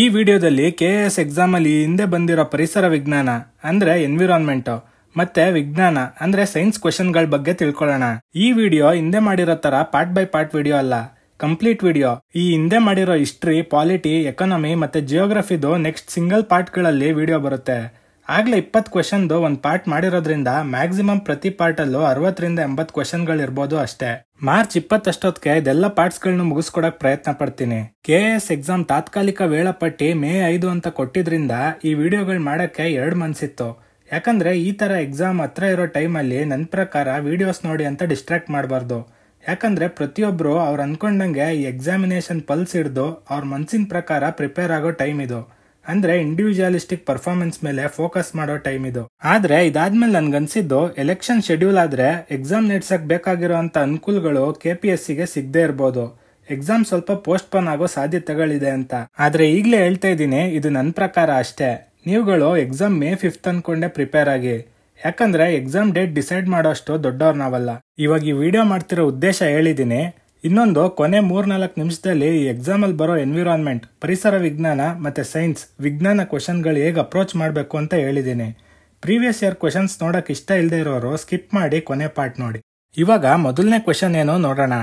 ಈ ವಿಡಿಯೋದಲ್ಲಿ K A S ಎಕ್ಸಾಮಲ್ಲಿ ಹಿಂದೆ ಬಂದಿರೋ ಪರಿಸರ ವಿಜ್ಞಾನ ಅಂದ್ರೆ ಎನ್ವಿರಾನ್ಮೆಂಟ್ ಮತ್ತೆ ವಿಜ್ಞಾನ ಅಂದ್ರೆ ಸೈನ್ಸ್ ಗಳ ಬಗ್ಗೆ ತಿಳ್ಕೊಳ್ಳೋಣ ಈ ವಿಡಿಯೋ ಹಿಂದೆ ಮಾಡಿರೋ ತರ ಪಾರ್ಟ್ ಬೈ ಪಾರ್ಟ್ ವಿಡಿಯೋ ಅಲ್ಲ ಕಂಪ್ಲೀಟ್ ವಿಡಿಯೋ ಈ ಹಿಂದೆ ಮಾಡಿರೋ ಹಿಸ್ಟ್ರಿ ಪಾಲಿಟಿ ಎಕನಾಮಿ ಮತ್ತೆ ಜಿಯೋಗ್ರಫಿದು ನೆಕ್ಸ್ಟ್ ಸಿಂಗಲ್ ಪಾರ್ಟ್ಗಳಲ್ಲಿ ವಿಡಿಯೋ ಬರುತ್ತೆ ಆಗಲೇ ಇಪ್ಪತ್ತು ಕ್ವೆಶನ್ದು ಒಂದು ಪಾರ್ಟ್ ಮಾಡಿರೋದ್ರಿಂದ ಮ್ಯಾಕ್ಸಿಮಮ್ ಪ್ರತಿ ಪಾರ್ಟಲ್ಲೂ ಅರವತ್ತರಿಂದ ಎಂಬತ್ತು ಕ್ವೆಶನ್ಗಳು ಇರ್ಬೋದು ಅಷ್ಟೇ ಮಾರ್ಚ್ ಇಪ್ಪತ್ತಷ್ಟೊತ್ತಿಗೆ ಇದೆಲ್ಲ ಪಾರ್ಟ್ಸ್ಗಳನ್ನ ಮುಗಿಸ್ಕೊಡಕ್ ಪ್ರಯತ್ನ ಪಡ್ತೀನಿ ಕೆ ಎಸ್ ಎಕ್ಸಾಮ್ ತಾತ್ಕಾಲಿಕ ವೇಳಾಪಟ್ಟಿ ಮೇ ಐದು ಅಂತ ಕೊಟ್ಟಿದ್ರಿಂದ ಈ ವಿಡಿಯೋಗಳು ಮಾಡೋಕ್ಕೆ ಎರಡು ಮನ್ಸಿತ್ತು ಯಾಕಂದ್ರೆ ಈ ಥರ ಎಕ್ಸಾಮ್ ಹತ್ರ ಇರೋ ಟೈಮಲ್ಲಿ ನನ್ನ ಪ್ರಕಾರ ವಿಡಿಯೋಸ್ ನೋಡಿ ಅಂತ ಡಿಸ್ಟ್ರಾಕ್ಟ್ ಮಾಡಬಾರ್ದು ಯಾಕಂದ್ರೆ ಪ್ರತಿಯೊಬ್ಬರು ಅವ್ರು ಅನ್ಕೊಂಡಂಗೆ ಈ ಎಕ್ಸಾಮಿನೇಷನ್ ಪಲ್ಸ್ ಹಿಡ್ದು ಅವ್ರ ಮನ್ಸಿನ ಪ್ರಕಾರ ಪ್ರಿಪೇರ್ ಆಗೋ ಟೈಮ್ ಇದು ಅಂದ್ರೆ ಇಂಡಿವಿಜುವಲಿಸ್ಟಿಕ್ ಪರ್ಫಾರ್ಮೆನ್ಸ್ ಮೇಲೆ ಫೋಕಸ್ ಮಾಡೋ ಟೈಮ್ ಇದು ಆದ್ರೆ ಇದಾದ್ಮೇಲೆ ನನ್ಗನ್ಸಿದ್ದು ಎಲೆಕ್ಷನ್ ಶೆಡ್ಯೂಲ್ ಆದ್ರೆ ಎಕ್ಸಾಮ್ ನಡ್ಸಕ್ ಬೇಕಾಗಿರೋ ಅಂತ ಅನುಕೂಲಗಳು ಎಸ್ ಸಿಗೆ ಸಿಗದೆ ಇರ್ಬೋದು ಎಕ್ಸಾಮ್ ಸ್ವಲ್ಪ ಪೋಸ್ಟ್ ಪೋನ್ ಆಗೋ ಸಾಧ್ಯತೆಗಳಿದೆ ಅಂತ ಆದ್ರೆ ಈಗಲೇ ಹೇಳ್ತಾ ಇದ್ದೀನಿ ಇದು ನನ್ನ ಪ್ರಕಾರ ಅಷ್ಟೇ ನೀವುಗಳು ಎಕ್ಸಾಮ್ ಮೇ ಫಿಫ್ತ್ ಅನ್ಕೊಂಡೆ ಪ್ರಿಪೇರ್ ಆಗಿ ಯಾಕಂದ್ರೆ ಎಕ್ಸಾಮ್ ಡೇಟ್ ಡಿಸೈಡ್ ಮಾಡೋಷ್ಟು ದೊಡ್ಡವ್ರು ನಾವಲ್ಲ ಇವಾಗ ಈ ವಿಡಿಯೋ ಮಾಡ್ತಿರೋ ಉದ್ದೇಶ ಹೇಳಿದ್ದೀನಿ ಇನ್ನೊಂದು ಕೊನೆ ಮೂರ್ನಾಲ್ಕು ನಿಮಿಷದಲ್ಲಿ ಈ ಅಲ್ಲಿ ಬರೋ ಎನ್ವಿರಾನ್ಮೆಂಟ್ ಪರಿಸರ ವಿಜ್ಞಾನ ಮತ್ತು ಸೈನ್ಸ್ ವಿಜ್ಞಾನ ಗಳು ಹೇಗೆ ಅಪ್ರೋಚ್ ಮಾಡಬೇಕು ಅಂತ ಹೇಳಿದ್ದೀನಿ ಪ್ರೀವಿಯಸ್ ಇಯರ್ ಕ್ವಶನ್ಸ್ ನೋಡೋಕೆ ಇಷ್ಟ ಇಲ್ಲದೆ ಇರೋರು ಸ್ಕಿಪ್ ಮಾಡಿ ಕೊನೆ ಪಾರ್ಟ್ ನೋಡಿ ಇವಾಗ ಮೊದಲನೇ ಕ್ವಶನ್ ಏನು ನೋಡೋಣ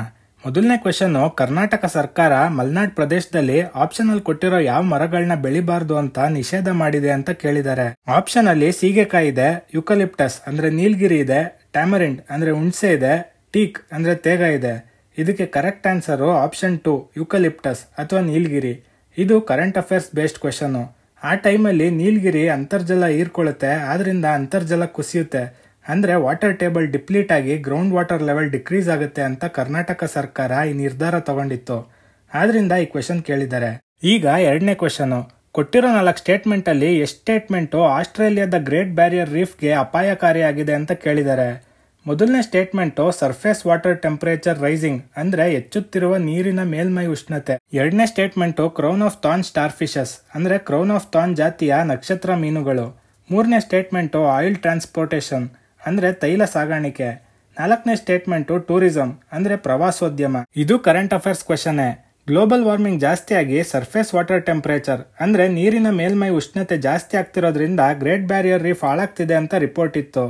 ಮೊದಲನೇ ಕ್ವಶನ್ನು ಕರ್ನಾಟಕ ಸರ್ಕಾರ ಮಲ್ನಾಡ್ ಪ್ರದೇಶದಲ್ಲಿ ಆಪ್ಷನ್ ಅಲ್ಲಿ ಕೊಟ್ಟಿರೋ ಯಾವ ಮರಗಳನ್ನ ಬೆಳಿಬಾರ್ದು ಅಂತ ನಿಷೇಧ ಮಾಡಿದೆ ಅಂತ ಕೇಳಿದ್ದಾರೆ ಆಪ್ಷನ್ ಅಲ್ಲಿ ಸೀಗೆಕಾಯಿ ಇದೆ ಯುಕಲಿಪ್ಟಸ್ ಅಂದ್ರೆ ನೀಲಗಿರಿ ಇದೆ ಟ್ಯಾಮರಿಂಡ್ ಅಂದ್ರೆ ಹುಣಸೆ ಇದೆ ಟೀಕ್ ಅಂದ್ರೆ ತೇಗ ಇದೆ ಇದಕ್ಕೆ correct answer option two eucalyptus ಅಥವಾ ನೀಲಗಿರಿ ಇದು ಕರೆಂಟ್ ಅಫೇರ್ಸ್ ಬೇಸ್ಡ್ ಕ್ವೆಶನು ಆ ಟೈಮಲ್ಲಿ ನೀಲಗಿರಿ ಅಂತರ್ಜಲ ಹೀರ್ಕೊಳ್ಳುತ್ತೆ ಆದ್ರಿಂದ ಅಂತರ್ಜಲ ಕುಸಿಯುತ್ತೆ ಅಂದರೆ ವಾಟರ್ ಟೇಬಲ್ ಡಿಪ್ಲೀಟ್ ಆಗಿ ಗ್ರೌಂಡ್ ವಾಟರ್ ಲೆವೆಲ್ ಡಿಕ್ರೀಸ್ ಆಗುತ್ತೆ ಅಂತ ಕರ್ನಾಟಕ ಸರ್ಕಾರ ಈ ನಿರ್ಧಾರ ತಗೊಂಡಿತ್ತು ಆದ್ರಿಂದ ಈ ಕ್ವೆಶನ್ ಕೇಳಿದ್ದಾರೆ ಈಗ ಎರಡನೇ ಕ್ವೆಶನು ಕೊಟ್ಟಿರೋ ನಾಲ್ಕು ಸ್ಟೇಟ್ಮೆಂಟಲ್ಲಿ ಎಷ್ಟು ಸ್ಟೇಟ್ಮೆಂಟು ಆಸ್ಟ್ರೇಲಿಯಾದ ಗ್ರೇಟ್ ಬ್ಯಾರಿಯರ್ ರೀಫ್ಗೆ ಅಪಾಯಕಾರಿಯಾಗಿದೆ ಅಂತ ಕೇಳಿದ್ದಾರೆ ಮೊದಲನೇ statement surface water temperature rising ಅಂದ್ರೆ ಹೆಚ್ಚುತ್ತಿರುವ ನೀರಿನ ಮೇಲ್ಮೈ ಉಷ್ಣತೆ ಎರಡನೇ statement crown of thorn star fishes ಅಂದ್ರೆ ಕ್ರೌನ್ ಆಫ್ ಥಾನ್ ಜಾತಿಯ ನಕ್ಷತ್ರ ಮೀನುಗಳು ಮೂರನೇ ಸ್ಟೇಟ್ಮೆಂಟು ಆಯಿಲ್ ಟ್ರಾನ್ಸ್ಪೋರ್ಟೇಷನ್ ಅಂದ್ರೆ ತೈಲ ಸಾಗಾಣಿಕೆ ನಾಲ್ಕನೇ ಸ್ಟೇಟ್ಮೆಂಟು ಟೂರಿಸಂ ಅಂದ್ರೆ ಪ್ರವಾಸೋದ್ಯಮ ಇದು ಕರೆಂಟ್ ಅಫೇರ್ಸ್ ಕ್ವಶನೇ ಗ್ಲೋಬಲ್ ವಾರ್ಮಿಂಗ್ ಜಾಸ್ತಿಯಾಗಿ ಸರ್ಫೇಸ್ ವಾಟರ್ ಟೆಂಪರೇಚರ್ ಅಂದ್ರೆ ನೀರಿನ ಮೇಲ್ಮೈ ಉಷ್ಣತೆ ಜಾಸ್ತಿ ಆಗ್ತಿರೋದ್ರಿಂದ ಗ್ರೇಟ್ ಬ್ಯಾರಿಯರ್ ರೀಫ್ ಹಾಳಾಗ್ತಿದೆ ಅಂತ ರಿಪೋರ್ಟ್ ಇತ್ತು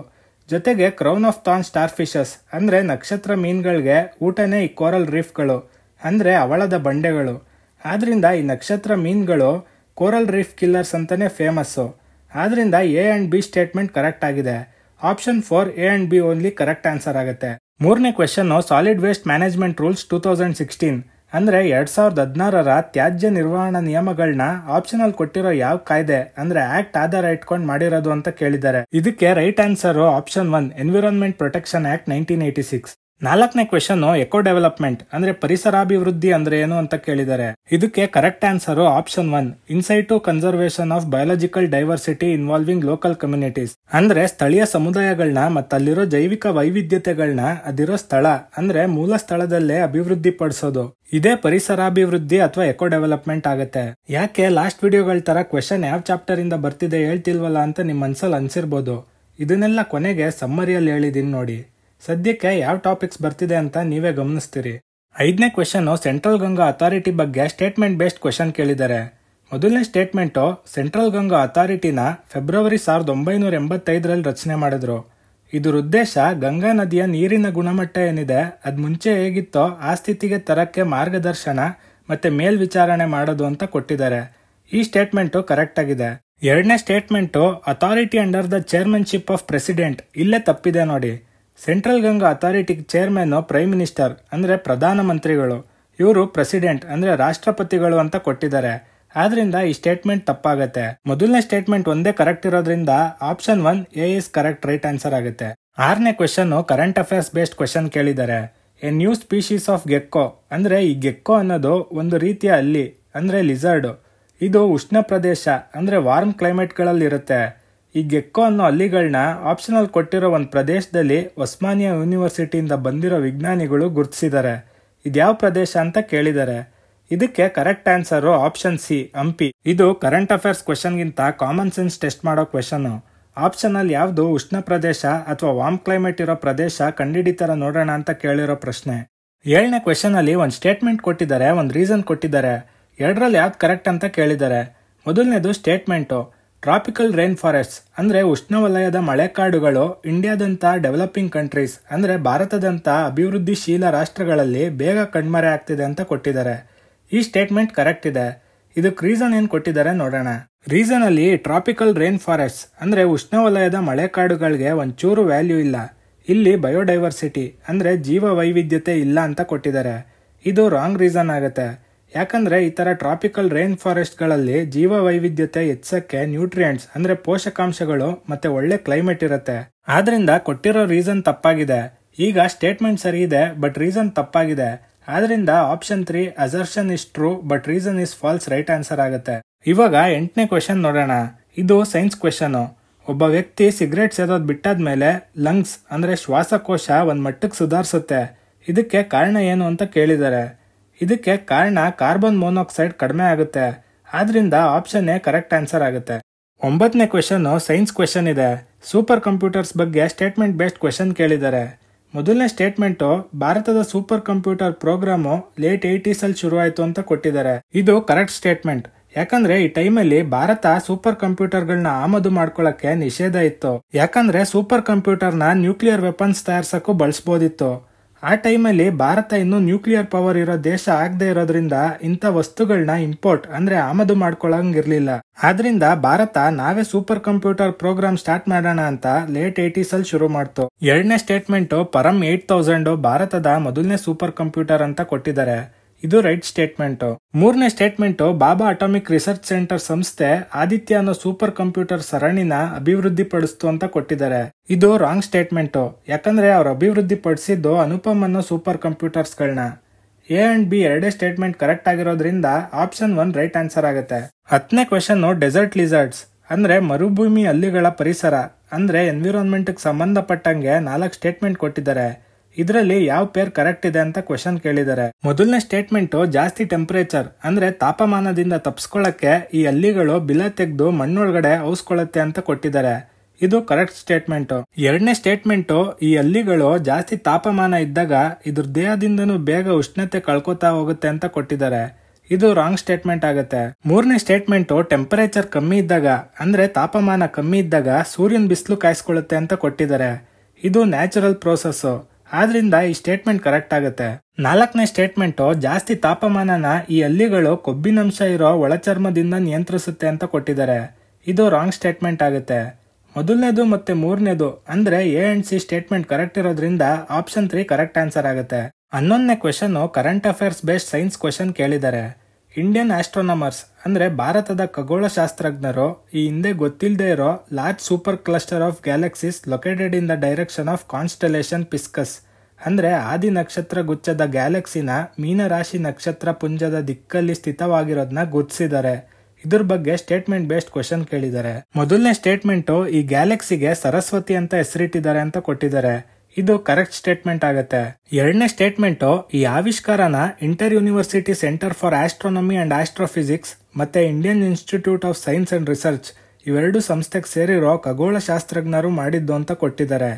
ಜೊತೆಗೆ crown of thorn star fishes ಅಂದರೆ ನಕ್ಷತ್ರ ಮೀನುಗಳಿಗೆ ಊಟನೇ ಈ ಕೋರಲ್ ರೀಫ್ಗಳು ಅಂದರೆ ಅವಳದ ಬಂಡೆಗಳು ಆದ್ದರಿಂದ ಈ ನಕ್ಷತ್ರ ಮೀನುಗಳು ಕೋರಲ್ ರೀಫ್ ಕಿಲ್ಲರ್ಸ್ ಅಂತಲೇ ಫೇಮಸ್ಸು ಆದ್ದರಿಂದ A and B statement correct ಆಗಿದೆ option four A and B only correct answer ಆಗುತ್ತೆ ಮೂರನೇ question solid waste management rules two thousand sixteen ಅಂದ್ರೆ ಎರಡ್ ಸಾವಿರದ ಹದಿನಾರರ ತ್ಯಾಜ್ಯ ನಿರ್ವಹಣಾ ನಿಯಮಗಳನ್ನ ಆಪ್ಷನಲ್ ಕೊಟ್ಟಿರೋ ಯಾವ ಕಾಯ್ದೆ ಅಂದ್ರೆ ಆಕ್ಟ್ ಆಧಾರ ಇಟ್ಕೊಂಡು ಮಾಡಿರೋದು ಅಂತ ಕೇಳಿದ್ದಾರೆ ಇದಕ್ಕೆ right answer option one environment protection act nineteen eighty six ನಾಲ್ಕನೇ ಕ್ವೆಶನ್ ಎಕೋ ಡೆವಲಪ್ಮೆಂಟ್ ಅಂದ್ರೆ ಪರಿಸರಾಭಿವೃದ್ಧಿ ಅಂದ್ರೆ ಏನು ಅಂತ ಕೇಳಿದ್ದಾರೆ ಇದಕ್ಕೆ correct answer option one insight to conservation of biological diversity involving local communities ಅಂದ್ರೆ ಸ್ಥಳೀಯ ಸಮುದಾಯಗಳನ್ನ ಮತ್ತಲ್ಲಿರೋ ಜೈವಿಕ ವೈವಿಧ್ಯತೆಗಳನ್ನ ಅದಿರೋ ಸ್ಥಳ ಅಂದ್ರೆ ಮೂಲ ಸ್ಥಳದಲ್ಲೇ ಅಭಿವೃದ್ಧಿ ಪಡಿಸೋದು ಇದೇ ಪರಿಸರಾಭಿವೃದ್ಧಿ ಅಥವಾ ಎಕೋ ಡೆವಲಪ್ಮೆಂಟ್ ಆಗುತ್ತೆ ಯಾಕೆ ಲಾಸ್ಟ್ ವಿಡಿಯೋಗಳ ತರ ಕ್ವೆಶನ್ ಯಾವ ಚಾಪ್ಟರ್ ಇಂದ ಬರ್ತಿದೆ ಹೇಳ್ತಿಲ್ವಲ್ಲ ಅಂತ ನಿಮ್ ಮನ್ಸಲ್ಲಿ ಅನ್ಸಿರ್ಬೋದು ಇದನ್ನೆಲ್ಲ ಕೊನೆಗೆ ಸಮ್ಮರಿಯಲ್ಲಿ ಹೇಳಿದೀನಿ ನೋಡಿ ಸದ್ಯಕ್ಕೆ ಯಾವ ಟಾಪಿಕ್ಸ್ ಬರ್ತಿದೆ ಅಂತ ನೀವೇ ಗಮನಿಸ್ತೀರಿ ಐದನೇ ಕ್ವೆಶನ್ ಸೆಂಟ್ರಲ್ ಗಂಗಾ ಅಥಾರಿಟಿ ಬಗ್ಗೆ ಸ್ಟೇಟ್ಮೆಂಟ್ ಬೇಸ್ಡ್ ಕ್ವೆಶನ್ ಕೇಳಿದ್ದಾರೆ ಮೊದಲನೇ ಸ್ಟೇಟ್ಮೆಂಟ್ ಸೆಂಟ್ರಲ್ ಗಂಗಾ ಅಥಾರಿಟಿನ ಫೆಬ್ರವರಿ ಸಾವಿರದ ಒಂಬೈನೂರ ಎಂಬತ್ತೈದರಲ್ಲಿ ರಚನೆ ಮಾಡಿದ್ರು ಇದರ ಉದ್ದೇಶ ಗಂಗಾ ನದಿಯ ನೀರಿನ ಗುಣಮಟ್ಟ ಏನಿದೆ ಅದು ಮುಂಚೆ ಹೇಗಿತ್ತೋ ಆ ಸ್ಥಿತಿಗೆ ತರಕ್ಕೆ ಮಾರ್ಗದರ್ಶನ ಮತ್ತೆ ಮೇಲ್ವಿಚಾರಣೆ ಮಾಡೋದು ಅಂತ ಕೊಟ್ಟಿದ್ದಾರೆ ಈ ಸ್ಟೇಟ್ಮೆಂಟು ಕರೆಕ್ಟ್ ಆಗಿದೆ ಎರಡನೇ statement authority under the chairmanship of president ಇಲ್ಲೇ ತಪ್ಪಿದೆ ನೋಡಿ central Ganga authority chairman prime minister ಅಂದರೆ ಪ್ರಧಾನಮಂತ್ರಿಗಳು ಇವರು ಪ್ರೆಸಿಡೆಂಟ್ ಅಂದರೆ ರಾಷ್ಟ್ರಪತಿಗಳು ಅಂತ ಕೊಟ್ಟಿದ್ದಾರೆ ಆದ್ರಿಂದ ಈ ಸ್ಟೇಟ್ಮೆಂಟ್ ತಪ್ಪಾಗತ್ತೆ ಮೊದಲನೇ ಸ್ಟೇಟ್ಮೆಂಟ್ ಒಂದೇ ಕರೆಕ್ಟ್ ಇರೋದ್ರಿಂದ option one A is correct right answer ಆಗುತ್ತೆ ಆರನೇ question current affairs based question ಕೇಳಿದ್ದಾರೆ a new species of gecko ಅಂದ್ರೆ ಈ ಗೆಕ್ಕೋ ಅನ್ನೋದು ಒಂದು ರೀತಿಯ ಅಲ್ಲಿ ಅಂದ್ರೆ ಲಿಸರ್ಡ್ ಇದು ಉಷ್ಣ ಪ್ರದೇಶ ಅಂದ್ರೆ ವಾರ್ಮ್ ಕ್ಲೈಮೇಟ್ಗಳಲ್ಲಿ ಇರುತ್ತೆ ಈ ಗೆಕ್ಕೋ ಅನ್ನೋ ಹಳ್ಳಿಗಳನ್ನ ಆಪ್ಷನಲ್ ಕೊಟ್ಟಿರೋ ಒಂದು ಪ್ರದೇಶದಲ್ಲಿ ಒಸ್ಮಾನಿಯಾ ಯೂನಿವರ್ಸಿಟಿಯಿಂದ ಬಂದಿರೋ ವಿಜ್ಞಾನಿಗಳು ಗುರುತಿಸಿದ್ದಾರೆ ಇದ್ಯಾವ ಪ್ರದೇಶ ಅಂತ ಕೇಳಿದ್ದಾರೆ ಇದಕ್ಕೆ correct answer option C Hampi ಇದು ಕರೆಂಟ್ ಅಫೇರ್ಸ್ ಕ್ವೆಶನ್ಗಿಂತ ಕಾಮನ್ ಸೆನ್ಸ್ ಟೆಸ್ಟ್ ಮಾಡೋ ಕ್ವೆಶನ್ ಆಪ್ಷನಲ್ಲಿ ಯಾವುದು ಉಷ್ಣ ಪ್ರದೇಶ ಅಥವಾ ವಾಮ್ ಕ್ಲೈಮೇಟ್ ಇರೋ ಪ್ರದೇಶ ಕಂಡಿಡಿತರ ನೋಡೋಣ ಅಂತ ಕೇಳಿರೋ ಪ್ರಶ್ನೆ ಏಳನೇ ಕ್ವಶನ್ ಅಲ್ಲಿ ಒಂದು ಸ್ಟೇಟ್ಮೆಂಟ್ ಕೊಟ್ಟಿದ್ದಾರೆ ಒಂದು ರೀಸನ್ ಕೊಟ್ಟಿದ್ದಾರೆ ಎರಡರಲ್ಲಿ ಯಾವ್ದು ಕರೆಕ್ಟ್ ಅಂತ ಕೇಳಿದ್ದಾರೆ ಮೊದಲನೇದು ಸ್ಟೇಟ್ಮೆಂಟು ಟ್ರಾಪಿಕಲ್ ರೈನ್ ಫಾರೆಸ್ಟ್ ಅಂದರೆ ಉಷ್ಣವಲಯದ ಮಳೆಕಾಡುಗಳು ಇಂಡಿಯಾದಂಥ ಡೆವಲಪಿಂಗ್ ಕಂಟ್ರೀಸ್ ಅಂದರೆ ಭಾರತದಂಥ ಅಭಿವೃದ್ಧಿಶೀಲ ರಾಷ್ಟ್ರಗಳಲ್ಲಿ ಬೇಗ ಕಣ್ಮರೆ ಆಗ್ತಿದೆ ಅಂತ ಕೊಟ್ಟಿದ್ದಾರೆ ಈ ಸ್ಟೇಟ್ಮೆಂಟ್ ಕರೆಕ್ಟ್ ಇದೆ ಇದಕ್ಕೆ ರೀಸನ್ ಏನು ಕೊಟ್ಟಿದ್ದಾರೆ ನೋಡೋಣ ರೀಸನ್ ಅಲ್ಲಿ ಟ್ರಾಪಿಕಲ್ ರೈನ್ ಫಾರೆಸ್ಟ್ ಅಂದರೆ ಉಷ್ಣವಲಯದ ಮಳೆಕಾಡುಗಳಿಗೆ ಒಂಚೂರು ವ್ಯಾಲ್ಯೂ ಇಲ್ಲ ಇಲ್ಲಿ ಬಯೋಡೈವರ್ಸಿಟಿ ಅಂದರೆ ಜೀವ ವೈವಿಧ್ಯತೆ ಇಲ್ಲ ಅಂತ ಕೊಟ್ಟಿದ್ದಾರೆ ಇದು ರಾಂಗ್ ರೀಸನ್ ಆಗುತ್ತೆ ಯಾಕಂದರೆ ಈ ಥರ ಟ್ರಾಪಿಕಲ್ ರೈನ್ ಫಾರೆಸ್ಟ್ಗಳಲ್ಲಿ ಜೀವ ವೈವಿಧ್ಯತೆ ಹೆಚ್ಚಕ್ಕೆ ನ್ಯೂಟ್ರಿಯೆಂಟ್ಸ್ ಅಂದರೆ ಪೋಷಕಾಂಶಗಳು ಮತ್ತು ಒಳ್ಳೆ ಕ್ಲೈಮೇಟ್ ಇರುತ್ತೆ ಆದ್ರಿಂದ ಕೊಟ್ಟಿರೋ ರೀಸನ್ ತಪ್ಪಾಗಿದೆ ಈಗ ಸ್ಟೇಟ್ಮೆಂಟ್ ಸರಿ ಇದೆ ಬಟ್ ರೀಸನ್ ತಪ್ಪಾಗಿದೆ ಆದ್ರಿಂದ option three assertion is true but reason is false right answer ಆಗುತ್ತೆ ಇವಾಗ ಎಂಟನೇ ಕ್ವೆಶನ್ ನೋಡೋಣ ಇದು ಸೈನ್ಸ್ ಕ್ವೆಶನು ಒಬ್ಬ ವ್ಯಕ್ತಿ ಸಿಗರೇಟ್ ಸೇದೋದು ಮೇಲೆ ಲಂಗ್ಸ್ ಅಂದರೆ ಶ್ವಾಸಕೋಶ ಒಂದು ಮಟ್ಟಕ್ಕೆ ಸುಧಾರಿಸುತ್ತೆ ಇದಕ್ಕೆ ಕಾರಣ ಏನು ಅಂತ ಕೇಳಿದ್ದಾರೆ ಇದಕ್ಕೆ ಕಾರಣ ಕಾರ್ಬನ್ ಮೋನಾಕ್ಸೈಡ್ ಕಡಿಮೆ ಆಗುತ್ತೆ ಆದ್ರಿಂದ ಆಪ್ಷನ್ ಎ ಕರೆಕ್ಟ್ ಆನ್ಸರ್ ಆಗುತ್ತೆ ಒಂಬತ್ತನೇ ಕ್ವೆಶನ್ ಸೈನ್ಸ್ ಕ್ವೆಶನ್ ಇದೆ ಸೂಪರ್ ಕಂಪ್ಯೂಟರ್ಸ್ ಬಗ್ಗೆ ಸ್ಟೇಟ್ಮೆಂಟ್ ಬೇಸ್ಡ್ ಕ್ವೆಶನ್ ಕೇಳಿದ್ದಾರೆ ಮೊದಲನೇ ಸ್ಟೇಟ್ಮೆಂಟ್ ಭಾರತದ super computer programme late eighties ಅಲ್ಲಿ ಶುರುವಾಯಿತು ಅಂತ ಕೊಟ್ಟಿದ್ದಾರೆ ಇದು ಕರೆಕ್ಟ್ ಸ್ಟೇಟ್ಮೆಂಟ್ ಯಾಕಂದ್ರೆ ಈ ಟೈಮಲ್ಲಿ ಭಾರತ ಸೂಪರ್ ಕಂಪ್ಯೂಟರ್ಗಳನ್ನ ಆಮದು ಮಾಡ್ಕೊಳ್ಳಕ್ಕೆ ನಿಷೇಧ ಇತ್ತು ಯಾಕಂದ್ರೆ ಸೂಪರ್ ಕಂಪ್ಯೂಟರ್ನ ನ್ಯೂಕ್ಲಿಯರ್ ವೆಪನ್ಸ್ ತಯಾರಿಸಕ್ಕೂ ಬಳಸಬಹುದಿತ್ತು ಆ ಟೈಮಲ್ಲಿ ಭಾರತ ಇನ್ನೂ ನ್ಯೂಕ್ಲಿಯರ್ ಪವರ್ ಇರೋ ದೇಶ ಆಗದೆ ಇರೋದ್ರಿಂದ ಇಂಥ ವಸ್ತುಗಳನ್ನ ಇಂಪೋರ್ಟ್ ಅಂದ್ರೆ ಆಮದು ಮಾಡ್ಕೊಳ್ಳಂಗಿರ್ಲಿಲ್ಲ ಆದ್ರಿಂದ ಭಾರತ ನಾವೇ ಸೂಪರ್ ಕಂಪ್ಯೂಟರ್ ಪ್ರೋಗ್ರಾಮ್ ಸ್ಟಾರ್ಟ್ ಮಾಡೋಣ ಅಂತ ಲೇಟ್ ಏಟೀಸ್ ಅಲ್ಲಿ ಶುರು ಮಾಡ್ತು ಎರಡನೇ ಸ್ಟೇಟ್ಮೆಂಟ್ ಪರಂ ಏಟ್ ತೌಸಂಡ್ ಭಾರತದ ಮೊದಲನೇ ಸೂಪರ್ ಕಂಪ್ಯೂಟರ್ ಅಂತ ಕೊಟ್ಟಿದ್ದಾರೆ ಇದು ರೈಟ್ ಸ್ಟೇಟ್ಮೆಂಟ್ ಮೂರನೇ statement Bhabha atomic research centre ಸಂಸ್ಥೆ ಆದಿತ್ಯ ಅನ್ನೋ ಸೂಪರ್ ಕಂಪ್ಯೂಟರ್ ಸರಣಿನ ಅಭಿವೃದ್ಧಿ ಅಂತ ಕೊಟ್ಟಿದ್ದಾರೆ ಇದು ರಾಂಗ್ ಸ್ಟೇಟ್ಮೆಂಟ್ ಯಾಕಂದ್ರೆ ಅವ್ರು ಅಭಿವೃದ್ಧಿ ಪಡಿಸಿದ್ದು ಅನುಪಮ್ ಅನ್ನೋ ಸೂಪರ್ ಕಂಪ್ಯೂಟರ್ಸ್ ಗಳನ್ನ ಎ ಅಂಡ್ ಬಿ ಎರಡೇ ಸ್ಟೇಟ್ಮೆಂಟ್ ಕರೆಕ್ಟ್ ಆಗಿರೋದ್ರಿಂದ ಆಪ್ಷನ್ ಒನ್ ರೈಟ್ ಆನ್ಸರ್ ಆಗುತ್ತೆ ಹತ್ತನೇ ಕ್ವೆಶನ್ ಡೆಸರ್ಟ್ ಲಿಸರ್ಟ್ಸ್ ಅಂದ್ರೆ ಮರುಭೂಮಿ ಅಲ್ಲಿಗಳ ಪರಿಸರ ಅಂದ್ರೆ ಎನ್ವಿರಾನ್ಮೆಂಟ್ ಸಂಬಂಧಪಟ್ಟಂಗೆ ನಾಲ್ಕು ಸ್ಟೇಟ್ಮೆಂಟ್ ಕೊಟ್ಟಿದ್ದಾರೆ ಇದರಲ್ಲಿ ಯಾವ ಪೇರ್ ಕರೆಕ್ಟ್ ಇದೆ ಅಂತ ಕ್ವೆಶನ್ ಕೇಳಿದ್ದಾರೆ ಮೊದಲನೇ ಸ್ಟೇಟ್ಮೆಂಟ್ ಜಾಸ್ತಿ ಟೆಂಪರೇಚರ್ ಅಂದ್ರೆ ತಾಪಮಾನದಿಂದ ತಪ್ಪಿಸ್ಕೊಳ್ಳಕ್ಕೆ ಈ ಹಲ್ಲಿಗಳು ಬಿಲ ತೆಗೆದು ಮಣ್ಣೊಳಗಡೆ ಔಸ್ಕೊಳ್ಳುತ್ತೆ ಅಂತ ಕೊಟ್ಟಿದ್ದಾರೆ ಇದು ಕರೆಕ್ಟ್ ಸ್ಟೇಟ್ಮೆಂಟ್ ಎರಡನೇ ಸ್ಟೇಟ್ಮೆಂಟ್ ಈ ಹಲ್ಲಿಗಳು ಜಾಸ್ತಿ ತಾಪಮಾನ ಇದ್ದಾಗ ಇದ್ರ ದೇಹದಿಂದನೂ ಬೇಗ ಉಷ್ಣತೆ ಕಳ್ಕೊತಾ ಹೋಗುತ್ತೆ ಅಂತ ಕೊಟ್ಟಿದ್ದಾರೆ ಇದು ರಾಂಗ್ ಸ್ಟೇಟ್ಮೆಂಟ್ ಆಗುತ್ತೆ ಮೂರನೇ ಸ್ಟೇಟ್ಮೆಂಟ್ ಟೆಂಪರೇಚರ್ ಕಮ್ಮಿ ಇದ್ದಾಗ ಅಂದ್ರೆ ತಾಪಮಾನ ಕಮ್ಮಿ ಇದ್ದಾಗ ಸೂರ್ಯನ ಬಿಸಿಲು ಕಾಯಿಸ್ಕೊಳ್ಳುತ್ತೆ ಅಂತ ಕೊಟ್ಟಿದ್ದಾರೆ ಇದು ನ್ಯಾಚುರಲ್ ಪ್ರೋಸೆಸ್ ಆದ್ರಿಂದ ಈ ಸ್ಟೇಟ್ಮೆಂಟ್ ಕರೆಕ್ಟ್ ಆಗುತ್ತೆ ನಾಲ್ಕನೇ ಸ್ಟೇಟ್ಮೆಂಟ್ ಜಾಸ್ತಿ ತಾಪಮಾನನ ಈ ಹಲ್ಲಿಗಳು ಕೊಬ್ಬಿನಂಶ ಇರೋ ಒಳಚರ್ಮದಿಂದ ನಿಯಂತ್ರಿಸುತ್ತೆ ಅಂತ ಕೊಟ್ಟಿದ್ದಾರೆ ಇದು ರಾಂಗ್ ಸ್ಟೇಟ್ಮೆಂಟ್ ಆಗುತ್ತೆ ಮೊದಲನೇದು ಮತ್ತೆ ಮೂರನೇದು ಅಂದ್ರೆ A and C statement correct ಇರೋದ್ರಿಂದ ಆಪ್ಷನ್ ತ್ರೀ ಕರೆಕ್ಟ್ ಆನ್ಸರ್ ಆಗುತ್ತೆ ಹನ್ನೊಂದನೇ question current affairs based science question ಕೇಳಿದ್ದಾರೆ ಇಂಡಿಯನ್ ಆಸ್ಟ್ರೋನಮರ್ಸ್ ಅಂದರೆ ಭಾರತದ ಖಗೋಳಶಾಸ್ತ್ರಜ್ಞರು ಈ ಹಿಂದೆ ಗೊತ್ತಿಲ್ಲದೆ ಇರೋ large super cluster of galaxies located in the direction of constellation Pisces ಅಂದರೆ ಆದಿ ನಕ್ಷತ್ರ ಗುಚ್ಛದ ಗ್ಯಾಲಕ್ಸಿನ ಮೀನರಾಶಿ ನಕ್ಷತ್ರ ಪುಂಜದ ದಿಕ್ಕಲ್ಲಿ ಸ್ಥಿತವಾಗಿರೋದನ್ನ ಗುರುತಿಸಿದ್ದಾರೆ ಇದ್ರ ಬಗ್ಗೆ ಸ್ಟೇಟ್ಮೆಂಟ್ ಬೇಸ್ಡ್ ಕ್ವಶನ್ ಕೇಳಿದ್ದಾರೆ ಮೊದಲನೇ ಸ್ಟೇಟ್ಮೆಂಟು ಈ ಗ್ಯಾಲಕ್ಸಿಗೆ ಸರಸ್ವತಿ ಅಂತ ಹೆಸರಿಟ್ಟಿದ್ದಾರೆ ಅಂತ ಕೊಟ್ಟಿದ್ದಾರೆ ಇದು ಕರೆಕ್ಟ್ ಸ್ಟೇಟ್ಮೆಂಟ್ ಆಗುತ್ತೆ ಎರಡನೇ ಸ್ಟೇಟ್ಮೆಂಟ್ ಈ ಆವಿಷ್ಕಾರನ inter university centre for astronomy and astrophysics ಮತ್ತೆ Indian institute of science and research ಇವೆರಡು ಸಂಸ್ಥೆಗೆ ಸೇರಿರೋ ಖಗೋಳ ಶಾಸ್ತ್ರಜ್ಞರು ಮಾಡಿದ್ದು ಅಂತ ಕೊಟ್ಟಿದ್ದಾರೆ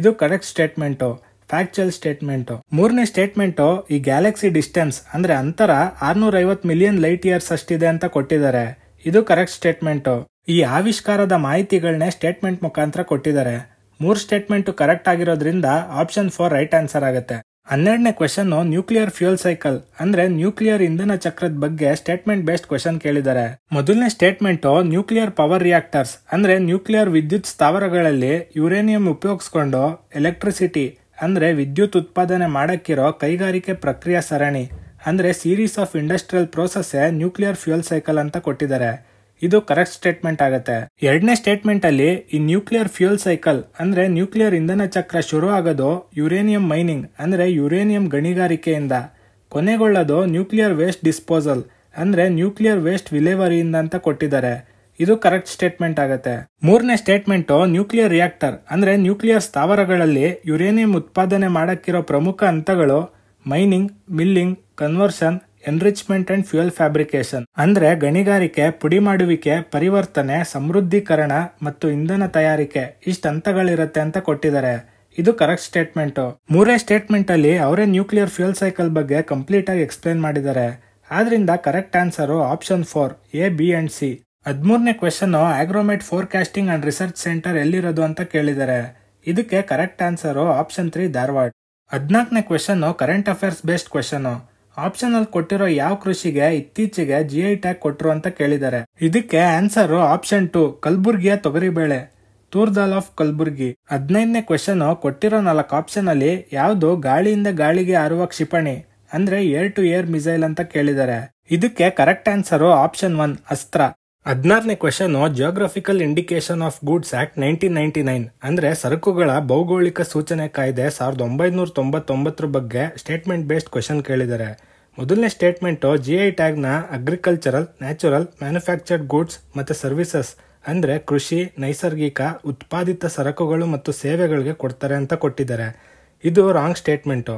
ಇದು ಕರೆಕ್ಟ್ ಸ್ಟೇಟ್ಮೆಂಟ್ ಫ್ಯಾಕ್ಚುಯಲ್ ಸ್ಟೇಟ್ಮೆಂಟ್ ಮೂರನೇ ಸ್ಟೇಟ್ಮೆಂಟ್ ಈ ಗ್ಯಾಲಕ್ಸಿ ಡಿಸ್ಟೆನ್ಸ್ ಅಂದ್ರೆ ಅಂತರ ಆರ್ನೂರ ಐವತ್ ಮಿಲಿಯನ್ ಲೈಟ್ ಇಯರ್ಸ್ ಅಷ್ಟಿದೆ ಅಂತ ಕೊಟ್ಟಿದ್ದಾರೆ ಇದು ಕರೆಕ್ಟ್ ಸ್ಟೇಟ್ಮೆಂಟ್ ಈ ಆವಿಷ್ಕಾರದ ಮಾಹಿತಿಗಳನ್ನೇ ಸ್ಟೇಟ್ಮೆಂಟ್ ಮುಖಾಂತರ ಕೊಟ್ಟಿದ್ದಾರೆ ಮೂರ್ ಸ್ಟೇಟ್ಮೆಂಟ್ ಕರೆಕ್ಟ್ ಆಗಿರೋದ್ರಿಂದ ಆಪ್ಷನ್ ಫೋರ್ ರೈಟ್ ಆನ್ಸರ್ ಆಗುತ್ತೆ ಹನ್ನೆರಡನೇ ಕ್ವೆಶನ್ ನ್ಯೂಕ್ಲಿಯರ್ ಫ್ಯೂಯಲ್ ಸೈಕಲ್ ಅಂದ್ರೆ ನ್ಯೂಕ್ಲಿಯರ್ ಇಂಧನ ಚಕ್ರದ ಬಗ್ಗೆ ಸ್ಟೇಟ್ಮೆಂಟ್ ಬೇಸ್ಡ್ ಕ್ವೆಶನ್ ಕೇಳಿದ್ದಾರೆ ಮೊದಲನೇ ಸ್ಟೇಟ್ಮೆಂಟ್ ನ್ಯೂಕ್ಲಿಯರ್ ಪವರ್ ರಿಯಾಕ್ಟರ್ಸ್ ಅಂದ್ರೆ ನ್ಯೂಕ್ಲಿಯರ್ ವಿದ್ಯುತ್ ಸ್ಥಾವರಗಳಲ್ಲಿ ಯುರೇನಿಯಂ ಉಪಯೋಗಿಸ್ಕೊಂಡು ಎಲೆಕ್ಟ್ರಿಸಿಟಿ ಅಂದ್ರೆ ವಿದ್ಯುತ್ ಉತ್ಪಾದನೆ ಮಾಡಕ್ಕಿರೋ ಕೈಗಾರಿಕೆ ಪ್ರಕ್ರಿಯಾ ಸರಣಿ ಅಂದ್ರೆ series of industrial process nuclear fuel cycle ಅಂತ ಕೊಟ್ಟಿದ್ದಾರೆ ಇದು ಕರೆಕ್ಟ್ ಸ್ಟೇಟ್ಮೆಂಟ್ ಆಗುತ್ತೆ ಎರಡನೇ ಸ್ಟೇಟ್ಮೆಂಟ್ ಅಲ್ಲಿ ಈ ನ್ಯೂಕ್ಲಿಯರ್ ಫ್ಯೂಯಲ್ ಸೈಕಲ್ ಅಂದ್ರೆ ನ್ಯೂಕ್ಲಿಯರ್ ಇಂಧನ ಚಕ್ರ ಶುರು ಆಗೋದು ಯುರೇನಿಯಂ ಮೈನಿಂಗ್ ಅಂದ್ರೆ ಯುರೇನಿಯಂ ಗಣಿಗಾರಿಕೆಯಿಂದ ಕೊನೆಗೊಳ್ಳೋದು ನ್ಯೂಕ್ಲಿಯರ್ ವೇಸ್ಟ್ ಡಿಸ್ಪೋಸಲ್ ಅಂದ್ರೆ ನ್ಯೂಕ್ಲಿಯರ್ ವೇಸ್ಟ್ ವಿಲೇವರಿಯಿಂದ ಅಂತ ಕೊಟ್ಟಿದ್ದಾರೆ ಇದು ಕರೆಕ್ಟ್ ಸ್ಟೇಟ್ಮೆಂಟ್ ಆಗುತ್ತೆ ಮೂರನೇ ಸ್ಟೇಟ್ಮೆಂಟ್ ನ್ಯೂಕ್ಲಿಯರ್ ರಿಯಾಕ್ಟರ್ ಅಂದ್ರೆ ನ್ಯೂಕ್ಲಿಯರ್ ಸ್ಥಾವರಗಳಲ್ಲಿ ಯುರೇನಿಯಂ ಉತ್ಪಾದನೆ ಮಾಡಕ್ಕಿರೋ ಪ್ರಮುಖ ಹಂತಗಳು mining milling conversion enrichment and fuel fabrication ಅಂದ್ರೆ ಗಣಿಗಾರಿಕೆ ಪುಡಿ ಮಾಡುವಿಕೆ ಪರಿವರ್ತನೆ ಸಮೃದ್ಧೀಕರಣ ಮತ್ತು ಇಂಧನ ತಯಾರಿಕೆ ಇಷ್ಟ ಹಂತಗಳಿರುತ್ತೆ ಅಂತ ಕೊಟ್ಟಿದ್ದಾರೆ ಇದು ಕರೆಕ್ಟ್ ಸ್ಟೇಟ್ಮೆಂಟ್ ಮೂರೇ ಸ್ಟೇಟ್ಮೆಂಟ್ ಅಲ್ಲಿ ಅವರೇ ನ್ಯೂಕ್ಲಿಯರ್ ಫ್ಯೂಯಲ್ ಸೈಕಲ್ ಬಗ್ಗೆ ಕಂಪ್ಲೀಟ್ ಆಗಿ ಎಕ್ಸ್ಪ್ಲೈನ್ ಮಾಡಿದ್ದಾರೆ ಆದ್ರಿಂದ correct answer option four A B and C ಹದಿಮೂರನೇ question agromet forecasting and research centre ಎಲ್ಲಿರೋದು ಅಂತ ಕೇಳಿದ್ದಾರೆ ಇದಕ್ಕೆ correct answer option three Dharwad ಹದಿನಾಲ್ಕನೇ question current affairs based question option ಅಲ್ಲಿ ಕೊಟ್ಟಿರೋ ಯಾವ ಕೃಷಿಗೆ ಇತ್ತೀಚೆಗೆ ಜಿ ಐ ಟ್ಯಾಗ್ ಕೊಟ್ಟರು ಅಂತ ಕೇಳಿದ್ದಾರೆ ಇದಕ್ಕೆ ಆನ್ಸರ್ ಆಪ್ಷನ್ ಟು ಕಲ್ಬುರ್ಗಿಯ ತೊಗರಿಬೇಳೆ ತೂರ್ ದಾಲ್ ಆಫ್ ಕಲ್ಬುರ್ಗಿ ಹದಿನೈದನೇ ಕ್ವೆಶನ್ ಕೊಟ್ಟಿರೋ ನಾಲ್ಕು ಆಪ್ಷನ್ ಅಲ್ಲಿ ಯಾವುದು ಗಾಳಿಯಿಂದ ಗಾಳಿಗೆ ಹಾರುವ ಕ್ಷಿಪಣಿ ಅಂದ್ರೆ ಏರ್ ಟು ಏರ್ ಮಿಸೈಲ್ ಅಂತ ಕೇಳಿದ್ದಾರೆ ಇದಕ್ಕೆ correct answer option one Astra ಹದಿನಾರನೇ question geographical indication of goods act nineteen ninety nine ಅಂದ್ರೆ ಸರಕುಗಳ ಭೌಗೋಳಿಕ ಸೂಚನೆ ಕಾಯ್ದೆ ಸಾವಿರದ ಒಂಬೈನೂರ ತೊಂಬತ್ತೊಂಬತ್ತರ ಬಗ್ಗೆ ಸ್ಟೇಟ್ಮೆಂಟ್ ಬೇಸ್ಡ್ ಕ್ವೆಶನ್ ಕೇಳಿದ್ದಾರೆ ಮೊದಲನೇ ಸ್ಟೇಟ್ಮೆಂಟು ಜಿ ಐ ಟ್ಯಾಗ್ನ ಅಗ್ರಿಕಲ್ಚರಲ್ ನ್ಯಾಚುರಲ್ ಮ್ಯಾನುಫ್ಯಾಕ್ಚರ್ಡ್ ಗೂಡ್ಸ್ ಮತ್ತು ಸರ್ವಿಸಸ್ ಅಂದರೆ ಕೃಷಿ ನೈಸರ್ಗಿಕ ಉತ್ಪಾದಿತ ಸರಕುಗಳು ಮತ್ತು ಸೇವೆಗಳಿಗೆ ಕೊಡ್ತಾರೆ ಅಂತ ಕೊಟ್ಟಿದ್ದಾರೆ ಇದು ರಾಂಗ್ ಸ್ಟೇಟ್ಮೆಂಟು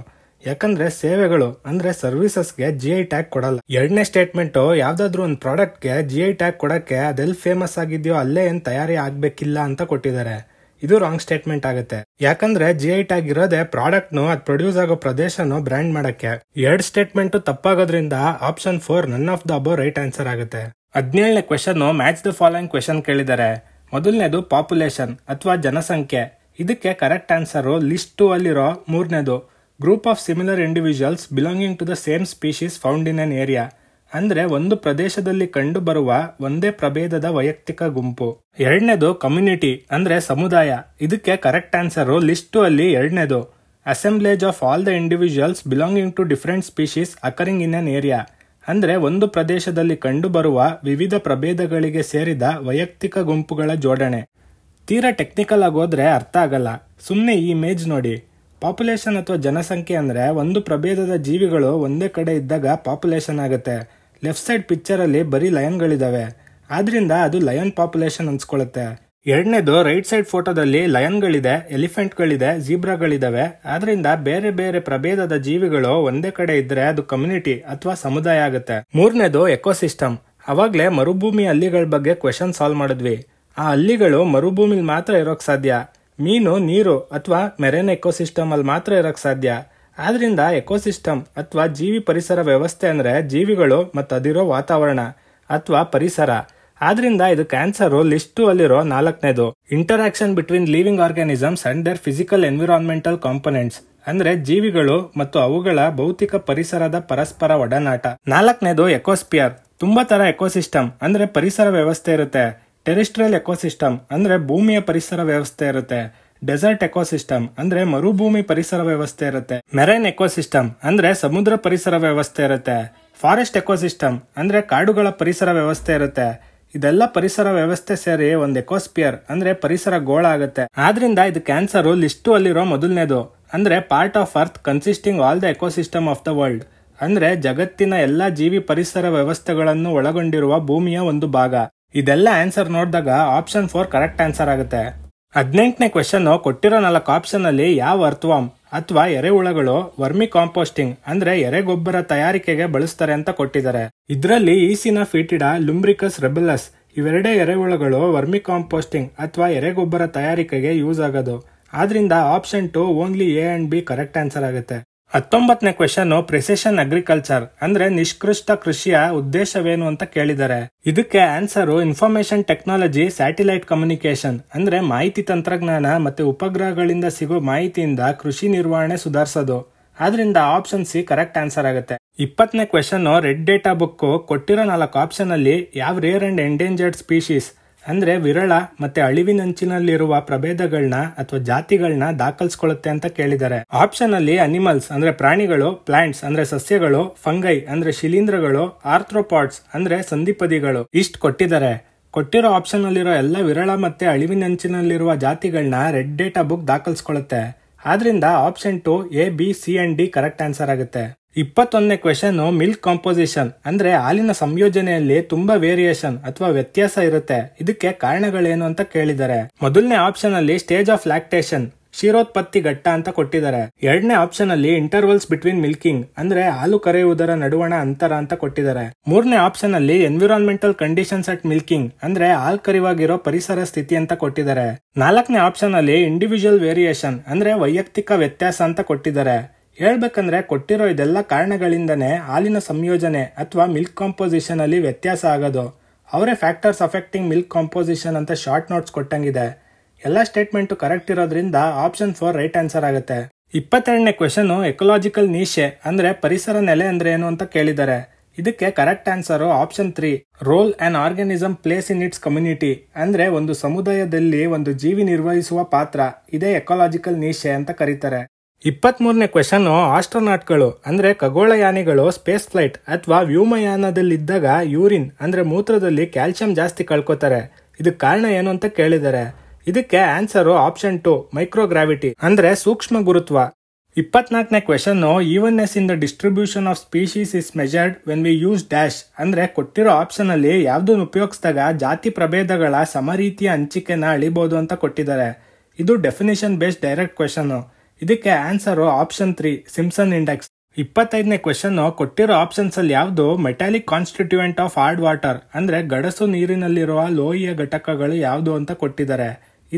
ಯಾಕಂದರೆ ಸೇವೆಗಳು ಅಂದರೆ ಸರ್ವಿಸಸ್ಗೆ ಜಿ ಐ ಟ್ಯಾಗ್ ಕೊಡಲ್ಲ ಎರಡನೇ ಸ್ಟೇಟ್ಮೆಂಟು ಯಾವುದಾದ್ರೂ ಒಂದು ಪ್ರಾಡಕ್ಟ್ಗೆ ಜಿ ಐ ಟ್ಯಾಗ್ ಕೊಡೋಕ್ಕೆ ಅದೆಲ್ಲಿ ಫೇಮಸ್ ಆಗಿದೆಯೋ ಅಲ್ಲೇ ಏನು ತಯಾರಿ ಆಗಬೇಕಿಲ್ಲ ಅಂತ ಕೊಟ್ಟಿದ್ದಾರೆ ಇದು ರಾಂಗ್ ಸ್ಟೇಟ್ಮೆಂಟ್ ಆಗುತ್ತೆ ಯಾಕಂದ್ರೆ ಜಿ ಐ ಟ್ಯಾಗ್ ಇರೋದೇ ಪ್ರಾಡಕ್ಟ್ ನು ಅದ್ ಪ್ರೊಡ್ಯೂಸ್ ಆಗೋ ಪ್ರದೇಶನು ಬ್ರ್ಯಾಂಡ್ ಮಾಡಕ್ಕೆ ಎರಡ್ ಸ್ಟೇಟ್ಮೆಂಟ್ ತಪ್ಪಾಗೋದ್ರಿಂದ option four none of the above right answer ಆಗುತ್ತೆ ಹದಿನೇಳನೇ question match the following question ಕೇಳಿದ್ದಾರೆ ಮೊದಲನೇದು ಪಾಪ್ಯುಲೇಷನ್ ಅಥವಾ ಜನಸಂಖ್ಯೆ ಇದಕ್ಕೆ ಕರೆಕ್ಟ್ ಆನ್ಸರ್ ಲಿಸ್ಟ್ ಟು ಅಲ್ಲಿರೋ ಮೂರನೇದು group of similar individuals belonging to the same species found in an area ಅಂದ್ರೆ ಒಂದು ಪ್ರದೇಶದಲ್ಲಿ ಕಂಡುಬರುವ ಒಂದೇ ಪ್ರಭೇದದ ವೈಯಕ್ತಿಕ ಗುಂಪು ಎರಡನೇದು ಕಮ್ಯುನಿಟಿ ಅಂದ್ರೆ ಸಮುದಾಯ ಇದಕ್ಕೆ ಕರೆಕ್ಟ್ ಆನ್ಸರು ಲಿಸ್ಟು ಅಲ್ಲಿ ಎರಡನೇದು assemblage of all the individuals belonging to different species occurring in an area ಅಂದ್ರೆ ಒಂದು ಪ್ರದೇಶದಲ್ಲಿ ಕಂಡುಬರುವ ವಿವಿಧ ಪ್ರಭೇದಗಳಿಗೆ ಸೇರಿದ ವೈಯಕ್ತಿಕ ಗುಂಪುಗಳ ಜೋಡಣೆ ತೀರಾ ಟೆಕ್ನಿಕಲ್ ಆಗಿ ಅರ್ಥ ಆಗಲ್ಲ ಸುಮ್ಮನೆ ಈ ಇಮೇಜ್ ನೋಡಿ ಪಾಪ್ಯುಲೇಷನ್ ಅಥವಾ ಜನಸಂಖ್ಯೆ ಅಂದ್ರೆ ಒಂದು ಪ್ರಭೇದದ ಜೀವಿಗಳು ಒಂದೇ ಕಡೆ ಇದ್ದಾಗ ಪಾಪ್ಯುಲೇಷನ್ ಆಗುತ್ತೆ ಲೆಫ್ಟ್ ಸೈಡ್ ಪಿಕ್ಚರಲ್ಲಿ ಬರೀ ಲಯನ್ಗಳಿದ್ದಾವೆ ಆದ್ರಿಂದ ಅದು ಲಯನ್ ಪಾಪ್ಯುಲೇಷನ್ ಅನ್ಸ್ಕೊಳ್ಳುತ್ತೆ ಎರಡನೇದು ರೈಟ್ ಸೈಡ್ ಫೋಟೋದಲ್ಲಿ ಲಯನ್ಗಳಿದೆ ಎಲಿಫೆಂಟ್ಗಳಿದೆ ಜೀಬ್ರಾಗಳಿದ್ದಾವೆ ಆದ್ರಿಂದ ಬೇರೆ ಬೇರೆ ಪ್ರಭೇದದ ಜೀವಿಗಳು ಒಂದೇ ಕಡೆ ಇದ್ರೆ ಅದು ಕಮ್ಯುನಿಟಿ ಅಥವಾ ಸಮುದಾಯ ಆಗುತ್ತೆ ಮೂರನೇದು ಎಕೋಸಿಸ್ಟಮ್ ಆವಾಗಲೇ ಮರುಭೂಮಿ ಹಲ್ಲಿಗಳ ಬಗ್ಗೆ ಕ್ವೆಶನ್ ಸಾಲ್ವ್ ಮಾಡಿದ್ವಿ ಆ ಹಲ್ಲಿಗಳು ಮರುಭೂಮಿಲಿ ಮಾತ್ರ ಇರೋಕ್ ಸಾಧ್ಯ ಮೀನು ನೀರು ಅಥವಾ ಮೆರೇನ್ ಎಕೋಸಿಸ್ಟಮ್ ಅಲ್ಲಿ ಮಾತ್ರ ಇರೋಕ್ ಸಾಧ್ಯ ಆದ್ದರಿಂದ ಎಕೋಸಿಸ್ಟಮ್ ಅಥವಾ ಜೀವಿ ಪರಿಸರ ವ್ಯವಸ್ಥೆ ಅಂದರೆ ಜೀವಿಗಳು ಮತ್ತು ಅದಿರೋ ವಾತಾವರಣ ಅಥವಾ ಪರಿಸರ ಆದ್ರಿಂದ ಇದು ಕ್ಯಾನ್ಸರು ಲಿಸ್ಟು ಅಲ್ಲಿರೋ ನಾಲ್ಕನೇದು interaction between living organisms and their physical environmental components ಅಂದ್ರೆ ಜೀವಿಗಳು ಮತ್ತು ಅವುಗಳ ಭೌತಿಕ ಪರಿಸರದ ಪರಸ್ಪರ ಒಡನಾಟ ನಾಲ್ಕನೇದು ಎಕೋಸ್ಪಿಯರ್ ತುಂಬಾ ತರ ಎಕೋಸಿಸ್ಟಮ್ ಅಂದ್ರೆ ಪರಿಸರ ವ್ಯವಸ್ಥೆ ಇರುತ್ತೆ ಟೆರಿಸ್ಟ್ರಿಯಲ್ ಎಕೋಸಿಸ್ಟಮ್ ಅಂದ್ರೆ ಭೂಮಿಯ ಪರಿಸರ ವ್ಯವಸ್ಥೆ ಇರುತ್ತೆ ಡೆಸರ್ಟ್ ಎಕೋಸಿಸ್ಟಮ್ ಅಂದ್ರೆ ಮರುಭೂಮಿ ಪರಿಸರ ವ್ಯವಸ್ಥೆ ಇರುತ್ತೆ ಮೆರೈನ್ ಎಕೋಸಿಸ್ಟಮ್ ಅಂದ್ರೆ ಸಮುದ್ರ ಪರಿಸರ ವ್ಯವಸ್ಥೆ ಇರುತ್ತೆ ಫಾರೆಸ್ಟ್ ಎಕೋಸಿಸ್ಟಮ್ ಅಂದ್ರೆ ಕಾಡುಗಳ ಪರಿಸರ ವ್ಯವಸ್ಥೆ ಇರುತ್ತೆ ಇದೆಲ್ಲ ಪರಿಸರ ವ್ಯವಸ್ಥೆ ಸೇರಿ ಒಂದು ಎಕೋಸ್ಪಿಯರ್ ಅಂದ್ರೆ ಪರಿಸರ ಗೋಳ ಆಗುತ್ತೆ ಆದ್ರಿಂದ ಇದು ಕ್ಯಾನ್ಸರ್ ಲಿಸ್ಟು ಅಲ್ಲಿರೋ ಮೊದಲನೇದು ಅಂದ್ರೆ part of earth consisting all the ecosystem of the world ಅಂದ್ರೆ ಜಗತ್ತಿನ ಎಲ್ಲಾ ಜೀವಿ ಪರಿಸರ ವ್ಯವಸ್ಥೆಗಳನ್ನು ಒಳಗೊಂಡಿರುವ ಭೂಮಿಯ ಒಂದು ಭಾಗ ಇದೆಲ್ಲ ಆನ್ಸರ್ ನೋಡಿದಾಗ ಆಪ್ಷನ್ ಫೋರ್ ಕರೆಕ್ಟ್ ಆನ್ಸರ್ ಆಗುತ್ತೆ ಹದಿನೆಂಟನೇ ಕ್ವೆಶನ್ ಕೊಟ್ಟಿರೋ ನಾಲ್ಕು ಆಪ್ಷನ್ ಅಲ್ಲಿ ಯಾವ ಅರ್ಥವಾಮ್ ಅಥವಾ ಎರೆಹುಳಗಳು ವರ್ಮಿ ಕಾಂಪೋಸ್ಟಿಂಗ್ ಅಂದ್ರೆ ಎರೆಗೊಬ್ಬರ ತಯಾರಿಕೆಗೆ ಬಳಸ್ತಾರೆ ಅಂತ ಕೊಟ್ಟಿದ್ದಾರೆ ಇದರಲ್ಲಿ ಈಸಿನ ಫೀಟಿಡ ಲುಂಬ್ರಿಕಸ್ ರೆಬೆಲಸ್ ಇವೆರಡೇ ಎರೆಹುಳಗಳು ವರ್ಮಿ ಕಾಂಪೋಸ್ಟಿಂಗ್ ಅಥವಾ ಎರೆಗೊಬ್ಬರ ತಯಾರಿಕೆಗೆ ಯೂಸ್ ಆಗೋದು ಆದ್ರಿಂದ option two only A and B correct answer ಆಗುತ್ತೆ ಹತ್ತೊಂಬತ್ತನೇ ಕ್ವೆಶನ್ ಪ್ರೆಸೆಷನ್ ಅಗ್ರಿಕಲ್ಚರ್ ಅಂದ್ರೆ ನಿಷ್ಕೃಷ್ಟ ಕೃಷಿಯ ಉದ್ದೇಶವೇನು ಅಂತ ಕೇಳಿದ್ದಾರೆ ಇದಕ್ಕೆ answer information technology satellite communication ಅಂದ್ರೆ ಮಾಹಿತಿ ತಂತ್ರಜ್ಞಾನ ಮತ್ತೆ ಉಪಗ್ರಹಗಳಿಂದ ಸಿಗೋ ಮಾಹಿತಿಯಿಂದ ಕೃಷಿ ನಿರ್ವಹಣೆ ಸುಧಾರಿಸೋದು ಆದ್ರಿಂದ ಆಪ್ಷನ್ ಸಿ ಕರೆಕ್ಟ್ ಆನ್ಸರ್ ಆಗುತ್ತೆ ಇಪ್ಪತ್ತನೇ ಕ್ವೆಶನ್ ರೆಡ್ ಡೇಟಾ ಬುಕ್ ಕೊಟ್ಟಿರೋ ನಾಲ್ಕು ಆಪ್ಷನ್ ಅಲ್ಲಿ ಯಾವ ರೇರ್ ಅಂಡ್ ಎಂಡೇಂಜರ್ಡ್ ಸ್ಪೀಶೀಸ್ ಅಂದರೆ ವಿರಳ ಮತ್ತೆ ಅಳಿವಿನಂಚಿನಲ್ಲಿರುವ ಪ್ರಭೇದಗಳನ್ನ ಅಥವಾ ಜಾತಿಗಳನ್ನ ದಾಖಲಿಸ್ಕೊಳ್ಳುತ್ತೆ ಅಂತ ಕೇಳಿದ್ದಾರೆ ಆಪ್ಷನ್ ಅಲ್ಲಿ ಅನಿಮಲ್ಸ್ ಅಂದ್ರೆ ಪ್ರಾಣಿಗಳು ಪ್ಲಾಂಟ್ಸ್ ಅಂದ್ರೆ ಸಸ್ಯಗಳು ಫಂಗೈ ಅಂದ್ರೆ ಶಿಲೀಂಧ್ರಗಳು ಆರ್ಥ್ರೋಪಾಡ್ಸ್ ಅಂದ್ರೆ ಸಂಧಿಪದಿಗಳು ಇಷ್ಟು ಕೊಟ್ಟಿದ್ದಾರೆ ಕೊಟ್ಟಿರೋ ಆಪ್ಷನ್ ಅಲ್ಲಿರೋ ಎಲ್ಲ ವಿರಳ ಮತ್ತೆ ಅಳಿವಿನಂಚಿನಲ್ಲಿರುವ ಜಾತಿಗಳನ್ನ ರೆಡ್ ಡೇಟಾ ಬುಕ್ ದಾಖಲಿಸ್ಕೊಳ್ಳುತ್ತೆ ಆದ್ರಿಂದ option two A B C and D correct answer ಆಗುತ್ತೆ ಇಪ್ಪತ್ತೊಂದನೇ ಕ್ವೆಶನ್ ಮಿಲ್ಕ್ ಕಾಂಪೋಸಿಷನ್ ಅಂದ್ರೆ ಹಾಲಿನ ಸಂಯೋಜನೆಯಲ್ಲಿ ತುಂಬಾ ವೇರಿಯೇಷನ್ ಅಥವಾ ವ್ಯತ್ಯಾಸ ಇರುತ್ತೆ ಇದಕ್ಕೆ ಕಾರಣಗಳೇನು ಅಂತ ಕೇಳಿದ್ದಾರೆ ಮೊದಲನೇ ಆಪ್ಷನ್ ಅಲ್ಲಿ ಸ್ಟೇಜ್ ಆಫ್ ಲ್ಯಾಕ್ಟೇಷನ್ ಕ್ಷೀರೋತ್ಪತ್ತಿ ಘಟ್ಟ ಅಂತ ಕೊಟ್ಟಿದ್ದಾರೆ ಎರಡನೇ ಆಪ್ಷನ್ ಅಲ್ಲಿ ಇಂಟರ್ವಲ್ಸ್ ಬಿಟ್ವೀನ್ ಮಿಲ್ಕಿಂಗ್ ಅಂದ್ರೆ ಹಾಲು ಕರೆಯುವುದರ ನಡುವಣ ಅಂತರ ಅಂತ ಕೊಟ್ಟಿದ್ದಾರೆ ಮೂರನೇ ಆಪ್ಷನ್ ಅಲ್ಲಿ ಎನ್ವಿರಾನ್ಮೆಂಟಲ್ ಕಂಡೀಷನ್ಸ್ ಅಟ್ ಮಿಲ್ಕಿಂಗ್ ಅಂದ್ರೆ ಹಾಲ್ ಕರಿವಾಗಿರೋ ಪರಿಸರ ಸ್ಥಿತಿ ಅಂತ ಕೊಟ್ಟಿದ್ದಾರೆ ನಾಲ್ಕನೇ ಆಪ್ಷನ್ ಅಲ್ಲಿ ಇಂಡಿವಿಜುವಲ್ ವೇರಿಯೇಷನ್ ಅಂದ್ರೆ ವೈಯಕ್ತಿಕ ವ್ಯತ್ಯಾಸ ಅಂತ ಕೊಟ್ಟಿದ್ದಾರೆ ಹೇಳ್ಬೇಕಂದ್ರೆ ಕೊಟ್ಟಿರೋ ಇದೆಲ್ಲ ಕಾರಣಗಳಿಂದನೇ ಹಾಲಿನ ಸಂಯೋಜನೆ ಅಥವಾ ಮಿಲ್ಕ್ ಕಾಂಪೋಸಿಷನ್ ಅಲ್ಲಿ ವ್ಯತ್ಯಾಸ ಆಗೋದು ಅವರೇ ಫ್ಯಾಕ್ಟರ್ಸ್ ಅಫೆಕ್ಟಿಂಗ್ ಮಿಲ್ಕ್ ಕಾಂಪೋಸಿಷನ್ ಅಂತ ಶಾರ್ಟ್ ನೋಟ್ಸ್ ಕೊಟ್ಟಂಗಿದೆ ಎಲ್ಲ ಸ್ಟೇಟ್ಮೆಂಟ್ ಕರೆಕ್ಟ್ ಇರೋದ್ರಿಂದ ಆಪ್ಷನ್ ಫೋರ್ ರೈಟ್ ಆನ್ಸರ್ ಆಗುತ್ತೆ ಇಪ್ಪತ್ತೆರಡನೇ ಕ್ವಶನ್ ಎಕೊಲಾಜಿಕಲ್ ನೀಶೆ ಅಂದ್ರೆ ಪರಿಸರ ನೆಲೆ ಅಂದ್ರೆ ಏನು ಅಂತ ಕೇಳಿದ್ದಾರೆ ಇದಕ್ಕೆ correct answer option three role an organism plays in its community ಅಂದ್ರೆ ಒಂದು ಸಮುದಾಯದಲ್ಲಿ ಒಂದು ಜೀವಿ ನಿರ್ವಹಿಸುವ ಪಾತ್ರ ಇದೇ ಎಕೊಲಾಜಿಕಲ್ ನೀಶೆ ಅಂತ ಕರೀತಾರೆ ಇಪ್ಪತ್ಮೂರನೇ ಕ್ವೆಶನ್ ಆಸ್ಟ್ರೋನಾಟ್ಗಳು ಅಂದ್ರೆ ಖಗೋಳಯಾನಿಗಳು ಸ್ಪೇಸ್ ಫ್ಲೈಟ್ ಅಥವಾ ವ್ಯೋಮಯಾನದಲ್ಲಿದ್ದಾಗ ಯೂರಿನ್ ಅಂದ್ರೆ ಮೂತ್ರದಲ್ಲಿ ಕ್ಯಾಲ್ಸಿಯಂ ಜಾಸ್ತಿ ಕಳ್ಕೊತಾರೆ ಇದಕ್ಕೆ ಕಾರಣ ಏನು ಅಂತ ಕೇಳಿದ್ದಾರೆ ಇದಕ್ಕೆ ಆನ್ಸರು ಆಪ್ಷನ್ ಟು ಮೈಕ್ರೋಗ್ರಾವಿಟಿ ಅಂದ್ರೆ ಸೂಕ್ಷ್ಮ ಗುರುತ್ವ ಇಪ್ಪತ್ನಾಲ್ಕನೇ question evenness in the distribution of species is measured when we use dash ಅಂದ್ರೆ ಕೊಟ್ಟಿರೋ ಆಪ್ಷನ್ ಅಲ್ಲಿ ಯಾವ್ದನ್ನು ಉಪಯೋಗಿಸಿದಾಗ ಜಾತಿ ಪ್ರಭೇದಗಳ ಸಮರೀತಿಯ ಹಂಚಿಕೆನ ಅಳಿಬಹುದು ಅಂತ ಕೊಟ್ಟಿದ್ದಾರೆ ಇದು ಡೆಫಿನೇಷನ್ ಬೇಸ್ಡ್ ಡೈರೆಕ್ಟ್ ಕ್ವೆಶನ್ ಇದಕ್ಕೆ answer option three Simpson index ಇಪ್ಪತ್ತೈದನೇ ಕ್ವೆಶನ್ ಕೊಟ್ಟಿರೋ ಆಪ್ಷನ್ಸ್ ಅಲ್ಲಿ ಯಾವುದು metallic constituent of hard water ಅಂದ್ರೆ ಗಡಸು ನೀರಿನಲ್ಲಿರುವ ಲೋಹಿಯ ಘಟಕಗಳು ಯಾವುದು ಅಂತ ಕೊಟ್ಟಿದ್ದಾರೆ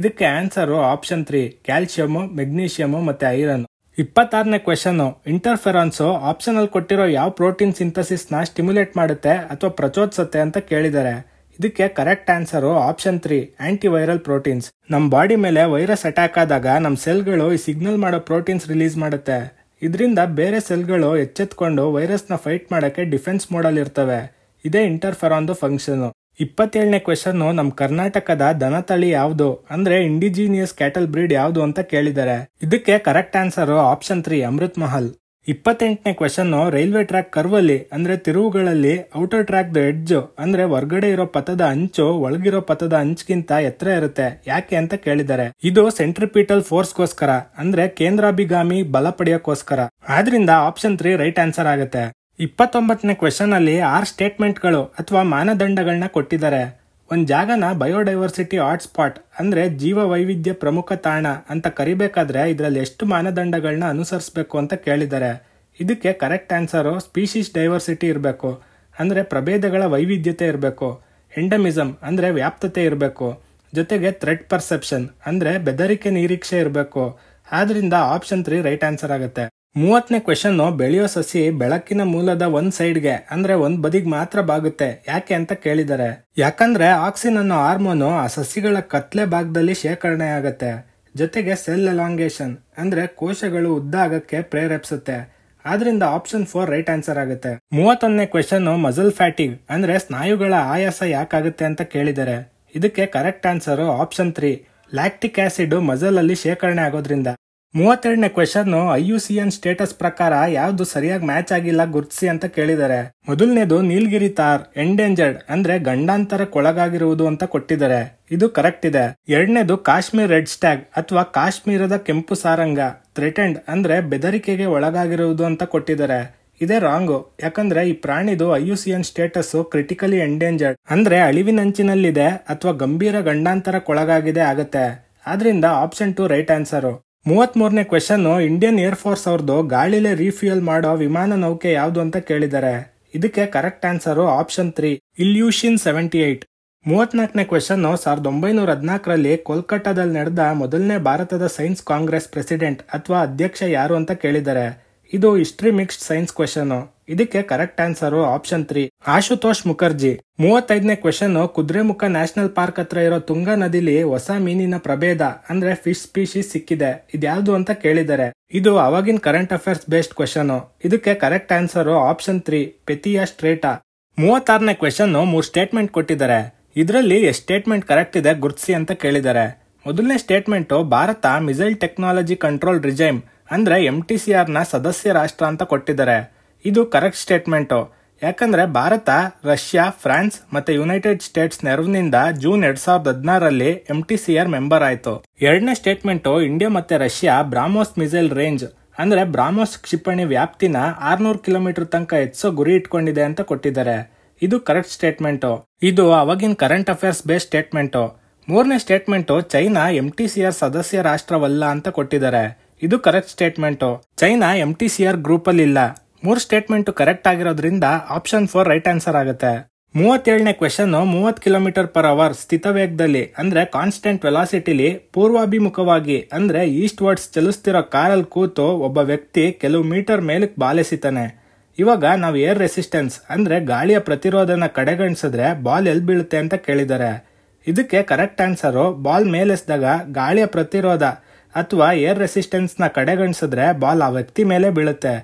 ಇದಕ್ಕೆ answer option three calcium magnesium ಮತ್ತೆ ಐರನ್ ಇಪ್ಪತ್ತಾರನೇ ಕ್ವೆಶನ್ ಇಂಟರ್ಫೆರಾನ್ಸು ಅಲ್ಲಿ ಕೊಟ್ಟಿರೋ ಯಾವ ಪ್ರೋಟೀನ್ ಸಿಂಥಸಿಸ್ ನ ಸ್ಟಿಮ್ಯುಲೇಟ್ ಮಾಡುತ್ತೆ ಅಥವಾ ಪ್ರಚೋದಿಸುತ್ತೆ ಅಂತ ಕೇಳಿದ್ದಾರೆ ಇದಕ್ಕೆ correct answer option three antiviral proteins ನಮ್ಮ ಬಾಡಿ ಮೇಲೆ ವೈರಸ್ ಅಟ್ಯಾಕ್ ಆದಾಗ ನಮ್ಮ ಸೆಲ್ಗಳು ಈ ಸಿಗ್ನಲ್ ಮಾಡೋ ಪ್ರೋಟೀನ್ಸ್ ರಿಲೀಸ್ ಮಾಡುತ್ತೆ ಇದರಿಂದ ಬೇರೆ ಸೆಲ್ಗಳು ಎಚ್ಚೆತ್ಕೊಂಡು ವೈರಸ್ನ ಫೈಟ್ ಮಾಡೋಕ್ಕೆ ಡಿಫೆನ್ಸ್ ಮೋಡಲ್ ಇರ್ತವೆ ಇದೇ ಇಂಟರ್ಫೆರಾನ್ದು ಫಂಕ್ಷನು ಇಪ್ಪತ್ತೇಳನೇ ಕ್ವೆಶನ್ನು ನಮ್ಮ ಕರ್ನಾಟಕದ ದನ ತಳಿ ಯಾವುದು ಅಂದ್ರೆ ಇಂಡಿಜಿನಿಯಸ್ ಕ್ಯಾಟಲ್ ಬ್ರೀಡ್ ಯಾವುದು ಅಂತ ಕೇಳಿದ್ದಾರೆ ಇದಕ್ಕೆ correct answer option three Amrit Mahal ಇಪ್ಪತ್ತೆಂಟನೇ ಕ್ವೆಶನ್ನು ರೈಲ್ವೆ ಟ್ರ್ಯಾಕ್ ಕರ್ವಲ್ಲಿ ಅಂದರೆ ತಿರುವುಗಳಲ್ಲಿ ಔಟರ್ ಟ್ರ್ಯಾಕ್ ದ ಎಡ್ಜು ಅಂದರೆ ಹೊರಗಡೆ ಇರೋ ಪಥದ ಅಂಚು ಒಳಗಿರೋ ಪಥದ ಅಂಚ್ಗಿಂತ ಎತ್ತರ ಇರುತ್ತೆ ಯಾಕೆ ಅಂತ ಕೇಳಿದ್ದಾರೆ ಇದು ಸೆಂಟ್ರಿಪೀಟಲ್ ಫೋರ್ಸ್ಗೋಸ್ಕರ ಅಂದ್ರೆ ಕೇಂದ್ರಾಭಿಗಾಮಿ ಬಲ ಪಡೆಯೋಕ್ಕೋಸ್ಕರ ಆದ್ರಿಂದ ಆಪ್ಷನ್ ತ್ರೀ ರೈಟ್ ಆನ್ಸರ್ ಆಗುತ್ತೆ ಇಪ್ಪತ್ತೊಂಬತ್ತನೇ ಕ್ವೆಶನ್ ಅಲ್ಲಿ ಆರ್ ಸ್ಟೇಟ್ಮೆಂಟ್ಗಳು ಅಥವಾ ಮಾನದಂಡಗಳನ್ನ ಕೊಟ್ಟಿದ್ದಾರೆ ಒಂದು ಜಾಗನ ಬಯೋಡೈವರ್ಸಿಟಿ ಹಾಟ್ಸ್ಪಾಟ್ ಸ್ಪಾಟ್ ಅಂದರೆ ಜೀವ ವೈವಿಧ್ಯ ಪ್ರಮುಖ ತಾಣ ಅಂತ ಕರಿಬೇಕಾದ್ರೆ ಇದರಲ್ಲಿ ಎಷ್ಟು ಮಾನದಂಡಗಳನ್ನ ಅನುಸರಿಸಬೇಕು ಅಂತ ಕೇಳಿದ್ದಾರೆ ಇದಕ್ಕೆ ಕರೆಕ್ಟ್ ಆನ್ಸರು ಸ್ಪೀಶೀಸ್ ಡೈವರ್ಸಿಟಿ ಇರಬೇಕು ಅಂದರೆ ಪ್ರಭೇದಗಳ ವೈವಿಧ್ಯತೆ ಇರಬೇಕು ಎಂಡಮಿಸಮ್ ಅಂದರೆ ವ್ಯಾಪ್ತತೆ ಇರಬೇಕು ಜೊತೆಗೆ ಥ್ರೆಟ್ ಪರ್ಸೆಪ್ಷನ್ ಅಂದರೆ ಬೆದರಿಕೆ ನಿರೀಕ್ಷೆ ಇರಬೇಕು ಆದ್ದರಿಂದ ಆಪ್ಷನ್ ತ್ರೀ ರೈಟ್ ಆನ್ಸರ್ ಆಗುತ್ತೆ ಮೂವತ್ತನೇ ಕ್ವೆಶನ್ ಬೆಳೆಯೋ ಸಸಿ ಬೆಳಕಿನ ಮೂಲದ ಒಂದ್ ಸೈಡ್ಗೆ ಅಂದ್ರೆ ಒಂದ್ ಬದಿಗೆ ಮಾತ್ರ ಬಾಗುತ್ತೆ ಯಾಕೆ ಅಂತ ಕೇಳಿದ್ದಾರೆ ಯಾಕಂದ್ರೆ ಆಕ್ಸಿನ್ ಅನ್ನೋ ಹಾರ್ಮೋನು ಆ ಸಸಿಗಳ ಕತ್ಲೆ ಭಾಗದಲ್ಲಿ ಶೇಖರಣೆ ಆಗುತ್ತೆ ಜೊತೆಗೆ ಸೆಲ್ ಎಲಾಂಗೇಶನ್ ಅಂದ್ರೆ ಕೋಶಗಳು ಉದ್ದ ಆಗಕ್ಕೆ ಪ್ರೇರೇಪಿಸುತ್ತೆ ಆದ್ರಿಂದ ಆಪ್ಷನ್ ಫೋರ್ ರೈಟ್ ಆನ್ಸರ್ ಆಗುತ್ತೆ ಮೂವತ್ತೊಂದನೇ ಕ್ವೆಶನ್ ಮಜಲ್ ಫ್ಯಾಟಿಗ್ ಅಂದ್ರೆ ಸ್ನಾಯುಗಳ ಆಯಾಸ ಯಾಕಾಗುತ್ತೆ ಅಂತ ಕೇಳಿದ್ದಾರೆ ಇದಕ್ಕೆ correct answer option three lactic acid muscle ಅಲ್ಲಿ ಶೇಖರಣೆ ಆಗೋದ್ರಿಂದ ಮೂವತ್ತೆರಡನೇ question I U C N status ಪ್ರಕಾರ ಯಾವ್ದು ಸರಿಯಾಗಿ ಮ್ಯಾಚ್ ಆಗಿಲ್ಲ ಗುರುತಿಸಿ ಅಂತ ಕೇಳಿದ್ದಾರೆ ಮೊದಲನೇದು ನೀಲ್ಗಿರಿ ತಾರ್ ಎಂಡೇಂಜರ್ಡ್ ಅಂದ್ರೆ ಗಂಡಾಂತರಕ್ಕೊಳಗಾಗಿರುವುದು ಅಂತ ಕೊಟ್ಟಿದ್ದಾರೆ ಇದು ಕರೆಕ್ಟ್ ಇದೆ ಎರಡನೇದು ಕಾಶ್ಮೀರ್ ರೆಡ್ ಸ್ಟ್ಯಾಗ್ ಅಥವಾ ಕಾಶ್ಮೀರದ ಕೆಂಪು ಸಾರಂಗ ಥ್ರೆಟೆಂಡ್ ಅಂದ್ರೆ ಬೆದರಿಕೆಗೆ ಒಳಗಾಗಿರುವುದು ಅಂತ ಕೊಟ್ಟಿದ್ದಾರೆ ಇದೇ ರಾಂಗು ಯಾಕಂದ್ರೆ ಈ ಪ್ರಾಣಿದು ಐಯುಸಿಎನ್ ಸ್ಟೇಟಸ್ ಕ್ರಿಟಿಕಲಿ ಎಂಡೇಂಜರ್ಡ್ ಅಂದ್ರೆ ಅಳಿವಿನಂಚಿನಲ್ಲಿದೆ ಅಥವಾ ಗಂಭೀರ ಗಂಡಾಂತರಕ್ಕೊಳಗಾಗಿದೆ ಆಗತ್ತೆ ಆದ್ರಿಂದ ಆಪ್ಷನ್ ಟು ರೈಟ್ ಆನ್ಸರ್ ಮೂವತ್ತ್ ಮೂರನೇ ಇಂಡಿಯನ್ ಏರ್ ಫೋರ್ಸ್ ಅವ್ರದ್ದು ಗಾಳಿಲೆ ರೀಫ್ಯೂಯಲ್ ಮಾಡೋ ವಿಮಾನ ನೌಕೆ ಯಾವುದು ಅಂತ ಕೇಳಿದ್ದಾರೆ ಇದಕ್ಕೆ correct answer option three Ilyushin seventy eight ಮೂವತ್ನಾಲ್ಕನೇ ಕ್ವೆಶನ್ನು ಸಾವಿರದ ಒಂಬೈನೂರ ಹದಿನಾಲ್ಕರಲ್ಲಿ ಕೋಲ್ಕತ್ತಾದಲ್ಲಿ ನಡೆದ ಮೊದಲನೇ ಭಾರತದ ಸೈನ್ಸ್ ಕಾಂಗ್ರೆಸ್ ಪ್ರೆಸಿಡೆಂಟ್ ಅಥವಾ ಅಧ್ಯಕ್ಷ ಯಾರು ಅಂತ ಕೇಳಿದ್ದಾರೆ ಇದು ಹಿಸ್ಟ್ರಿ ಮಿಕ್ಸ್ಡ್ ಸೈನ್ಸ್ ಕ್ವೆಶನ್ ಇದಕ್ಕೆ correct answer option three Ashutosh Mukherjee ಮೂವತ್ತೈದನೇ ಕ್ವೆಶನ್ ಕುದುರೆಮುಖ ನ್ಯಾಷನಲ್ ಪಾರ್ಕ್ ಹತ್ರ ಇರೋ ತುಂಗಾ ನದಿಲಿ ಹೊಸ ಮೀನಿನ ಪ್ರಭೇದ ಅಂದ್ರೆ ಫಿಶ್ ಸ್ಪೀಶೀಸ್ ಸಿಕ್ಕಿದೆ ಇದ್ಯಾವ್ದು ಅಂತ ಕೇಳಿದರೆ ಇದು ಅವಾಗಿನ್ ಕರೆಂಟ್ ಅಫೇರ್ಸ್ ಬೇಸ್ಡ್ ಕ್ವೆಶನ್ ಇದಕ್ಕೆ correct answer option three Pethia striata ಮೂವತ್ತಾರನೇ ಕ್ವೆಶನ್ ಮೂರು ಸ್ಟೇಟ್ಮೆಂಟ್ ಕೊಟ್ಟಿದ್ದಾರೆ ಇದರಲ್ಲಿ ಎಷ್ಟು ಸ್ಟೇಟ್ಮೆಂಟ್ ಕರೆಕ್ಟ್ ಇದೆ ಗುರ್ಸಿ ಅಂತ ಕೇಳಿದ್ದಾರೆ ಮೊದಲನೇ statement Bharat missile technology control regime ಅಂದ್ರೆ ಎಂ ಟಿ ಸಿ ಆರ್ ನ ಸದಸ್ಯ ರಾಷ್ಟ್ರ ಅಂತ ಕೊಟ್ಟಿದ್ದಾರೆ ಇದು ಕರೆಕ್ಟ್ ಸ್ಟೇಟ್ಮೆಂಟು ಯಾಕಂದ್ರೆ ಭಾರತ ರಷ್ಯಾ ಫ್ರಾನ್ಸ್ ಮತ್ತೆ ಯುನೈಟೆಡ್ ಸ್ಟೇಟ್ಸ್ ನೆರವಿನಿಂದ ಜೂನ್ ಎರಡ್ ಸಾವಿರದ ಹದಿನಾರಲ್ಲಿ M T C R member ಆಯಿತು ಎರಡನೇ ಸ್ಟೇಟ್ಮೆಂಟು ಇಂಡಿಯಾ ಮತ್ತೆ ರಷ್ಯಾ ಬ್ರಾಮೋಸ್ ಮಿಸೈಲ್ ರೇಂಜ್ ಅಂದ್ರೆ ಬ್ರಾಮೋಸ್ ಕ್ಷಿಪಣಿ ವ್ಯಾಪ್ತಿನ ಆರ್ನೂರು ಕಿಲೋಮೀಟರ್ ತನಕ ಹೆಚ್ಚೋ ಗುರಿ ಇಟ್ಕೊಂಡಿದೆ ಅಂತ ಕೊಟ್ಟಿದ್ದಾರೆ ಇದು ಕರೆಕ್ಟ್ ಸ್ಟೇಟ್ಮೆಂಟು ಇದು ಅವಾಗಿನ ಕರೆಂಟ್ ಅಫೇರ್ಸ್ ಬೇಸ್ ಸ್ಟೇಟ್ಮೆಂಟು ಮೂರನೇ statement China M T C R ಸದಸ್ಯ ರಾಷ್ಟ್ರವಲ್ಲ ಅಂತ ಕೊಟ್ಟಿದ್ದಾರೆ ಇದು correct statement China M T C R ಗ್ರೂಪಲ್ಲಿಲ್ಲ ಮೂರ್ ಸ್ಟೇಟ್ಮೆಂಟ್ ಕರೆಕ್ಟ್ ಆಗಿರೋದ್ರಿಂದ ಆಪ್ಷನ್ ಫೋರ್ ರೈಟ್ ಆನ್ಸರ್ ಆಗುತ್ತೆ ಮೂವತ್ತೇಳನೇ ಕ್ವೆಶನ್ ಮೂವತ್ತು ಕಿಲೋಮೀಟರ್ ಪರ್ ಅವರ್ ಸ್ಥಿತ ವೇಗದಲ್ಲಿ ಅಂದ್ರೆ ಕಾನ್ಸ್ಟೆಂಟ್ ವೆಲಾಸಿಟಿಲಿ ಪೂರ್ವಾಭಿಮುಖವಾಗಿ ಅಂದ್ರೆ ಈಸ್ಟ್ ವರ್ಡ್ಸ್ ಚಲಿಸ್ತಿರೋ ಕಾರಲ್ಲಿ ಕೂತು ಒಬ್ಬ ವ್ಯಕ್ತಿ ಕೆಲವು ಮೀಟರ್ ಮೇಲಕ್ಕೆ ಬಾಲೆಸಿತಾನೆ ಇವಾಗ ನಾವು ಏರ್ ರೆಸಿಸ್ಟೆನ್ಸ್ ಅಂದ್ರೆ ಗಾಳಿಯ ಪ್ರತಿರೋಧನ ಕಡೆಗಣಿಸಿದ್ರೆ ಬಾಲ್ ಎಲ್ಲಿ ಬೀಳುತ್ತೆ ಅಂತ ಕೇಳಿದ್ದಾರೆ ಇದಕ್ಕೆ ಕರೆಕ್ಟ್ ಆನ್ಸರು ಬಾಲ್ ಮೇಲೆಸ್ದಾಗ ಗಾಳಿಯ ಪ್ರತಿರೋಧ ಅಥವಾ ಏರ್ ರೆಸಿಸ್ಟೆನ್ಸ್ನ ಕಡೆಗಣಿಸಿದ್ರೆ ಬಾಲ್ ಆ ವ್ಯಕ್ತಿ ಮೇಲೆ ಬೀಳುತ್ತೆ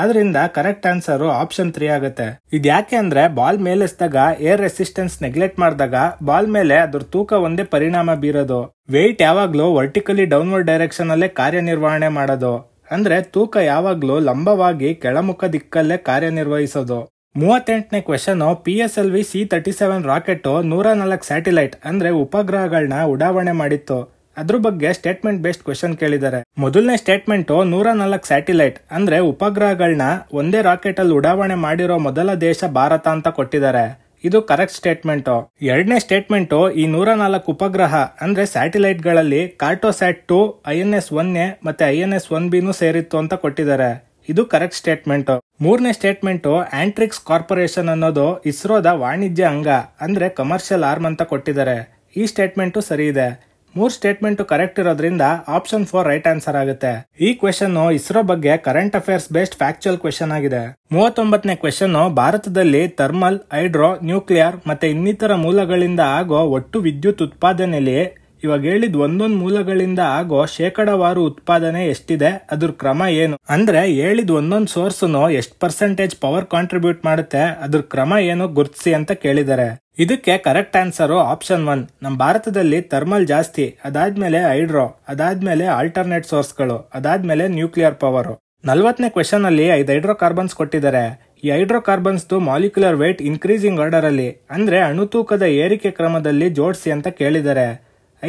ಆದ್ರಿಂದ ಕರೆಕ್ಟ್ ಆನ್ಸರ್ ಆಪ್ಷನ್ ತ್ರೀ ಆಗುತ್ತೆ ಇದ್ಯಾಕೆ ಅಂದ್ರೆ ಬಾಲ್ ಮೇಲೆಸ್ದಾಗ ಏರ್ ರೆಸಿಸ್ಟೆನ್ಸ್ ನೆಗ್ಲೆಕ್ಟ್ ಮಾಡಿದಾಗ ಬಾಲ್ ಮೇಲೆ ಅದ್ರ ತೂಕ ಒಂದೇ ಪರಿಣಾಮ ಬೀರೋದು ವೆಯ್ಟ್ ಯಾವಾಗ್ಲೂ ವರ್ಟಿಕಲಿ ಡೌನ್ವರ್ಡ್ ಡೈರೆಕ್ಷನ್ ಅಲ್ಲೇ ಕಾರ್ಯನಿರ್ವಹಣೆ ಮಾಡೋದು ಅಂದ್ರೆ ತೂಕ ಯಾವಾಗ್ಲೂ ಲಂಬವಾಗಿ ಕೆಳಮುಖ ದಿಕ್ಕಲ್ಲೇ ಕಾರ್ಯನಿರ್ವಹಿಸೋದು ಮೂವತ್ತೆಂಟನೇ question P S L V C thirty seven rocket ನೂರ ನಾಲ್ಕು ಸ್ಯಾಟಿಲೈಟ್ ಅಂದ್ರೆ ಉಪಗ್ರಹಗಳನ್ನ ಉಡಾವಣೆ ಮಾಡಿತ್ತು ಅದ್ರ ಬಗ್ಗೆ ಸ್ಟೇಟ್ಮೆಂಟ್ ಬೇಸ್ಡ್ ಕ್ವಶನ್ ಕೇಳಿದ್ದಾರೆ ಮೊದಲನೇ ಸ್ಟೇಟ್ಮೆಂಟ್ ನೂರ ನಾಲ್ಕು ಸ್ಯಾಟಿಲೈಟ್ ಅಂದ್ರೆ ಉಪಗ್ರಹಗಳನ್ನ ಒಂದೇ ರಾಕೆಟ್ ಅಲ್ಲಿ ಉಡಾವಣೆ ಮಾಡಿರೋ ಮೊದಲ ದೇಶ ಭಾರತ ಅಂತ ಕೊಟ್ಟಿದ್ದಾರೆ ಇದು ಕರೆಕ್ಟ್ ಸ್ಟೇಟ್ಮೆಂಟ್ ಎರಡನೇ ಸ್ಟೇಟ್ಮೆಂಟ್ ಈ ನೂರ ನಾಲ್ಕು ಉಪಗ್ರಹ ಅಂದ್ರೆ ಸ್ಯಾಟಿಲೈಟ್ ಗಳಲ್ಲಿ Cartosat two I N S A ಮತ್ತೆ ಐ ಎನ್ ಎಸ್ ಒನ್ ಬಿನೂ ಸೇರಿತ್ತು ಅಂತ ಕೊಟ್ಟಿದ್ದಾರೆ ಇದು ಕರೆಕ್ಟ್ ಸ್ಟೇಟ್ಮೆಂಟ್ ಮೂರನೇ ಸ್ಟೇಟ್ಮೆಂಟ್ ಆಂಟ್ರಿಕ್ಸ್ ಕಾರ್ಪೊರೇಷನ್ ಅನ್ನೋದು ಇಸ್ರೋದ ವಾಣಿಜ್ಯ ಅಂಗ ಅಂದ್ರೆ ಕಮರ್ಷಿಯಲ್ ಆರ್ಮ್ ಅಂತ ಕೊಟ್ಟಿದ್ದಾರೆ ಈ ಸ್ಟೇಟ್ಮೆಂಟು ಸರಿ ಇದೆ ಮೂರ್ ಸ್ಟೇಟ್ಮೆಂಟ್ ಕರೆಕ್ಟ್ ಇರೋದ್ರಿಂದ ಆಪ್ಷನ್ ಫೋರ್ ರೈಟ್ ಆನ್ಸರ್ ಆಗುತ್ತೆ ಈ ಕ್ವೆಶನ್ ಇಸ್ರೋ ಬಗ್ಗೆ current affairs based factual question ಆಗಿದೆ ಮೂವತ್ತೊಂಬತ್ತನೇ ಕ್ವೆಶನ್ ಭಾರತದಲ್ಲಿ ಥರ್ಮಲ್ ಹೈಡ್ರೋ ನ್ಯೂಕ್ಲಿಯರ್ ಮತ್ತೆ ಇನ್ನಿತರ ಮೂಲಗಳಿಂದ ಆಗೋ ಒಟ್ಟು ವಿದ್ಯುತ್ ಉತ್ಪಾದನೆಯಲ್ಲಿ ಇವಾಗ ಹೇಳಿದ ಒಂದೊಂದು ಮೂಲಗಳಿಂದ ಆಗೋ ಶೇಕಡಾವಾರು ಉತ್ಪಾದನೆ ಎಷ್ಟಿದೆ ಅದ್ರ ಕ್ರಮ ಏನು ಅಂದ್ರೆ ಹೇಳಿದ ಒಂದೊಂದು ಸೋರ್ಸ್ನು ಎಷ್ಟು ಪರ್ಸೆಂಟೇಜ್ ಪವರ್ ಕಾಂಟ್ರಿಬ್ಯೂಟ್ ಮಾಡುತ್ತೆ ಅದ್ರ ಕ್ರಮ ಏನು ಗುರುತಿಸಿ ಅಂತ ಕೇಳಿದ್ದಾರೆ ಇದಕ್ಕೆ ಕರೆಕ್ಟ್ ಆನ್ಸರು ಆಪ್ಷನ್ ಒನ್ ನಮ್ಮ ಭಾರತದಲ್ಲಿ ಥರ್ಮಲ್ ಜಾಸ್ತಿ ಅದಾದ್ಮೇಲೆ ಹೈಡ್ರೋ ಅದಾದ್ಮೇಲೆ ಆಲ್ಟರ್ನೇಟ್ ಸೋರ್ಸ್ಗಳು ಅದಾದ್ಮೇಲೆ ನ್ಯೂಕ್ಲಿಯರ್ ಪವರು ನಲ್ವತ್ತನೇ ಕ್ವೆಶನ್ ಅಲ್ಲಿ ಐದು ಹೈಡ್ರೋ ಕಾರ್ಬನ್ಸ್ ಕೊಟ್ಟಿದ್ದಾರೆ ಈ ಹೈಡ್ರೋ ಕಾರ್ಬನ್ಸ್ದು ಮಾಲಿಕ್ಯುಲರ್ ವೇಟ್ ಇನ್ಕ್ರೀಸಿಂಗ್ ಆರ್ಡರ್ ಅಲ್ಲಿ ಅಂದ್ರೆ ಅಣು ತೂಕದ ಏರಿಕೆ ಕ್ರಮದಲ್ಲಿ ಜೋಡಿಸಿ ಅಂತ ಕೇಳಿದ್ದಾರೆ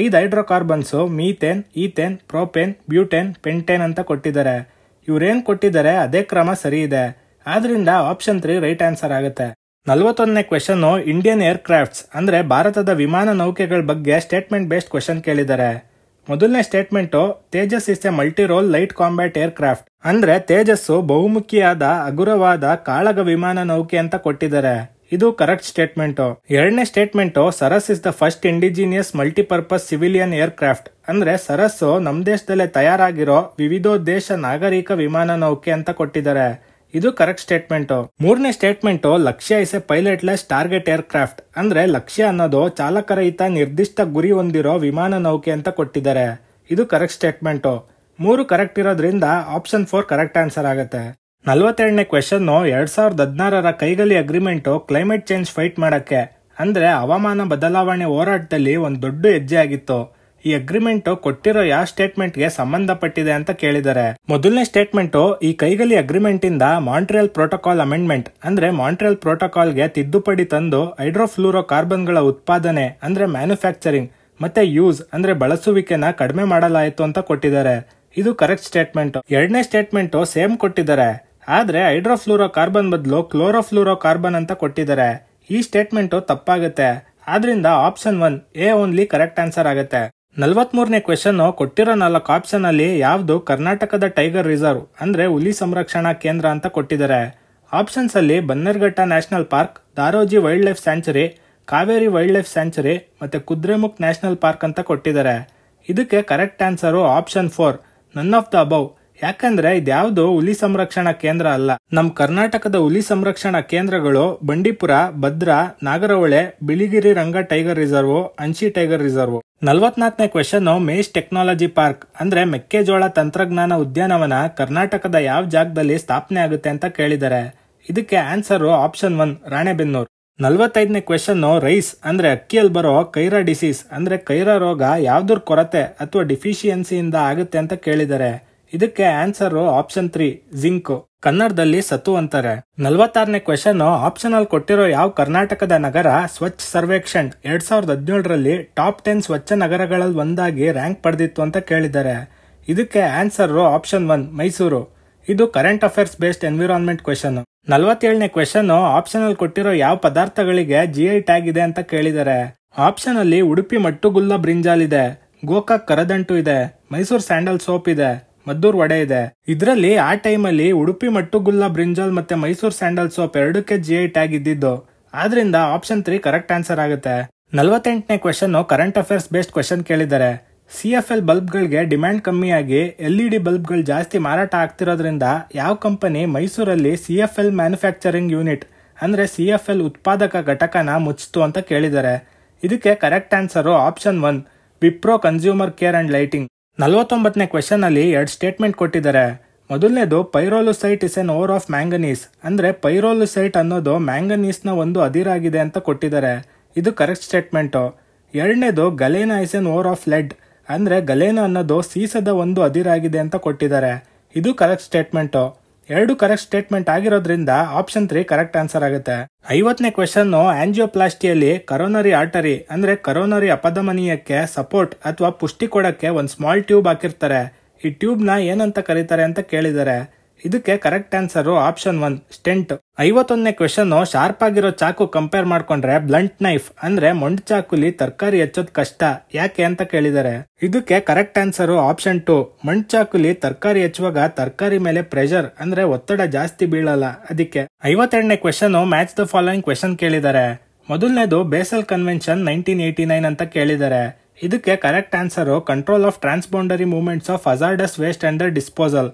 ಐದು hydrocarbons methane ethane propane butane pentane ಅಂತ ಕೊಟ್ಟಿದ್ದಾರೆ ಇವ್ರೇನ್ ಕೊಟ್ಟಿದ್ದಾರೆ ಅದೇ ಕ್ರಮ ಸರಿ ಇದೆ ಆದ್ರಿಂದ ಆಪ್ಷನ್ ತ್ರೀ ರೈಟ್ ಆನ್ಸರ್ ಆಗುತ್ತೆ ನಲವತ್ತೊಂದನೇ ಕ್ವೆಶನ್ ಇಂಡಿಯನ್ ಏರ್ಕ್ರಾಫ್ಟ್ಸ್ ಅಂದ್ರೆ ಭಾರತದ ವಿಮಾನ ನೌಕೆಗಳ ಬಗ್ಗೆ ಸ್ಟೇಟ್ಮೆಂಟ್ ಬೇಸ್ಡ್ ಕ್ವೆಶನ್ ಕೇಳಿದ್ದಾರೆ ಮೊದಲನೇ statement Tejas is a multi role light combat aircraft ಅಂದ್ರೆ ತೇಜಸ್ಸು ಬಹುಮುಖಿಯಾದ ಅಗುರವಾದ ಕಾಳಗ ವಿಮಾನ ನೌಕೆ ಅಂತ ಕೊಟ್ಟಿದ್ದಾರೆ ಇದು ಕರೆಕ್ಟ್ ಸ್ಟೇಟ್ಮೆಂಟು ಎರಡನೇ statement Saras is the first indigenous multipurpose civilian aircraft ಅಂದ್ರೆ ಸರಸ್ಸು ನಮ್ಮ ದೇಶದಲ್ಲೇ ತಯಾರಾಗಿರೋ ವಿವಿಧೋದ್ದೇಶ ನಾಗರಿಕ ವಿಮಾನ ನೌಕೆ ಅಂತ ಕೊಟ್ಟಿದ್ದಾರೆ ಇದು ಕರೆಕ್ಟ್ ಸ್ಟೇಟ್ಮೆಂಟ್ ಮೂರನೇ statement Lakshya is a pilotless target aircraft ಅಂದ್ರೆ ಲಕ್ಷ್ಯ ಅನ್ನೋದು ಚಾಲಕರಹಿತ ನಿರ್ದಿಷ್ಟ ಗುರಿ ಹೊಂದಿರೋ ವಿಮಾನ ನೌಕೆ ಅಂತ ಕೊಟ್ಟಿದ್ದಾರೆ ಇದು ಕರೆಕ್ಟ್ ಸ್ಟೇಟ್ಮೆಂಟ್ ಮೂರು ಕರೆಕ್ಟ್ ಇರೋದ್ರಿಂದ ಆಪ್ಷನ್ ಫೋರ್ ಕರೆಕ್ಟ್ ಆನ್ಸರ್ ಆಗುತ್ತೆ ನಲವತ್ತೆರಡನೇ ಕ್ವೆಶನ್ ಎರಡ್ ಸಾವಿರದ ಹದಿನಾರರ Kigali agreement climate change fight ಮಾಡಕ್ಕೆ ಅಂದ್ರೆ ಹವಾಮಾನ ಬದಲಾವಣೆ ಹೋರಾಟದಲ್ಲಿ ಒಂದು ದೊಡ್ಡ ಹೆಜ್ಜೆ ಆಗಿತ್ತು ಈ ಅಗ್ರಿಮೆಂಟ್ ಕೊಟ್ಟಿರೋ ಯಾವ ಸ್ಟೇಟ್ಮೆಂಟ್ ಗೆ ಸಂಬಂಧಪಟ್ಟಿದೆ ಅಂತ ಕೇಳಿದ್ದಾರೆ ಮೊದಲನೇ ಸ್ಟೇಟ್ಮೆಂಟ್ ಈ ಕೈಗಲಿ ಅಗ್ರಿಮೆಂಟ್ ಇಂದ ಮಾಂಟ್ರಿಯಲ್ ಪ್ರೋಟೋಕಾಲ್ ಅಮೆಂಡ್ಮೆಂಟ್ ಅಂದ್ರೆ ಮಾಂಟ್ರಿಯಲ್ ಪ್ರೋಟೋಕಾಲ್ ಗೆ ತಿದ್ದುಪಡಿ ತಂದು ಹೈಡ್ರೋಫ್ಲೂರೋ ಕಾರ್ಬನ್ ಗಳ ಉತ್ಪಾದನೆ ಅಂದ್ರೆ ಮ್ಯಾನುಫ್ಯಾಕ್ಚರಿಂಗ್ ಮತ್ತೆ ಯೂಸ್ ಅಂದ್ರೆ ಬಳಸುವಿಕೆನ ಕಡಿಮೆ ಮಾಡಲಾಯಿತು ಅಂತ ಕೊಟ್ಟಿದ್ದಾರೆ ಇದು ಕರೆಕ್ಟ್ ಸ್ಟೇಟ್ಮೆಂಟ್ ಎರಡನೇ ಸ್ಟೇಟ್ಮೆಂಟ್ ಸೇಮ್ ಕೊಟ್ಟಿದ್ದಾರೆ ಆದ್ರೆ ಹೈಡ್ರೋಫ್ಲೂರೋ ಕಾರ್ಬನ್ ಬದಲು ಕ್ಲೋರೋಫ್ಲೂರೋ ಕಾರ್ಬನ್ ಅಂತ ಕೊಟ್ಟಿದ್ದಾರೆ ಈ ಸ್ಟೇಟ್ಮೆಂಟ್ ತಪ್ಪಾಗುತ್ತೆ ಆದ್ರಿಂದ option one A only correct answer ಆಗುತ್ತೆ ನಲವತ್ಮೂರನೇ ಕ್ವೆಶನ್ ಕೊಟ್ಟಿರೋ ನಾಲ್ಕು ಆಪ್ಷನ್ ಅಲ್ಲಿ ಯಾವುದು ಕರ್ನಾಟಕದ ಟೈಗರ್ ರಿಸರ್ವ್ ಅಂದ್ರೆ ಹುಲಿ ಸಂರಕ್ಷಣಾ ಕೇಂದ್ರ ಅಂತ ಕೊಟ್ಟಿದ್ದಾರೆ ಆಪ್ಷನ್ಸ್ ಅಲ್ಲಿ Bannerghatta national park Daroji wildlife sanctuary Kaveri wildlife sanctuary ಮತ್ತೆ ಕುದ್ರೆಮುಖ್ ನ್ಯಾಷನಲ್ ಪಾರ್ಕ್ ಅಂತ ಕೊಟ್ಟಿದ್ದಾರೆ ಇದಕ್ಕೆ correct answer option four none of the above ಯಾಕಂದ್ರೆ ಇದ್ಯಾವುದು ಹುಲಿ ಸಂರಕ್ಷಣಾ ಕೇಂದ್ರ ಅಲ್ಲ ನಮ್ ಕರ್ನಾಟಕದ ಹುಲಿ ಸಂರಕ್ಷಣಾ ಕೇಂದ್ರಗಳು Bandipur Bhadra Nagarhole Biligiri Ranga tiger reserve Anshi tiger reserve ನಲ್ವತ್ನಾಲ್ಕನೇ ಕ್ವೆಶನ್ ಮೇಷ್ ಟೆಕ್ನಾಲಜಿ ಪಾರ್ಕ್ ಅಂದ್ರೆ ಮೆಕ್ಕೆಜೋಳ ತಂತ್ರಜ್ಞಾನ ಉದ್ಯಾನವನ ಕರ್ನಾಟಕದ ಯಾವ ಜಾಗದಲ್ಲಿ ಸ್ಥಾಪನೆ ಆಗುತ್ತೆ ಅಂತ ಕೇಳಿದ್ದಾರೆ ಇದಕ್ಕೆ ಆನ್ಸರ್ ಆಪ್ಷನ್ ಒನ್ ರಾಣೆಬೆನ್ನೂರು ನಲ್ವತ್ತೈದನೇ ಕ್ವೆಶನ್ ರೈಸ್ ಅಂದ್ರೆ ಅಕ್ಕಿಯಲ್ಲಿ ಬರೋ ಕೈರಾ ಡಿಸೀಸ್ ಅಂದ್ರೆ ಕೈರಾ ರೋಗ ಯಾವ್ದ್ರ ಕೊರತೆ ಅಥವಾ ಡಿಫಿಷಿಯನ್ಸಿಯಿಂದ ಆಗುತ್ತೆ ಅಂತ ಕೇಳಿದ್ದಾರೆ ಇದಕ್ಕೆ ಆನ್ಸರ್ ಆಪ್ಷನ್ ತ್ರೀ ಜಿಂಕ್ ಕನ್ನಡದಲ್ಲಿ ಸತ್ತು ಅಂತಾರೆ ನಲ್ವತ್ತಾರನೇ ಕ್ವೆಶನ್ ಆಪ್ಷನ್ ಅಲ್ಲಿ ಕೊಟ್ಟಿರೋ ಯಾವ ಕರ್ನಾಟಕದ ನಗರ ಸ್ವಚ್ಛ ಸರ್ವೇಕ್ಷಣ್ ಎರಡ್ ಸಾವಿರದ ಹದಿನೇಳರಲ್ಲಿ ಟಾಪ್ ಟೆನ್ ಸ್ವಚ್ಛ ನಗರಗಳಲ್ಲಿ ಒಂದಾಗಿ ರ್ಯಾಂಕ್ ಪಡೆದಿತ್ತು ಅಂತ ಕೇಳಿದ್ದಾರೆ ಇದಕ್ಕೆ ಆನ್ಸರ್ ಆಪ್ಷನ್ ಒನ್ ಮೈಸೂರು ಇದು current affairs based environment question ನಲ್ವತ್ತೇಳನೇ ಕ್ವೆಶನ್ ಆಪ್ಷನ್ ಅಲ್ಲಿ ಕೊಟ್ಟಿರೋ ಯಾವ ಪದಾರ್ಥಗಳಿಗೆ ಜಿಐ ಟ್ಯಾಗ್ ಇದೆ ಅಂತ ಕೇಳಿದ್ದಾರೆ ಆಪ್ಷನ್ ಅಲ್ಲಿ ಉಡುಪಿ ಮಟ್ಟುಗುಲ್ಲ ಬ್ರಿಂಜಾಲ್ ಇದೆ ಗೋಕಾಕ್ ಕರದಂಟು ಇದೆ ಮೈಸೂರು ಸ್ಯಾಂಡಲ್ ಸೋಪ್ ಇದೆ ಮದ್ದೂರ್ ವಡೆ ಇದೆ ಇದರಲ್ಲಿ ಆ ಟೈಮಲ್ಲಿ ಉಡುಪಿ ಮಟ್ಟುಗುಲ್ಲ ಬ್ರಿಂಜಾಲ್ ಮತ್ತೆ ಮೈಸೂರ್ ಸ್ಯಾಂಡಲ್ ಸೋಪ್ ಎರಡಕ್ಕೆ ಜಿ ಐ ಟ್ಯಾಗ್ ಇದ್ದಿದ್ದು ಆದ್ರಿಂದ ಆಪ್ಷನ್ ತ್ರೀ ಕರೆಕ್ಟ್ ಆನ್ಸರ್ ಆಗುತ್ತೆ ನಲ್ವತ್ತೆಂಟನೇ question current affairs based question ಕೇಳಿದ್ದಾರೆ ಸಿ ಎಫ್ ಎಲ್ ಬಲ್ಬ್ಗಳಿಗೆ ಡಿಮ್ಯಾಂಡ್ ಕಮ್ಮಿಯಾಗಿ ಎಲ್ ಇ e ಡಿ ಬಲ್ಬ್ಗಳು ಜಾಸ್ತಿ ಮಾರಾಟ ಆಗ್ತಿರೋದ್ರಿಂದ ಯಾವ ಕಂಪನಿ ಮೈಸೂರಲ್ಲಿ C F L manufacturing unit ಅಂದ್ರೆ ಸಿ ಎಫ್ ಎಲ್ ಉತ್ಪಾದಕ ಘಟಕನ ಮುಚ್ಚಿತು ಅಂತ ಕೇಳಿದ್ದಾರೆ ಇದಕ್ಕೆ correct answer option one Wipro consumer care and lighting ನಲವತ್ತೊಂಬತ್ತನೇ ಕ್ವೆಶನ್ ಅಲ್ಲಿ ಎರಡು ಸ್ಟೇಟ್ಮೆಂಟ್ ಕೊಟ್ಟಿದ್ದಾರೆ ಮೊದಲನೇದು pyrolusite is an ore of manganese ಅಂದ್ರೆ ಪೈರೋಲುಸೈಟ್ ಅನ್ನೋದು ಮ್ಯಾಂಗನೀಸ್ನ ಒಂದು ಅದಿರಾಗಿದೆ ಅಂತ ಕೊಟ್ಟಿದ್ದಾರೆ ಇದು ಕರೆಕ್ಟ್ ಸ್ಟೇಟ್ಮೆಂಟು ಎರಡನೇದು galena is an ore of lead ಅಂದ್ರೆ ಗಲೇನಾ ಅನ್ನೋದು ಸೀಸದ ಒಂದು ಅದಿರಾಗಿದೆ ಅಂತ ಕೊಟ್ಟಿದ್ದಾರೆ ಇದು ಕರೆಕ್ಟ್ ಸ್ಟೇಟ್ಮೆಂಟು ಎರಡು ಕರೆಕ್ಟ್ ಸ್ಟೇಟ್ಮೆಂಟ್ ಆಗಿರೋದ್ರಿಂದ ಆಪ್ಷನ್ ತ್ರೀ ಕರೆಕ್ಟ್ ಆನ್ಸರ್ ಆಗುತ್ತೆ ಐವತ್ತನೇ ಕ್ವೆಶನ್ ಆಂಜಿಯೋಪ್ಲಾಸ್ಟಿಯಲ್ಲಿ ಕರೋನರಿ ಆರ್ಟರಿ ಅಂದ್ರೆ ಕರೋನರಿ ಅಪಧಮನೀಯಕ್ಕೆ ಸಪೋರ್ಟ್ ಅಥವಾ ಪುಷ್ಟಿ ಕೊಡಕ್ಕೆ ಒಂದು ಸ್ಮಾಲ್ ಟ್ಯೂಬ್ ಹಾಕಿರ್ತಾರೆ ಈ ಟ್ಯೂಬ್ ನ ಏನಂತ ಕರೀತಾರೆ ಅಂತ ಕೇಳಿದ್ದಾರೆ ಇದಕ್ಕೆ correct answer option one stent ಐವತ್ತೊಂದನೇ ಕ್ವೆಶನ್ ಶಾರ್ಪ್ ಆಗಿರೋ ಚಾಕು ಕಂಪೇರ್ ಮಾಡ್ಕೊಂಡ್ರೆ ಬ್ಲಂಟ್ ನೈಫ್ ಅಂದ್ರೆ ಮೊಂಡ್ ಚಾಕುಲಿ ತರಕಾರಿ ಹೆಚ್ಚೋದ್ ಕಷ್ಟ ಯಾಕೆ ಅಂತ ಕೇಳಿದರೆ ಇದಕ್ಕೆ ಕರೆಕ್ಟ್ ಆನ್ಸರ್ ಆಪ್ಷನ್ ಟು ಮಂಡ್ ಚಾಕುಲಿ ತರಕಾರಿ ಹೆಚ್ಚುವಾಗ ತರಕಾರಿ ಮೇಲೆ ಪ್ರೆಷರ್ ಅಂದ್ರೆ ಒತ್ತಡ ಜಾಸ್ತಿ ಬೀಳಲ್ಲ ಅದಕ್ಕೆ ಐವತ್ತೆರಡನೇ question match the following question ಕೇಳಿದ್ದಾರೆ ಮೊದಲನೇದು Basel convention nineteen eighty nine ಅಂತ ಕೇಳಿದ್ದಾರೆ ಇದಕ್ಕೆ correct answer control of transboundary movements of hazardous waste and their disposal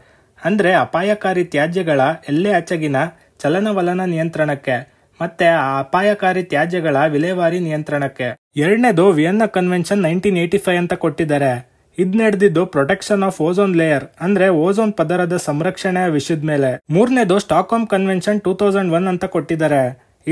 ಅಂದರೆ ಅಪಾಯಕಾರಿ ತ್ಯಾಜ್ಯಗಳ ಎಲ್ಲೆ ಅಚ್ಚಗಿನ ಚಲನವಲನ ನಿಯಂತ್ರಣಕ್ಕೆ ಮತ್ತೆ ಆ ಅಪಾಯಕಾರಿ ತ್ಯಾಜ್ಯಗಳ ವಿಲೇವಾರಿ ನಿಯಂತ್ರಣಕ್ಕೆ ಎರಡನೇದು Vienna convention nineteen eighty five ಅಂತ ಕೊಟ್ಟಿದ್ದಾರೆ ಇದ್ ನಡೆದಿದ್ದು ಪ್ರೊಟೆಕ್ಷನ್ ಆಫ್ ಓಝೋನ್ ಲೇಯರ್ ಅಂದ್ರೆ ಓಝೋನ್ ಪದರದ ಸಂರಕ್ಷಣೆಯ ವಿಷಯದ ಮೇಲೆ ಮೂರನೇದು Stockholm convention two thousand one ಅಂತ ಕೊಟ್ಟಿದ್ದಾರೆ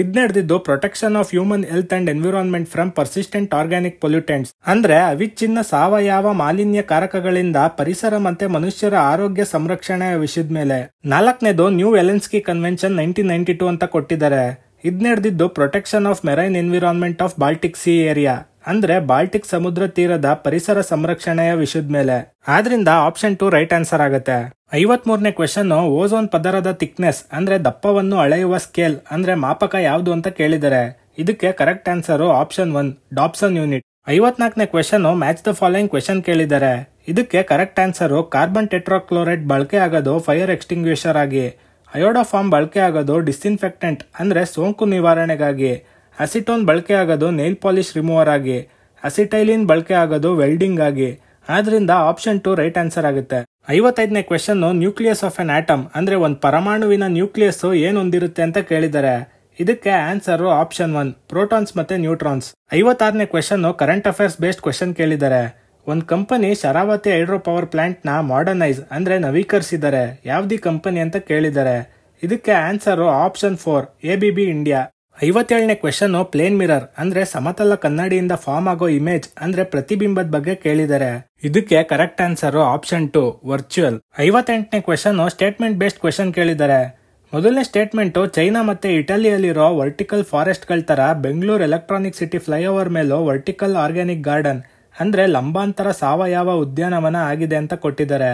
ಇದ್ ನಡೆದಿದ್ದು protection of human health and environment from persistent organic pollutants ಅಂದ್ರೆ ಅವಿಚ್ಛಿನ್ನ ಸಾವಯವ ಮಾಲಿನ್ಯ ಕಾರಕಗಳಿಂದ ಪರಿಸರ ಮತ್ತೆ ಮನುಷ್ಯರ ಆರೋಗ್ಯ ಸಂರಕ್ಷಣೆ ವಿಷಯದ ಮೇಲೆ ನಾಲ್ಕನೇದು new Helsinki convention nineteen ninety two ಅಂತ ಕೊಟ್ಟಿದ್ದಾರೆ ಇದ್ ನಡೆದಿದ್ದು protection of marine environment of Baltic sea area ಅಂದ್ರೆ ಬಾಲ್ಟಿಕ್ ಸಮುದ್ರ ತೀರದ ಪರಿಸರ ಸಂರಕ್ಷಣೆಯ ವಿಷಯದ ಮೇಲೆ ಆದ್ರಿಂದ ಆಪ್ಷನ್ ಟು ರೈಟ್ ಆನ್ಸರ್ ಆಗುತ್ತೆ ಐವತ್ ಮೂರನೇ ಕ್ವೆಶನ್ ಓಝೋನ್ ಪದರದ ಥಿಕ್ನೆಸ್ ಅಂದ್ರೆ ದಪ್ಪವನ್ನು ಅಳೆಯುವ ಸ್ಕೇಲ್ ಅಂದ್ರೆ ಮಾಪಕ ಯಾವುದು ಅಂತ ಕೇಳಿದರೆ ಇದಕ್ಕೆ correct answer option one Dapsone unit ಐವತ್ನಾಲ್ಕನೇ question match the following question ಕೇಳಿದ್ದಾರೆ ಇದಕ್ಕೆ ಕರೆಕ್ಟ್ ಆನ್ಸರ್ ಕಾರ್ಬನ್ ಟೆಟ್ರೋಕ್ಲೋರೈಡ್ ಬಳಕೆ ಆಗೋದು ಫೈರ್ ಎಕ್ಸ್ಟಿಂಗ್ವಿಷರ್ ಆಗಿ ಅಯೋಡೋಫಾರ್ಮ್ ಬಳಕೆ ಆಗೋದು ಡಿಸ್ಇನ್ಫೆಕ್ಟೆಂಟ್ ಅಂದ್ರೆ ಸೋಂಕು ನಿವಾರಣೆಗಾಗಿ ಅಸಿಟೋನ್ ಬಳಕೆ ಆಗೋದು ನೈಲ್ ಪಾಲಿಶ್ ರಿಮೂವರ್ ಆಗಿ ಅಸಿಟೈಲಿನ್ ಬಳಕೆ ಆಗೋದು ವೆಲ್ಡಿಂಗ್ ಆಗಿ ಆದ್ರಿಂದ ಆಪ್ಷನ್ ಟು ರೈಟ್ ಆನ್ಸರ್ ಆಗುತ್ತೆ ಐವತ್ತೈದನೇ question nucleus of an atom ಅಂದ್ರೆ ಒಂದು ಪರಮಾಣುವಿನ ನ್ಯೂಕ್ಲಿಯಸ್ ಏನು ಹೊಂದಿರುತ್ತೆ ಅಂತ ಕೇಳಿದ್ದಾರೆ ಇದಕ್ಕೆ ಆನ್ಸರ್ ಆಪ್ಷನ್ ಒನ್ ಪ್ರೋಟಾನ್ಸ್ ಮತ್ತೆ ನ್ಯೂಟ್ರಾನ್ಸ್ ಐವತ್ತಾರನೇ question current affairs based question ಕೇಳಿದ್ದಾರೆ ಒಂದು company Sharavathi hydro power plant ನ ಮಾಡರ್ನೈಸ್ ಅಂದ್ರೆ ನವೀಕರಿಸಿದ್ದಾರೆ ಯಾವ್ದಿ ಕಂಪನಿ ಅಂತ ಕೇಳಿದ್ದಾರೆ ಇದಕ್ಕೆ answer option four A B B India ಐವತ್ತೇಳನೇ ಕ್ವೆಶನ್ ಪ್ಲೇನ್ ಮಿರರ್ ಅಂದ್ರೆ ಸಮತಲ ಕನ್ನಡಿಯಿಂದ ಫಾರ್ಮ್ ಆಗೋ ಇಮೇಜ್ ಅಂದ್ರೆ ಪ್ರತಿಬಿಂಬದ ಬಗ್ಗೆ ಕೇಳಿದರೆ ಇದಕ್ಕೆ correct answer option two virtual ಐವತ್ತೆಂಟನೇ ಕ್ವೆಶನ್ ಸ್ಟೇಟ್ಮೆಂಟ್ ಬೇಸ್ಡ್ ಕ್ವೆಶನ್ ಕೇಳಿದರೆ ಮೊದಲನೇ ಸ್ಟೇಟ್ಮೆಂಟ್ ಚೈನಾ ಮತ್ತೆ ಇಟಲಿಯಲ್ಲಿರೋ ವರ್ಟಿಕಲ್ ಫಾರೆಸ್ಟ್ ಗಳ ತರ ಬೆಂಗಳೂರು ಎಲೆಕ್ಟ್ರಾನಿಕ್ ಸಿಟಿ ಫ್ಲೈಓವರ್ ಮೇಲೂ ವರ್ಟಿಕಲ್ ಆರ್ಗ್ಯಾನಿಕ್ ಗಾರ್ಡನ್ ಅಂದ್ರೆ ಲಂಬಾಂತರ ಸಾವಯವ ಉದ್ಯಾನವನ ಆಗಿದೆ ಅಂತ ಕೊಟ್ಟಿದ್ದಾರೆ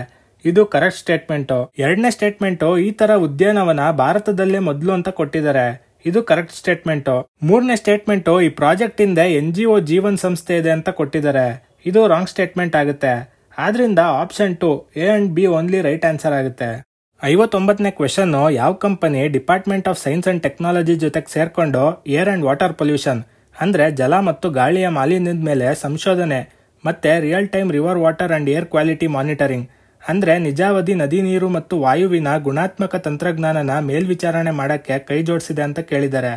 ಇದು ಕರೆಕ್ಟ್ ಸ್ಟೇಟ್ಮೆಂಟ್ ಎರಡನೇ ಸ್ಟೇಟ್ಮೆಂಟ್ ಈ ತರ ಉದ್ಯಾನವನ ಭಾರತದಲ್ಲೇ ಮೊದಲು ಅಂತ ಕೊಟ್ಟಿದ್ದಾರೆ ಇದು ಕರೆಕ್ಟ್ ಸ್ಟೇಟ್ಮೆಂಟ್ ಮೂರನೇ ಸ್ಟೇಟ್ಮೆಂಟ್ ಈ ಪ್ರಾಜೆಕ್ಟ್ ಇಂದ ಎನ್ ಜಿ ಒ ಜೀವನ್ ಸಂಸ್ಥೆ ಇದೆ ಅಂತ ಕೊಟ್ಟಿದ್ದಾರೆ ಇದು ರಾಂಗ್ ಸ್ಟೇಟ್ಮೆಂಟ್ ಆಗುತ್ತೆ ಆದ್ರಿಂದ option two A and B only right answer ಆಗುತ್ತೆ ಐವತ್ತೊಂಬತ್ತನೇ ಕ್ವೆಶನ್ ಯಾವ company department of science and technology ಜೊತೆಗೆ ಸೇರ್ಕೊಂಡು ಏರ್ ಅಂಡ್ ವಾಟರ್ ಪೊಲ್ಯೂಷನ್ ಅಂದ್ರೆ ಜಲ ಮತ್ತು ಗಾಳಿಯ ಮಾಲಿನ್ಯದ ಮೇಲೆ ಸಂಶೋಧನೆ ಮತ್ತೆ real time river water and air quality monitoring ಅಂದ್ರೆ ನಿಜಾವಧಿ ನದಿ ನೀರು ಮತ್ತು ವಾಯುವಿನ ಗುಣಾತ್ಮಕ ತಂತ್ರಜ್ಞಾನನ ಮೇಲ್ವಿಚಾರಣೆ ಮಾಡಕ್ಕೆ ಕೈ ಜೋಡಿಸಿದೆ ಅಂತ ಕೇಳಿದ್ದಾರೆ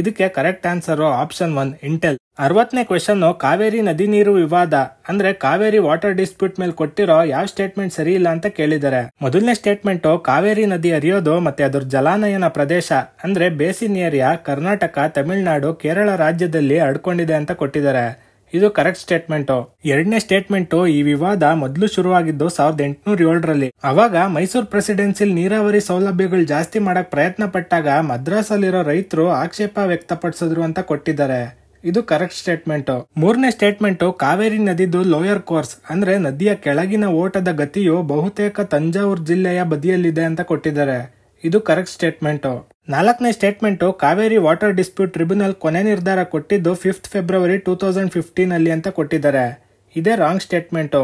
ಇದಕ್ಕೆ correct answer option one Intel ಅರವತ್ತನೇ ಕ್ವೆಶನ್ ಕಾವೇರಿ ನದಿ ನೀರು ವಿವಾದ ಅಂದ್ರೆ ಕಾವೇರಿ ವಾಟರ್ ಡಿಸ್ಪ್ಯೂಟ್ ಮೇಲೆ ಕೊಟ್ಟಿರೋ ಯಾವ ಸ್ಟೇಟ್ಮೆಂಟ್ ಸರಿ ಇಲ್ಲ ಅಂತ ಕೇಳಿದ್ದಾರೆ ಮೊದಲನೇ ಸ್ಟೇಟ್ಮೆಂಟ್ ಕಾವೇರಿ ನದಿ ಹರಿಯೋದು ಮತ್ತೆ ಅದರ ಜಲಾನಯನ ಪ್ರದೇಶ ಅಂದ್ರೆ ಬೇಸಿನ್ ಏರಿಯಾ ಕರ್ನಾಟಕ ತಮಿಳುನಾಡು ಕೇರಳ ರಾಜ್ಯದಲ್ಲಿ ಅಡ್ಕೊಂಡಿದೆ ಅಂತ ಕೊಟ್ಟಿದ್ದಾರೆ ಇದು ಕರೆಕ್ಟ್ ಸ್ಟೇಟ್ಮೆಂಟ್ ಎರಡನೇ ಸ್ಟೇಟ್ಮೆಂಟ್ ಈ ವಿವಾದ ಮೊದಲು ಶುರುವಾಗಿದ್ದು ಸಾವಿರದ ಎಂಟುನೂರ ಏಳರಲ್ಲಿ ಅವಾಗ ಮೈಸೂರು ಪ್ರೆಸಿಡೆನ್ಸಿಲ್ ನೀರಾವರಿ ಸೌಲಭ್ಯಗಳು ಜಾಸ್ತಿ ಮಾಡಕ್ ಪ್ರಯತ್ನ ಪಟ್ಟಾಗ ಅಲ್ಲಿರೋ ರೈತರು ಆಕ್ಷೇಪ ವ್ಯಕ್ತಪಡಿಸಿದ್ರು ಅಂತ ಕೊಟ್ಟಿದ್ದಾರೆ ಇದು ಕರೆಕ್ಟ್ ಸ್ಟೇಟ್ಮೆಂಟ್ ಮೂರನೇ ಸ್ಟೇಟ್ಮೆಂಟ್ ಕಾವೇರಿ ನದಿದು ಲೋಯರ್ ಕೋರ್ಸ್ ಅಂದ್ರೆ ನದಿಯ ಕೆಳಗಿನ ಓಟದ ಗತಿಯು ಬಹುತೇಕ ತಂಜಾವೂರ್ ಜಿಲ್ಲೆಯ ಬದಿಯಲ್ಲಿದೆ ಅಂತ ಕೊಟ್ಟಿದ್ದಾರೆ ಇದು ಕರೆಕ್ಟ್ ಸ್ಟೇಟ್ಮೆಂಟ್ ನಾಲ್ಕನೇ statement Kaveri water dispute tribunal ಕೊನೆ ನಿರ್ಧಾರ ಕೊಟ್ಟಿದ್ದು fifth February two thousand fifteen ಅಲ್ಲಿ ಅಂತ ಕೊಟ್ಟಿದ್ದಾರೆ ಇದೇ ರಾಂಗ್ ಸ್ಟೇಟ್ಮೆಂಟ್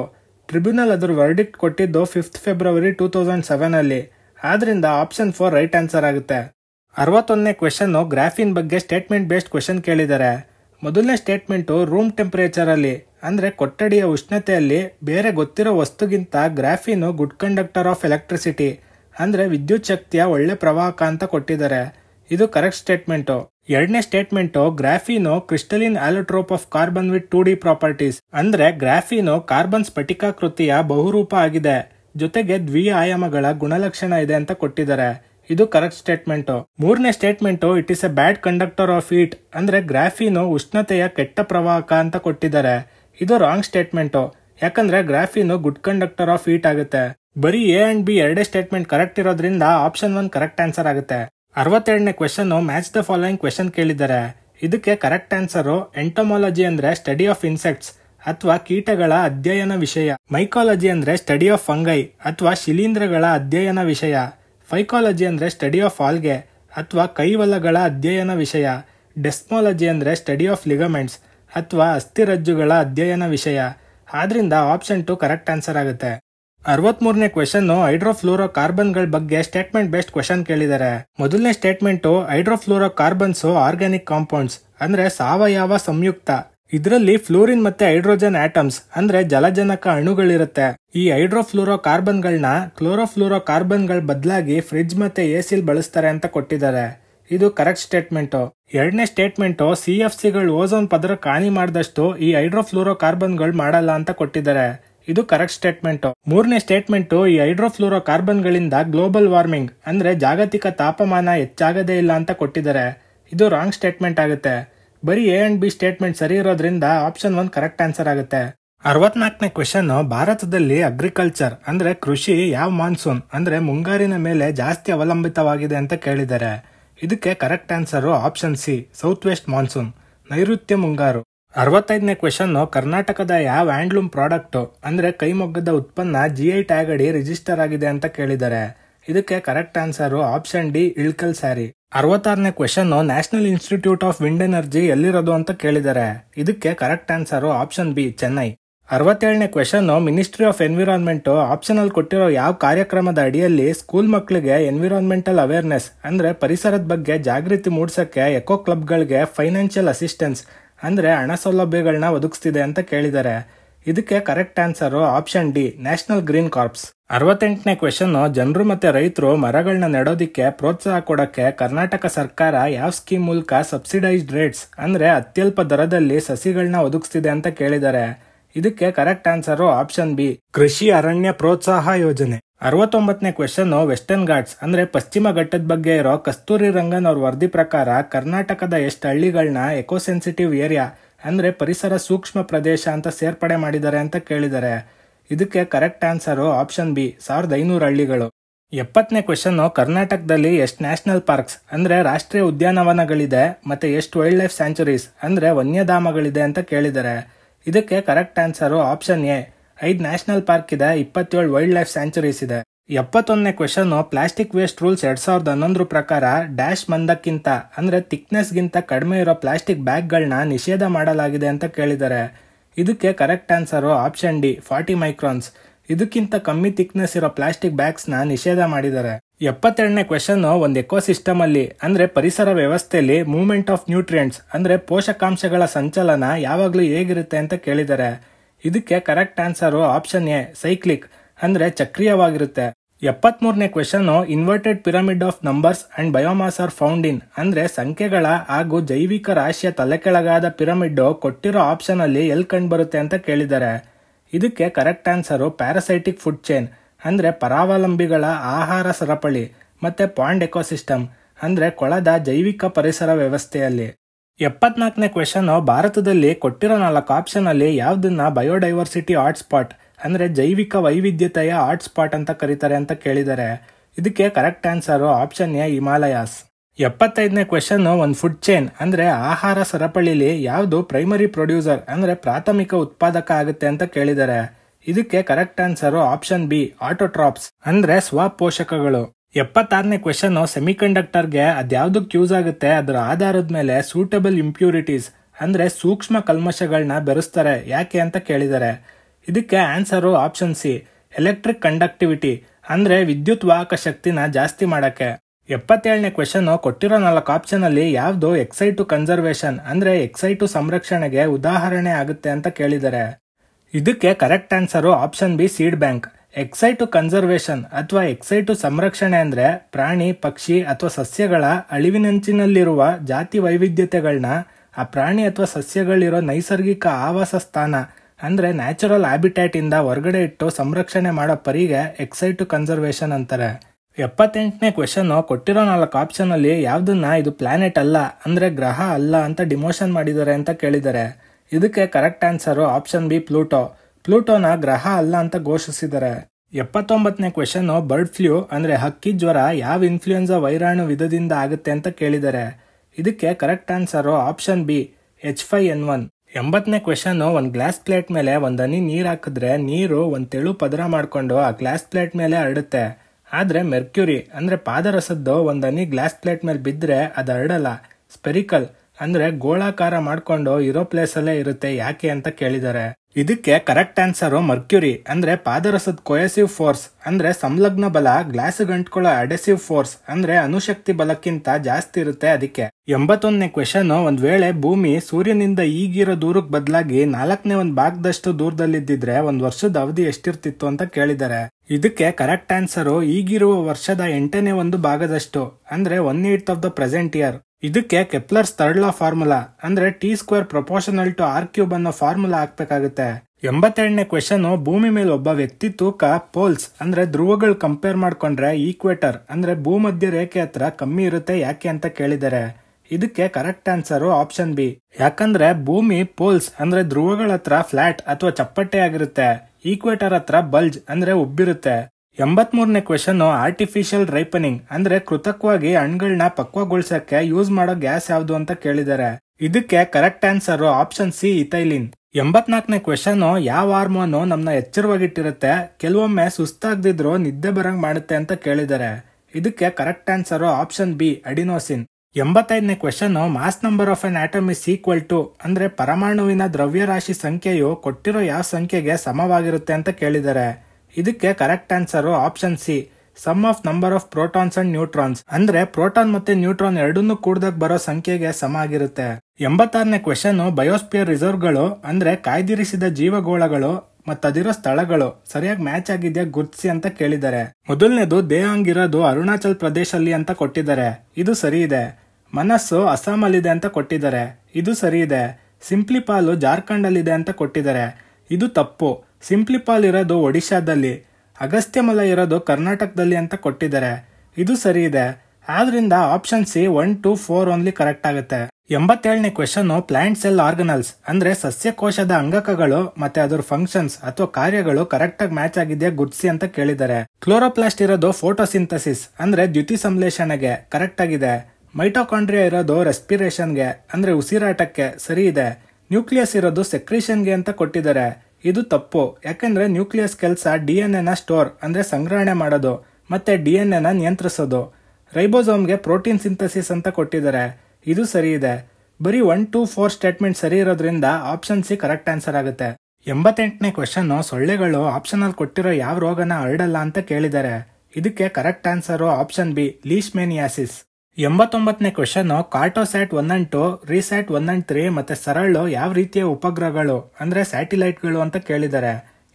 ಟ್ರಿಬ್ಯುನಲ್ ಅದರ ವರ್ಡಿಕ್ಟ್ ಕೊಟ್ಟಿದ್ದು fifth February two thousand seven ಅಲ್ಲಿ ಆದ್ರಿಂದ ಆಪ್ಷನ್ ಫೋರ್ ರೈಟ್ ಆನ್ಸರ್ ಆಗುತ್ತೆ ಅರವತ್ತೊಂದನೇ ಕ್ವೆಶನ್ ಗ್ರಾಫಿನ್ ಬಗ್ಗೆ ಸ್ಟೇಟ್ಮೆಂಟ್ ಬೇಸ್ಡ್ ಕ್ವೆಶನ್ ಕೇಳಿದ್ದಾರೆ ಮೊದಲನೇ ಸ್ಟೇಟ್ಮೆಂಟು ರೂಮ್ ಅಲ್ಲಿ ಅಂದರೆ ಕೊಠಡಿಯ ಉಷ್ಣತೆಯಲ್ಲಿ ಬೇರೆ ಗೊತ್ತಿರೋ ವಸ್ತುಗಿಂತ graphene good conductor of electricity ಅಂದ್ರೆ ವಿದ್ಯುತ್ ಶಕ್ತಿಯ ಒಳ್ಳೆ ಪ್ರವಾಹಕ ಅಂತ ಕೊಟ್ಟಿದ್ದಾರೆ ಇದು ಕರೆಕ್ಟ್ ಸ್ಟೇಟ್ಮೆಂಟು ಎರಡನೇ statement graphene crystalline allotrope of carbon with two D properties ಅಂದ್ರೆ ಗ್ರಾಫೀನೋ ಕಾರ್ಬನ್ ಕೃತಿಯ ಬಹುರೂಪ ಆಗಿದೆ ಜೊತೆಗೆ ದ್ವಿ ಆಯಾಮಗಳ ಗುಣಲಕ್ಷಣ ಇದೆ ಅಂತ ಕೊಟ್ಟಿದ್ದಾರೆ ಇದು ಕರೆಕ್ಟ್ ಸ್ಟೇಟ್ಮೆಂಟು ಮೂರನೇ statement it is a bad conductor of heat ಅಂದ್ರೆ ಗ್ರಾಫೀನು ಉಷ್ಣತೆಯ ಕೆಟ್ಟ ಪ್ರವಾಹಕ ಅಂತ ಕೊಟ್ಟಿದ್ದಾರೆ ಇದು ರಾಂಗ್ ಸ್ಟೇಟ್ಮೆಂಟು ಯಾಕಂದ್ರೆ graphene good conductor of heat ಆಗುತ್ತೆ ಬರೀ ಎ ಅಂಡ್ ಬಿ ಎರಡೇ ಸ್ಟೇಟ್ಮೆಂಟ್ ಕರೆಕ್ಟ್ ಇರೋದ್ರಿಂದ ಆಪ್ಷನ್ ಒನ್ ಕರೆಕ್ಟ್ ಆನ್ಸರ್ ಆಗುತ್ತೆ ಅರವತ್ತೆರಡನೇ question match the following question ಕೇಳಿದ್ದಾರೆ ಇದಕ್ಕೆ ಕರೆಕ್ಟ್ ಆನ್ಸರು ಎಂಟೊಮಾಲಜಿ ಅಂದ್ರೆ ಸ್ಟಡಿ ಆಫ್ ಇನ್ಸೆಕ್ಟ್ಸ್ ಅಥವಾ ಕೀಟಗಳ ಅಧ್ಯಯನ ವಿಷಯ ಮೈಕಾಲಜಿ ಅಂದ್ರೆ ಸ್ಟಡಿ ಆಫ್ ಫಂಗೈ ಅಥವಾ ಶಿಲೀಂಧ್ರಗಳ ಅಧ್ಯಯನ ವಿಷಯ ಫೈಕಾಲಜಿ ಅಂದ್ರೆ ಸ್ಟಡಿ ಆಫ್ ಆಲ್ಗೆ ಅಥವಾ ಕೈವಲಗಳ ಅಧ್ಯಯನ ವಿಷಯ ಡೆಸ್ಮಾಲಜಿ ಅಂದ್ರೆ ಸ್ಟಡಿ ಆಫ್ ಲಿಗಮೆಂಟ್ಸ್ ಅಥವಾ ಅಸ್ಥಿರಜ್ಜುಗಳ ಅಧ್ಯಯನ ವಿಷಯ ಆದ್ರಿಂದ ಆಪ್ಷನ್ ಟು ಕರೆಕ್ಟ್ ಆನ್ಸರ್ ಆಗುತ್ತೆ ಅರವತ್ಮೂರನೇ ಕ್ವೆಶನ್ ಹೈಡ್ರೋಫ್ಲೋರೋ ಕಾರ್ಬನ್ಗಳ ಬಗ್ಗೆ ಸ್ಟೇಟ್ಮೆಂಟ್ ಬೇಸ್ಡ್ ಕ್ವೆಶನ್ ಕೇಳಿದ್ದಾರೆ ಮೊದಲನೇ statement hydrofluorocarbons organic compounds ಅಂದ್ರೆ ಸಾವಯವ ಸಂಯುಕ್ತ ಇದರಲ್ಲಿ ಫ್ಲೋರಿನ್ ಮತ್ತೆ ಹೈಡ್ರೋಜನ್ ಆಟಮ್ಸ್ ಅಂದ್ರೆ ಜಲಜನಕ ಅಣುಗಳಿರುತ್ತೆ ಈ ಹೈಡ್ರೋಫ್ಲೂರೋ ಕಾರ್ಬನ್ಗಳನ್ನ ಕ್ಲೋರೋಫ್ಲೋರೋ ಕಾರ್ಬನ್ಗಳ ಬದಲಾಗಿ ಫ್ರಿಜ್ ಮತ್ತೆ ಎಸಿಲ್ ಬಳಸ್ತಾರೆ ಅಂತ ಕೊಟ್ಟಿದ್ದಾರೆ ಇದು ಕರೆಕ್ಟ್ ಸ್ಟೇಟ್ಮೆಂಟು ಎರಡನೇ ಸ್ಟೇಟ್ಮೆಂಟು ಸಿ ಎಫ್ ಸಿಗಳು ಓಝೋನ್ ಪದರ ಹಾನಿ ಮಾಡಿದಷ್ಟು ಈ ಹೈಡ್ರೋಫ್ಲೂರೋ ಕಾರ್ಬನ್ಗಳು ಮಾಡಲ್ಲ ಅಂತ ಕೊಟ್ಟಿದ್ದಾರೆ ಇದು ಕರೆಕ್ಟ್ ಸ್ಟೇಟ್ಮೆಂಟ್ ಮೂರನೇ ಸ್ಟೇಟ್ಮೆಂಟ್ ಈ ಹೈಡ್ರೋಫ್ಲೂರೋ ಕಾರ್ಬನ್ಗಳಿಂದ ಗ್ಲೋಬಲ್ ವಾರ್ಮಿಂಗ್ ಅಂದ್ರೆ ಜಾಗತಿಕ ತಾಪಮಾನ ಹೆಚ್ಚಾಗದೇ ಇಲ್ಲ ಅಂತ ಕೊಟ್ಟಿದ್ದಾರೆ ಇದು ರಾಂಗ್ ಸ್ಟೇಟ್ಮೆಂಟ್ ಆಗುತ್ತೆ ಬರೀ ಎ ಅಂಡ್ ಬಿ ಸ್ಟೇಟ್ಮೆಂಟ್ ಸರಿ ಇರೋದ್ರಿಂದ ಆಪ್ಷನ್ ಒಂದು ಕರೆಕ್ಟ್ ಆನ್ಸರ್ ಆಗುತ್ತೆ ಅರವತ್ನಾಲ್ಕನೇ ಕ್ವೆಶನ್ ಭಾರತದಲ್ಲಿ ಅಗ್ರಿಕಲ್ಚರ್ ಅಂದ್ರೆ ಕೃಷಿ ಯಾವ ಮಾನ್ಸೂನ್ ಅಂದ್ರೆ ಮುಂಗಾರಿನ ಮೇಲೆ ಜಾಸ್ತಿ ಅವಲಂಬಿತವಾಗಿದೆ ಅಂತ ಕೇಳಿದ್ದಾರೆ ಇದಕ್ಕೆ correct answer option C south west monsoon ನೈಋತ್ಯ ಮುಂಗಾರು ಅರವತ್ತೈದನೇ ಕ್ವೆಶನ್ ಕರ್ನಾಟಕದ ಯಾವ ಹ್ಯಾಂಡ್ಲೂಮ್ ಪ್ರಾಡಕ್ಟು ಅಂದರೆ ಕೈಮೊಗ್ಗದ ಉತ್ಪನ್ನ ಜಿ ಐ ಟ್ಯಾಗ್ ಅಡಿ ರಿಜಿಸ್ಟರ್ ಆಗಿದೆ ಅಂತ ಕೇಳಿದ್ದಾರೆ ಇದಕ್ಕೆ correct answer option D Ilkal sari ಅರವತ್ತಾರನೇ question national institute of wind energy ಎಲ್ಲಿರೋದು ಅಂತ ಕೇಳಿದ್ದಾರೆ ಇದಕ್ಕೆ correct answer option B Chennai ಅರವತ್ತೇಳನೇ ಕ್ವೆಶನ್ ಮಿನಿಸ್ಟ್ರಿ ಆಫ್ ಎನ್ವಿರಾನ್ಮೆಂಟು ಆಪ್ಷನಲ್ ಕೊಟ್ಟಿರೋ ಯಾವ ಕಾರ್ಯಕ್ರಮದ ಅಡಿಯಲ್ಲಿ ಸ್ಕೂಲ್ ಮಕ್ಕಳಿಗೆ ಎನ್ವಿರಾನ್ಮೆಂಟಲ್ ಅವೇರ್ನೆಸ್ ಅಂದರೆ ಪರಿಸರದ ಬಗ್ಗೆ ಜಾಗೃತಿ ಮೂಡಿಸಕ್ಕೆ ಎಕೋ ಕ್ಲಬ್ಗಳಿಗೆ ಫೈನಾನ್ಷಿಯಲ್ ಅಸಿಸ್ಟೆನ್ಸ್ ಅಂದರೆ ಹಣ ಸೌಲಭ್ಯಗಳನ್ನ ಒದಗಿಸ್ತಿದೆ ಅಂತ ಕೇಳಿದ್ದಾರೆ ಇದಕ್ಕೆ correct answer option D national green corps ಅರವತ್ತೆಂಟನೇ ಕ್ವೆಶನ್ ಜನರು ಮತ್ತು ರೈತರು ಮರಗಳನ್ನ ನೆಡೋದಿಕ್ಕೆ ಪ್ರೋತ್ಸಾಹ ಕೊಡಕ್ಕೆ ಕರ್ನಾಟಕ ಸರ್ಕಾರ ಯಾವ ಸ್ಕೀಮ್ ಮೂಲಕ ಸಬ್ಸಿಡೈಸ್ಡ್ ರೇಟ್ಸ್ ಅಂದರೆ ಅತ್ಯಲ್ಪ ದರದಲ್ಲಿ ಸಸಿಗಳನ್ನ ಒದಗಿಸ್ತಿದೆ ಅಂತ ಕೇಳಿದ್ದಾರೆ ಇದಕ್ಕೆ ಕರೆಕ್ಟ್ ಆನ್ಸರ್ ಆಪ್ಷನ್ ಬಿ ಕೃಷಿ ಅರಣ್ಯ ಪ್ರೋತ್ಸಾಹ ಯೋಜನೆ ಅರವತ್ತೊಂಬತ್ತನೇ ಕ್ವೆಶನ್ ವೆಸ್ಟರ್ನ್ ಘಾಟ್ಸ್ ಅಂದ್ರೆ ಪಶ್ಚಿಮ ಘಟ್ಟದ ಬಗ್ಗೆ ಇರೋ ಕಸ್ತೂರಿ ರಂಗನ್ ಅವ್ರ ವರದಿ ಪ್ರಕಾರ ಕರ್ನಾಟಕದ ಎಷ್ಟು ಹಳ್ಳಿಗಳನ್ನ ಎಕೋಸೆನ್ಸಿಟಿವ್ ಏರಿಯಾ ಅಂದ್ರೆ ಪರಿಸರ ಸೂಕ್ಷ್ಮ ಪ್ರದೇಶ ಅಂತ ಸೇರ್ಪಡೆ ಮಾಡಿದ್ದಾರೆ ಅಂತ ಕೇಳಿದ್ದಾರೆ ಇದಕ್ಕೆ ಕರೆಕ್ಟ್ ಆನ್ಸರ್ ಆಪ್ಷನ್ ಬಿ ಸಾವಿರದ ಐನೂರು ಹಳ್ಳಿಗಳು ಎಪ್ಪತ್ತನೇ ಕ್ವೆಶನ್ ಕರ್ನಾಟಕದಲ್ಲಿ ಎಷ್ಟು ನ್ಯಾಷನಲ್ ಪಾರ್ಕ್ಸ್ ಅಂದ್ರೆ ರಾಷ್ಟ್ರೀಯ ಉದ್ಯಾನವನಗಳಿದೆ ಮತ್ತೆ ಎಷ್ಟು ವೈಲ್ಡ್ ಲೈಫ್ ಸ್ಯಾಂಚುರೀಸ್ ಅಂದ್ರೆ ವನ್ಯಧಾಮಗಳಿದೆ ಅಂತ ಕೇಳಿದ್ದಾರೆ ಇದಕ್ಕೆ ಕರೆಕ್ಟ್ ಆನ್ಸರು ಆಪ್ಷನ್ ಎ ಐದ್ ನ್ಯಾಷನಲ್ ಪಾರ್ಕ್ ಇದೆ ಇಪ್ಪತ್ತೇಳು ವೈಲ್ಡ್ ಲೈಫ್ ಸ್ಯಾಂಚುರೀಸ್ ಇದೆ ಎಪ್ಪತ್ತೊಂದನೇ ಕ್ವೆಶನ್ ಪ್ಲಾಸ್ಟಿಕ್ ವೇಸ್ಟ್ ರೂಲ್ಸ್ ಎರಡ್ ಸಾವಿರದ ಹನ್ನೊಂದರ ಪ್ರಕಾರ ಡ್ಯಾಶ್ ಮಂದಕ್ಕಿಂತ ಅಂದ್ರೆ ಗಿಂತ ಕಡಿಮೆ ಇರೋ ಪ್ಲಾಸ್ಟಿಕ್ ಬ್ಯಾಗ್ಗಳನ್ನ ನಿಷೇಧ ಮಾಡಲಾಗಿದೆ ಅಂತ ಕೇಳಿದ್ದಾರೆ ಇದಕ್ಕೆ correct answer option D forty microns ಇದಕ್ಕಿಂತ ಕಮ್ಮಿ ಥಿಕ್ನೆಸ್ ಇರೋ ಪ್ಲಾಸ್ಟಿಕ್ ಬ್ಯಾಗ್ಸ್ ನ ನಿಷೇಧ ಮಾಡಿದ್ದಾರೆ ಎಪ್ಪತ್ತೆರಡನೇ ಕ್ವೆಶನ್ ಒಂದು ಎಕೋಸಿಸ್ಟಮ್ ಅಲ್ಲಿ ಅಂದ್ರೆ ಪರಿಸರ ವ್ಯವಸ್ಥೆಯಲ್ಲಿ ಮೂವ್ಮೆಂಟ್ ಆಫ್ ನ್ಯೂಟ್ರಿಯೆಂಟ್ಸ್ ಅಂದ್ರೆ ಪೋಷಕಾಂಶಗಳ ಸಂಚಲನ ಯಾವಾಗಲೂ ಹೇಗಿರುತ್ತೆ ಅಂತ ಕೇಳಿದ್ದಾರೆ ಇದಕ್ಕೆ correct answer option A cyclic ಅಂದ್ರೆ ಚಕ್ರೀಯವಾಗಿರುತ್ತೆ ಎಪ್ಪತ್ಮೂರನೇ question inverted pyramid of numbers and biomass are found in ಅಂದ್ರೆ ಸಂಖ್ಯೆಗಳ ಹಾಗೂ ಜೈವಿಕ ರಾಶಿಯ ತಲೆಕೆಳಗಾದ ಪಿರಮಿಡ್ ಕೊಟ್ಟಿರೋ ಆಪ್ಷನ್ ಅಲ್ಲಿ ಎಲ್ ಕಂಡು ಬರುತ್ತೆ ಅಂತ ಕೇಳಿದ್ದಾರೆ ಇದಕ್ಕೆ correct answer parasitic food chain ಅಂದರೆ ಪರಾವಲಂಬಿಗಳ ಆಹಾರ ಸರಪಳಿ ಮತ್ತು ಪಾಂಡ್ ಎಕೋಸಿಸ್ಟಮ್ ಅಂದರೆ ಕೊಳದ ಜೈವಿಕ ಪರಿಸರ ವ್ಯವಸ್ಥೆಯಲ್ಲಿ ಎಪ್ಪತ್ನಾಲ್ಕನೇ ಕ್ವೆಶನ್ ಭಾರತದಲ್ಲಿ ಕೊಟ್ಟಿರೋ ನಾಲ್ಕು ಆಪ್ಷನಲ್ಲಿ ಯಾವುದನ್ನ ಬಯೋಡೈವರ್ಸಿಟಿ ಹಾಟ್ಸ್ಪಾಟ್ ಅಂದರೆ ಜೈವಿಕ ವೈವಿಧ್ಯತೆಯ ಹಾಟ್ಸ್ಪಾಟ್ ಅಂತ ಕರೀತಾರೆ ಅಂತ ಕೇಳಿದ್ದಾರೆ ಇದಕ್ಕೆ correct answer option A Himalayas ಎಪ್ಪತ್ತೈದನೇ ಕ್ವೆಶನ್ ಒಂದು ಫುಡ್ ಚೈನ್ ಅಂದರೆ ಆಹಾರ ಸರಪಳಿಲಿ ಯಾವುದು ಪ್ರೈಮರಿ ಪ್ರೊಡ್ಯೂಸರ್ ಅಂದರೆ ಪ್ರಾಥಮಿಕ ಉತ್ಪಾದಕ ಆಗುತ್ತೆ ಅಂತ ಕೇಳಿದ್ದಾರೆ ಇದಕ್ಕೆ correct answer option B autotrophs ಅಂದರೆ ಸ್ವಪೋಷಕಗಳು ಎಪ್ಪತ್ತಾರನೇ ಕ್ವೆಶನ್ ಸೆಮಿಕಂಡಕ್ಟರ್ಗೆ ಅದ್ಯಾವುದಕ್ಕೆ ಯೂಸ್ ಆಗುತ್ತೆ ಅದರ ಆಧಾರದ ಮೇಲೆ ಸೂಟಬಲ್ ಇಂಪ್ಯೂರಿಟೀಸ್ ಅಂದರೆ ಸೂಕ್ಷ್ಮ ಕಲ್ಮಶಗಳನ್ನ ಬೆರೆಸ್ತಾರೆ ಯಾಕೆ ಅಂತ ಕೇಳಿದ್ದಾರೆ ಇದಕ್ಕೆ answer option C electric conductivity ಅಂದರೆ ವಿದ್ಯುತ್ ವಾಹಕ ಶಕ್ತಿನ ಜಾಸ್ತಿ ಮಾಡೋಕ್ಕೆ ಎಪ್ಪತ್ತೇಳನೇ ಕ್ವೆಶನ್ ಕೊಟ್ಟಿರೋ ನಾಲ್ಕು ಆಪ್ಷನ್ ಅಲ್ಲಿ ಯಾವ್ದು ಎಕ್ಸೈಟು ಕನ್ಸರ್ವೇಶನ್ ಅಂದ್ರೆ ಎಕ್ಸೈಟು ಸಂರಕ್ಷಣೆಗೆ ಉದಾಹರಣೆ ಆಗುತ್ತೆ ಅಂತ ಕೇಳಿದ್ದಾರೆ ಇದಕ್ಕೆ correct answer option B seed bank ex situ conservation ಅಥವಾ ಎಕ್ಸೈಟು ಸಂರಕ್ಷಣೆ ಅಂದ್ರೆ ಪ್ರಾಣಿ ಪಕ್ಷಿ ಅಥವಾ ಸಸ್ಯಗಳ ಅಳಿವಿನಂಚಿನಲ್ಲಿರುವ ಜಾತಿ ವೈವಿಧ್ಯತೆಗಳನ್ನ ಆ ಪ್ರಾಣಿ ಅಥವಾ ಸಸ್ಯಗಳಿರೋ ನೈಸರ್ಗಿಕ ಆವಾಸ ಸ್ಥಾನ ಅಂದ್ರೆ ನ್ಯಾಚುರಲ್ ಹ್ಯಾಬಿಟ್ಯಾಟ್ ಇಂದ ಹೊರಗಡೆ ಇಟ್ಟು ಸಂರಕ್ಷಣೆ ಮಾಡೋ ಪರಿಗೆ ಎಕ್ಸೈಟು ಕನ್ಸರ್ವೇಶನ್ ಅಂತಾರೆ ಎಪ್ಪತ್ತೆಂಟನೇ ಕ್ವೆಶನ್ ಕೊಟ್ಟಿರೋ ನಾಲ್ಕು ಆಪ್ಷನ್ ಅಲ್ಲಿ ಯಾವ್ದನ್ನ ಇದು ಪ್ಲಾನೆಟ್ ಅಲ್ಲ ಅಂದ್ರೆ ಗ್ರಹ ಅಲ್ಲ ಅಂತ ಡಿಮೋಷನ್ ಮಾಡಿದ್ದಾರೆ ಅಂತ ಕೇಳಿದ್ದಾರೆ ಇದಕ್ಕೆ correct answer option B Pluto ಪ್ಲೂಟೋನ ಗ್ರಹ ಅಲ್ಲ ಅಂತ ಘೋಷಿಸಿದ್ದಾರೆ ಎಪ್ಪತ್ತೊಂಬತ್ತನೇ ಕ್ವೆಶನ್ ಬರ್ಡ್ ಫ್ಲೂ ಅಂದ್ರೆ ಹಕ್ಕಿ ಜ್ವರ ಯಾವ ಇನ್ಫ್ಲೂಯೆನ್ಸಾ ವೈರಾಣು ವಿಧದಿಂದ ಆಗುತ್ತೆ ಅಂತ ಕೇಳಿದ್ದಾರೆ ಇದಕ್ಕೆ correct answer option B H five N one ಎಂಬತ್ತನೇ ಕ್ವೆಶನ್ ಒಂದು ಗ್ಲಾಸ್ ಪ್ಲೇಟ್ ಮೇಲೆ ಒಂದು ಹನಿ ನೀರು ಹಾಕಿದ್ರೆ ನೀರು ಒಂದು ತೆಳು ಪದರ ಮಾಡ್ಕೊಂಡು ಆ ಗ್ಲಾಸ್ ಪ್ಲೇಟ್ ಮೇಲೆ ಹರಡುತ್ತೆ ಆದರೆ ಮೆರ್ಕ್ಯೂರಿ ಅಂದರೆ ಪಾದರಸದ್ದು ಒಂದನಿ ಗ್ಲಾಸ್ ಪ್ಲೇಟ್ ಮೇಲೆ ಬಿದ್ದರೆ ಅದು ಹರಡಲ್ಲ ಸ್ಪೆರಿಕಲ್ ಅಂದರೆ ಗೋಳಾಕಾರ ಮಾಡಿಕೊಂಡು ಇರೋ ಪ್ಲೇಸಲ್ಲೇ ಇರುತ್ತೆ ಯಾಕೆ ಅಂತ ಕೇಳಿದ್ದಾರೆ ಇದಕ್ಕೆ ಕರೆಕ್ಟ್ ಆನ್ಸರು ಮರ್ಕ್ಯುರಿ ಅಂದರೆ ಪಾದರಸದ ಕೊಯಸಿವ್ ಫೋರ್ಸ್ ಅಂದರೆ ಸಂಲಗ್ನ ಬಲ ಗ್ಲಾಸ್ ಗಂಟ್ಕೊಳ್ಳೋ ಅಡೆಸಿವ್ ಫೋರ್ಸ್ ಅಂದರೆ ಅಣುಶಕ್ತಿ ಬಲಕ್ಕಿಂತ ಜಾಸ್ತಿ ಇರುತ್ತೆ ಅದಕ್ಕೆ ಎಂಬತ್ತೊಂದನೇ ಕ್ವೆಶನ್ ಒಂದ್ ವೇಳೆ ಭೂಮಿ ಸೂರ್ಯನಿಂದ ಈಗಿರೋ ದೂರಕ್ಕೆ ಬದಲಾಗಿ ನಾಲ್ಕನೇ ಒಂದ್ ಭಾಗದಷ್ಟು ದೂರದಲ್ಲಿದ್ದಿದ್ರೆ ಒಂದು ವರ್ಷದ ಅವಧಿ ಎಷ್ಟಿರ್ತಿತ್ತು ಅಂತ ಕೇಳಿದ್ದಾರೆ ಇದಕ್ಕೆ ಕರೆಕ್ಟ್ ಆನ್ಸರು ಈಗಿರುವ ವರ್ಷದ ಎಂಟನೇ ಒಂದು ಭಾಗದಷ್ಟು ಅಂದ್ರೆ one eight of the present year ಇದಕ್ಕೆ ಕೆಪ್ಲರ್ಸ್ ಥರ್ಡ್ ಲಾ ಫಾರ್ಮುಲಾ ಅಂದ್ರೆ T square proportional to R cube ಅನ್ನೋ ಫಾರ್ಮುಲಾ ಹಾಕ್ಬೇಕಾಗುತ್ತೆ ಎಂಬತ್ತೆರಡನೇ ಕ್ವೆಶನ್ ಭೂಮಿ ಮೇಲೆ ಒಬ್ಬ ವ್ಯಕ್ತಿ ತೂಕ ಪೋಲ್ಸ್ ಅಂದ್ರೆ ಧ್ರುವಗಳು ಕಂಪೇರ್ ಮಾಡ್ಕೊಂಡ್ರೆ ಈಕ್ವೇಟರ್ ಅಂದ್ರೆ ಭೂಮಧ್ಯ ರೇಖೆ ಹತ್ರ ಕಮ್ಮಿ ಇರುತ್ತೆ ಯಾಕೆ ಅಂತ ಕೇಳಿದ್ದಾರೆ ಇದಕ್ಕೆ ಕರೆಕ್ಟ್ ಆನ್ಸರ್ ಆಪ್ಷನ್ ಬಿ ಯಾಕಂದ್ರೆ ಭೂಮಿ ಪೋಲ್ಸ್ ಅಂದ್ರೆ ಧ್ರುವಗಳ ಹತ್ರ ಫ್ಲಾಟ್ ಅಥವಾ ಚಪ್ಪಟ್ಟೆ ಆಗಿರುತ್ತೆ ಈಕ್ವೇಟರ್ ಹತ್ರ ಬಲ್ಜ್ ಅಂದ್ರೆ ಉಬ್ಬಿರುತ್ತೆ ಎಂಬತ್ಮೂರನೇ ಕ್ವೆಶನ್ ಆರ್ಟಿಫಿಷಿಯಲ್ ರೈಪನಿಂಗ್ ಅಂದ್ರೆ ಕೃತಕವಾಗಿ ಹಣ್ಗಳನ್ನ ಪಕ್ವಗೊಳಿಸಕ್ಕೆ ಯೂಸ್ ಮಾಡೋ ಗ್ಯಾಸ್ ಯಾವುದು ಅಂತ ಕೇಳಿದ್ದಾರೆ ಇದಕ್ಕೆ correct answer option C ethylene ಎಂಬತ್ನಾಲ್ಕನೇ ಕ್ವೆಶನ್ ಯಾವ ಹಾರ್ಮೋನ್ ನಮ್ನ ಎಚ್ಚರವಾಗಿಟ್ಟಿರುತ್ತೆ ಕೆಲವೊಮ್ಮೆ ಸುಸ್ತಾಗ್ದಿದ್ರು ನಿದ್ದೆ ಬರಂಗ್ ಮಾಡುತ್ತೆ ಅಂತ ಕೇಳಿದ್ದಾರೆ ಇದಕ್ಕೆ correct answer option B adenosine ಎಂಬತ್ತೈದನೇ question mass number of an atom is equal to ಅಂದ್ರೆ ಪರಮಾಣುವಿನ ದ್ರವ್ಯರಾಶಿ ಸಂಖ್ಯೆಯು ಕೊಟ್ಟಿರೋ ಯಾವ ಸಂಖ್ಯೆಗೆ ಸಮವಾಗಿರುತ್ತೆ ಅಂತ ಕೇಳಿದ್ದಾರೆ ಇದಕ್ಕೆ correct answer option C sum of number of protons and neutrons ಅಂದ್ರೆ ಪ್ರೋಟಾನ್ ಮತ್ತೆ ನ್ಯೂಟ್ರಾನ್ ಎರಡನ್ನೂ ಕೂಡದಾಗ ಬರೋ ಸಂಖ್ಯೆಗೆ ಸಮ ಆಗಿರುತ್ತೆ ಎಂಬತ್ತಾರನೇ ಕ್ವೆಶನ್ ಬಯೋಸ್ಪಿಯರ್ ರಿಸರ್ವ್ಗಳು ಅಂದ್ರೆ ಕಾಯ್ದಿರಿಸಿದ ಜೀವಗೋಳಗಳು ಮತ್ತದಿರೋ ಸ್ಥಳಗಳು ಸರಿಯಾಗಿ ಮ್ಯಾಚ್ ಆಗಿದೆಯಾ ಗುರ್ಸಿ ಅಂತ ಕೇಳಿದ್ದಾರೆ ಮೊದಲನೇದು ದೇಹಾಂಗ್ ಇರೋದು ಅರುಣಾಚಲ್ ಪ್ರದೇಶಲ್ಲಿ ಅಂತ ಕೊಟ್ಟಿದ್ದಾರೆ ಇದು ಸರಿ ಇದೆ ಮನಸ್ಸು ಅಲ್ಲಿದೆ ಅಂತ ಕೊಟ್ಟಿದ್ದಾರೆ ಇದು ಸರಿ ಇದೆ ಸಿಂಪ್ಲಿ ಪಾಲು ಜಾರ್ಖಂಡ್ ಅಲ್ಲಿದೆ ಅಂತ ಕೊಟ್ಟಿದ್ದಾರೆ ಇದು ತಪ್ಪು ಸಿಂಪ್ಲಿಪಾಲ್ ಇರೋದು ಒಡಿಶಾದಲ್ಲಿ ಅಗಸ್ತ್ಯಮಲ ಇರೋದು ಕರ್ನಾಟಕದಲ್ಲಿ ಅಂತ ಕೊಟ್ಟಿದ್ದಾರೆ ಇದು ಸರಿ ಇದೆ ಆದ್ರಿಂದ option C one two four only correct ಆಗುತ್ತೆ ಎಂಬತ್ತೇಳನೇ ಕ್ವೆಶನ್ ಪ್ಲಾಂಟ್ ಸೆಲ್ ಆರ್ಗನಲ್ಸ್ ಅಂದ್ರೆ ಸಸ್ಯಕೋಶದ ಅಂಗಕಗಳು ಮತ್ತೆ ಅದರ ಫಂಕ್ಷನ್ಸ್ ಅಥವಾ ಕಾರ್ಯಗಳು ಕರೆಕ್ಟ್ ಆಗಿ ಮ್ಯಾಚ್ ಆಗಿದೆಯಾ ಗುಡ್ಸಿ ಅಂತ ಕೇಳಿದ್ದಾರೆ ಕ್ಲೋರೋಪ್ಲಾಸ್ಟ್ ಇರೋದು ಫೋಟೋಸಿಂಥಸಿಸ್ ಅಂದ್ರೆ ದ್ಯುತಿ ಸಂಶ್ಲೇಷಣೆಗೆ ಕರೆಕ್ಟ್ ಆಗಿದೆ ಮೈಟೋಕಾಂಡ್ರಿಯಾ ಇರೋದು ರೆಸ್ಪಿರೇಷನ್ಗೆ ಅಂದ್ರೆ ಉಸಿರಾಟಕ್ಕೆ ಸರಿ ಇದೆ ನ್ಯೂಕ್ಲಿಯಸ್ ಇರೋದು ಸೆಕ್ರೇಷನ್ಗೆ ಅಂತ ಕೊಟ್ಟಿದ್ದಾರೆ ಇದು ತಪ್ಪು ಯಾಕೆಂದ್ರೆ ನ್ಯೂಕ್ಲಿಯಸ್ ಕೆಲಸ ಡಿ ಎನ್ ಎನ ಸ್ಟೋರ್ ಅಂದ್ರೆ ಸಂಗ್ರಹಣೆ ಮಾಡೋದು ಮತ್ತೆ ಡಿ ಎನ್ ಎನ ನಿಯಂತ್ರಿಸೋದು ರೈಬೋಸೋಮ್ಗೆ ಪ್ರೋಟೀನ್ ಸಿಂಥಸಿಸ್ ಅಂತ ಕೊಟ್ಟಿದ್ದಾರೆ ಇದು ಸರಿ ಇದೆ ಬರೀ ಒನ್ ಟೂ ಫೋರ್ ಸ್ಟೇಟ್ಮೆಂಟ್ ಸರಿ ಇರೋದ್ರಿಂದ ಆಪ್ಷನ್ ಸಿ ಕರೆಕ್ಟ್ ಆನ್ಸರ್ ಆಗುತ್ತೆ ಎಂಬತ್ತೆಂಟನೇ ಕ್ವೆಶನ್ ಸೊಳ್ಳೆಗಳು ಆಪ್ಷನಲ್ಲಿ ಕೊಟ್ಟಿರೋ ಯಾವ ರೋಗನ ಹರಡಲ್ಲ ಅಂತ ಕೇಳಿದ್ದಾರೆ ಇದಕ್ಕೆ correct answer option B leishmaniasis ಎಂಬತ್ತೊಂಬತ್ತನೇ question Cartosat one and two RISAT one and three ಮತ್ತೆ ಸರಳು ಯಾವ ರೀತಿಯ ಉಪಗ್ರಹಗಳು ಅಂದ್ರೆ ಸ್ಯಾಟಿಲೈಟ್ಗಳು ಅಂತ ಕೇಳಿದ್ದಾರೆ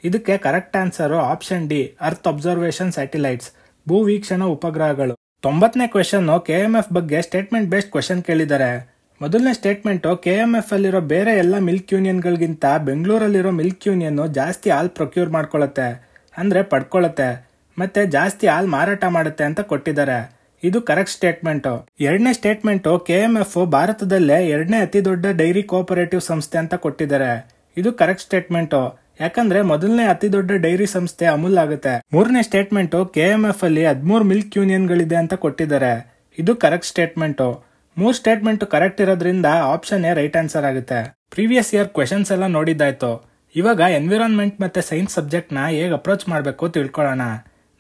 ಇದಕ್ಕೆ correct answer option D earth observation satellites ಭೂ ವೀಕ್ಷಣ ಉಪಗ್ರಹಗಳು ತೊಂಬತ್ತನೇ ಕ್ವೆಶನ್ ಕೆ ಎಂ ಎಫ್ ಬಗ್ಗೆ ಸ್ಟೇಟ್ಮೆಂಟ್ ಬೇಸ್ಡ್ ಕ್ವೆಶನ್ ಕೇಳಿದ್ದಾರೆ ಮೊದಲನೇ ಸ್ಟೇಟ್ಮೆಂಟ್ ಕೆ ಎಂ ಎಫ್ ಅಲ್ಲಿರೋ ಬೇರೆ ಎಲ್ಲ ಮಿಲ್ಕ್ ಯೂನಿಯನ್ಗಳಿಗಿಂತ ಬೆಂಗಳೂರಲ್ಲಿರೋ ಮಿಲ್ಕ್ ಯೂನಿಯನ್ ಜಾಸ್ತಿ ಹಾಲ್ ಪ್ರೊಕ್ಯೂರ್ ಮಾಡ್ಕೊಳತ್ತೆ ಅಂದ್ರೆ ಪಡ್ಕೊಳತ್ತೆ ಮತ್ತೆ ಜಾಸ್ತಿ ಹಾಲ್ ಮಾರಾಟ ಮಾಡುತ್ತೆ ಅಂತ ಕೊಟ್ಟಿದ್ದಾರೆ ಇದು ಕರೆಕ್ಟ್ ಸ್ಟೇಟ್ಮೆಂಟ್ ಎರಡನೇ ಸ್ಟೇಟ್ಮೆಂಟ್ ಕೆಎಂಎಫ್ ಭಾರತದಲ್ಲೇ ಎರಡನೇ ಅತಿ ದೊಡ್ಡ ಡೈರಿ ಕೋಆಪರೇಟಿವ್ ಸಂಸ್ಥೆ ಅಂತ ಕೊಟ್ಟಿದ್ದಾರೆ ಇದು ಕರೆಕ್ಟ್ ಸ್ಟೇಟ್ಮೆಂಟ್ ಯಾಕಂದ್ರೆ ಮೊದಲನೇ ಅತಿ ದೊಡ್ಡ ಡೈರಿ ಸಂಸ್ಥೆ ಅಮೂಲ್ ಆಗುತ್ತೆ ಮೂರನೇ ಸ್ಟೇಟ್ಮೆಂಟ್ ಎಫ್ ಅಲ್ಲಿ ಹದಿಮೂರು ಮಿಲ್ಕ್ ಯೂನಿಯನ್ ಗಳಿದೆ ಅಂತ ಕೊಟ್ಟಿದ್ದಾರೆ ಇದು ಕರೆಕ್ಟ್ ಸ್ಟೇಟ್ಮೆಂಟ್ ಮೂರ್ ಸ್ಟೇಟ್ಮೆಂಟ್ ಕರೆಕ್ಟ್ ಇರೋದ್ರಿಂದ ಆಪ್ಷನ್ ರೈಟ್ ಆನ್ಸರ್ ಆಗುತ್ತೆ ಪ್ರೀವಿಯಸ್ ಇಯರ್ ಕ್ವೆಶನ್ಸ್ ಎಲ್ಲ ನೋಡಿದ್ದಾಯ್ತು ಇವಾಗ ಎನ್ವಿರಾನ್ಮೆಂಟ್ ಮತ್ತೆ ಸೈನ್ಸ್ ಸಬ್ಜೆಕ್ಟ್ ನ ಹೇಗೆ ಅಪ್ರೋಚ್ ಮಾಡಬೇಕು ತಿಳ್ಕೊಳ್ಳೋಣ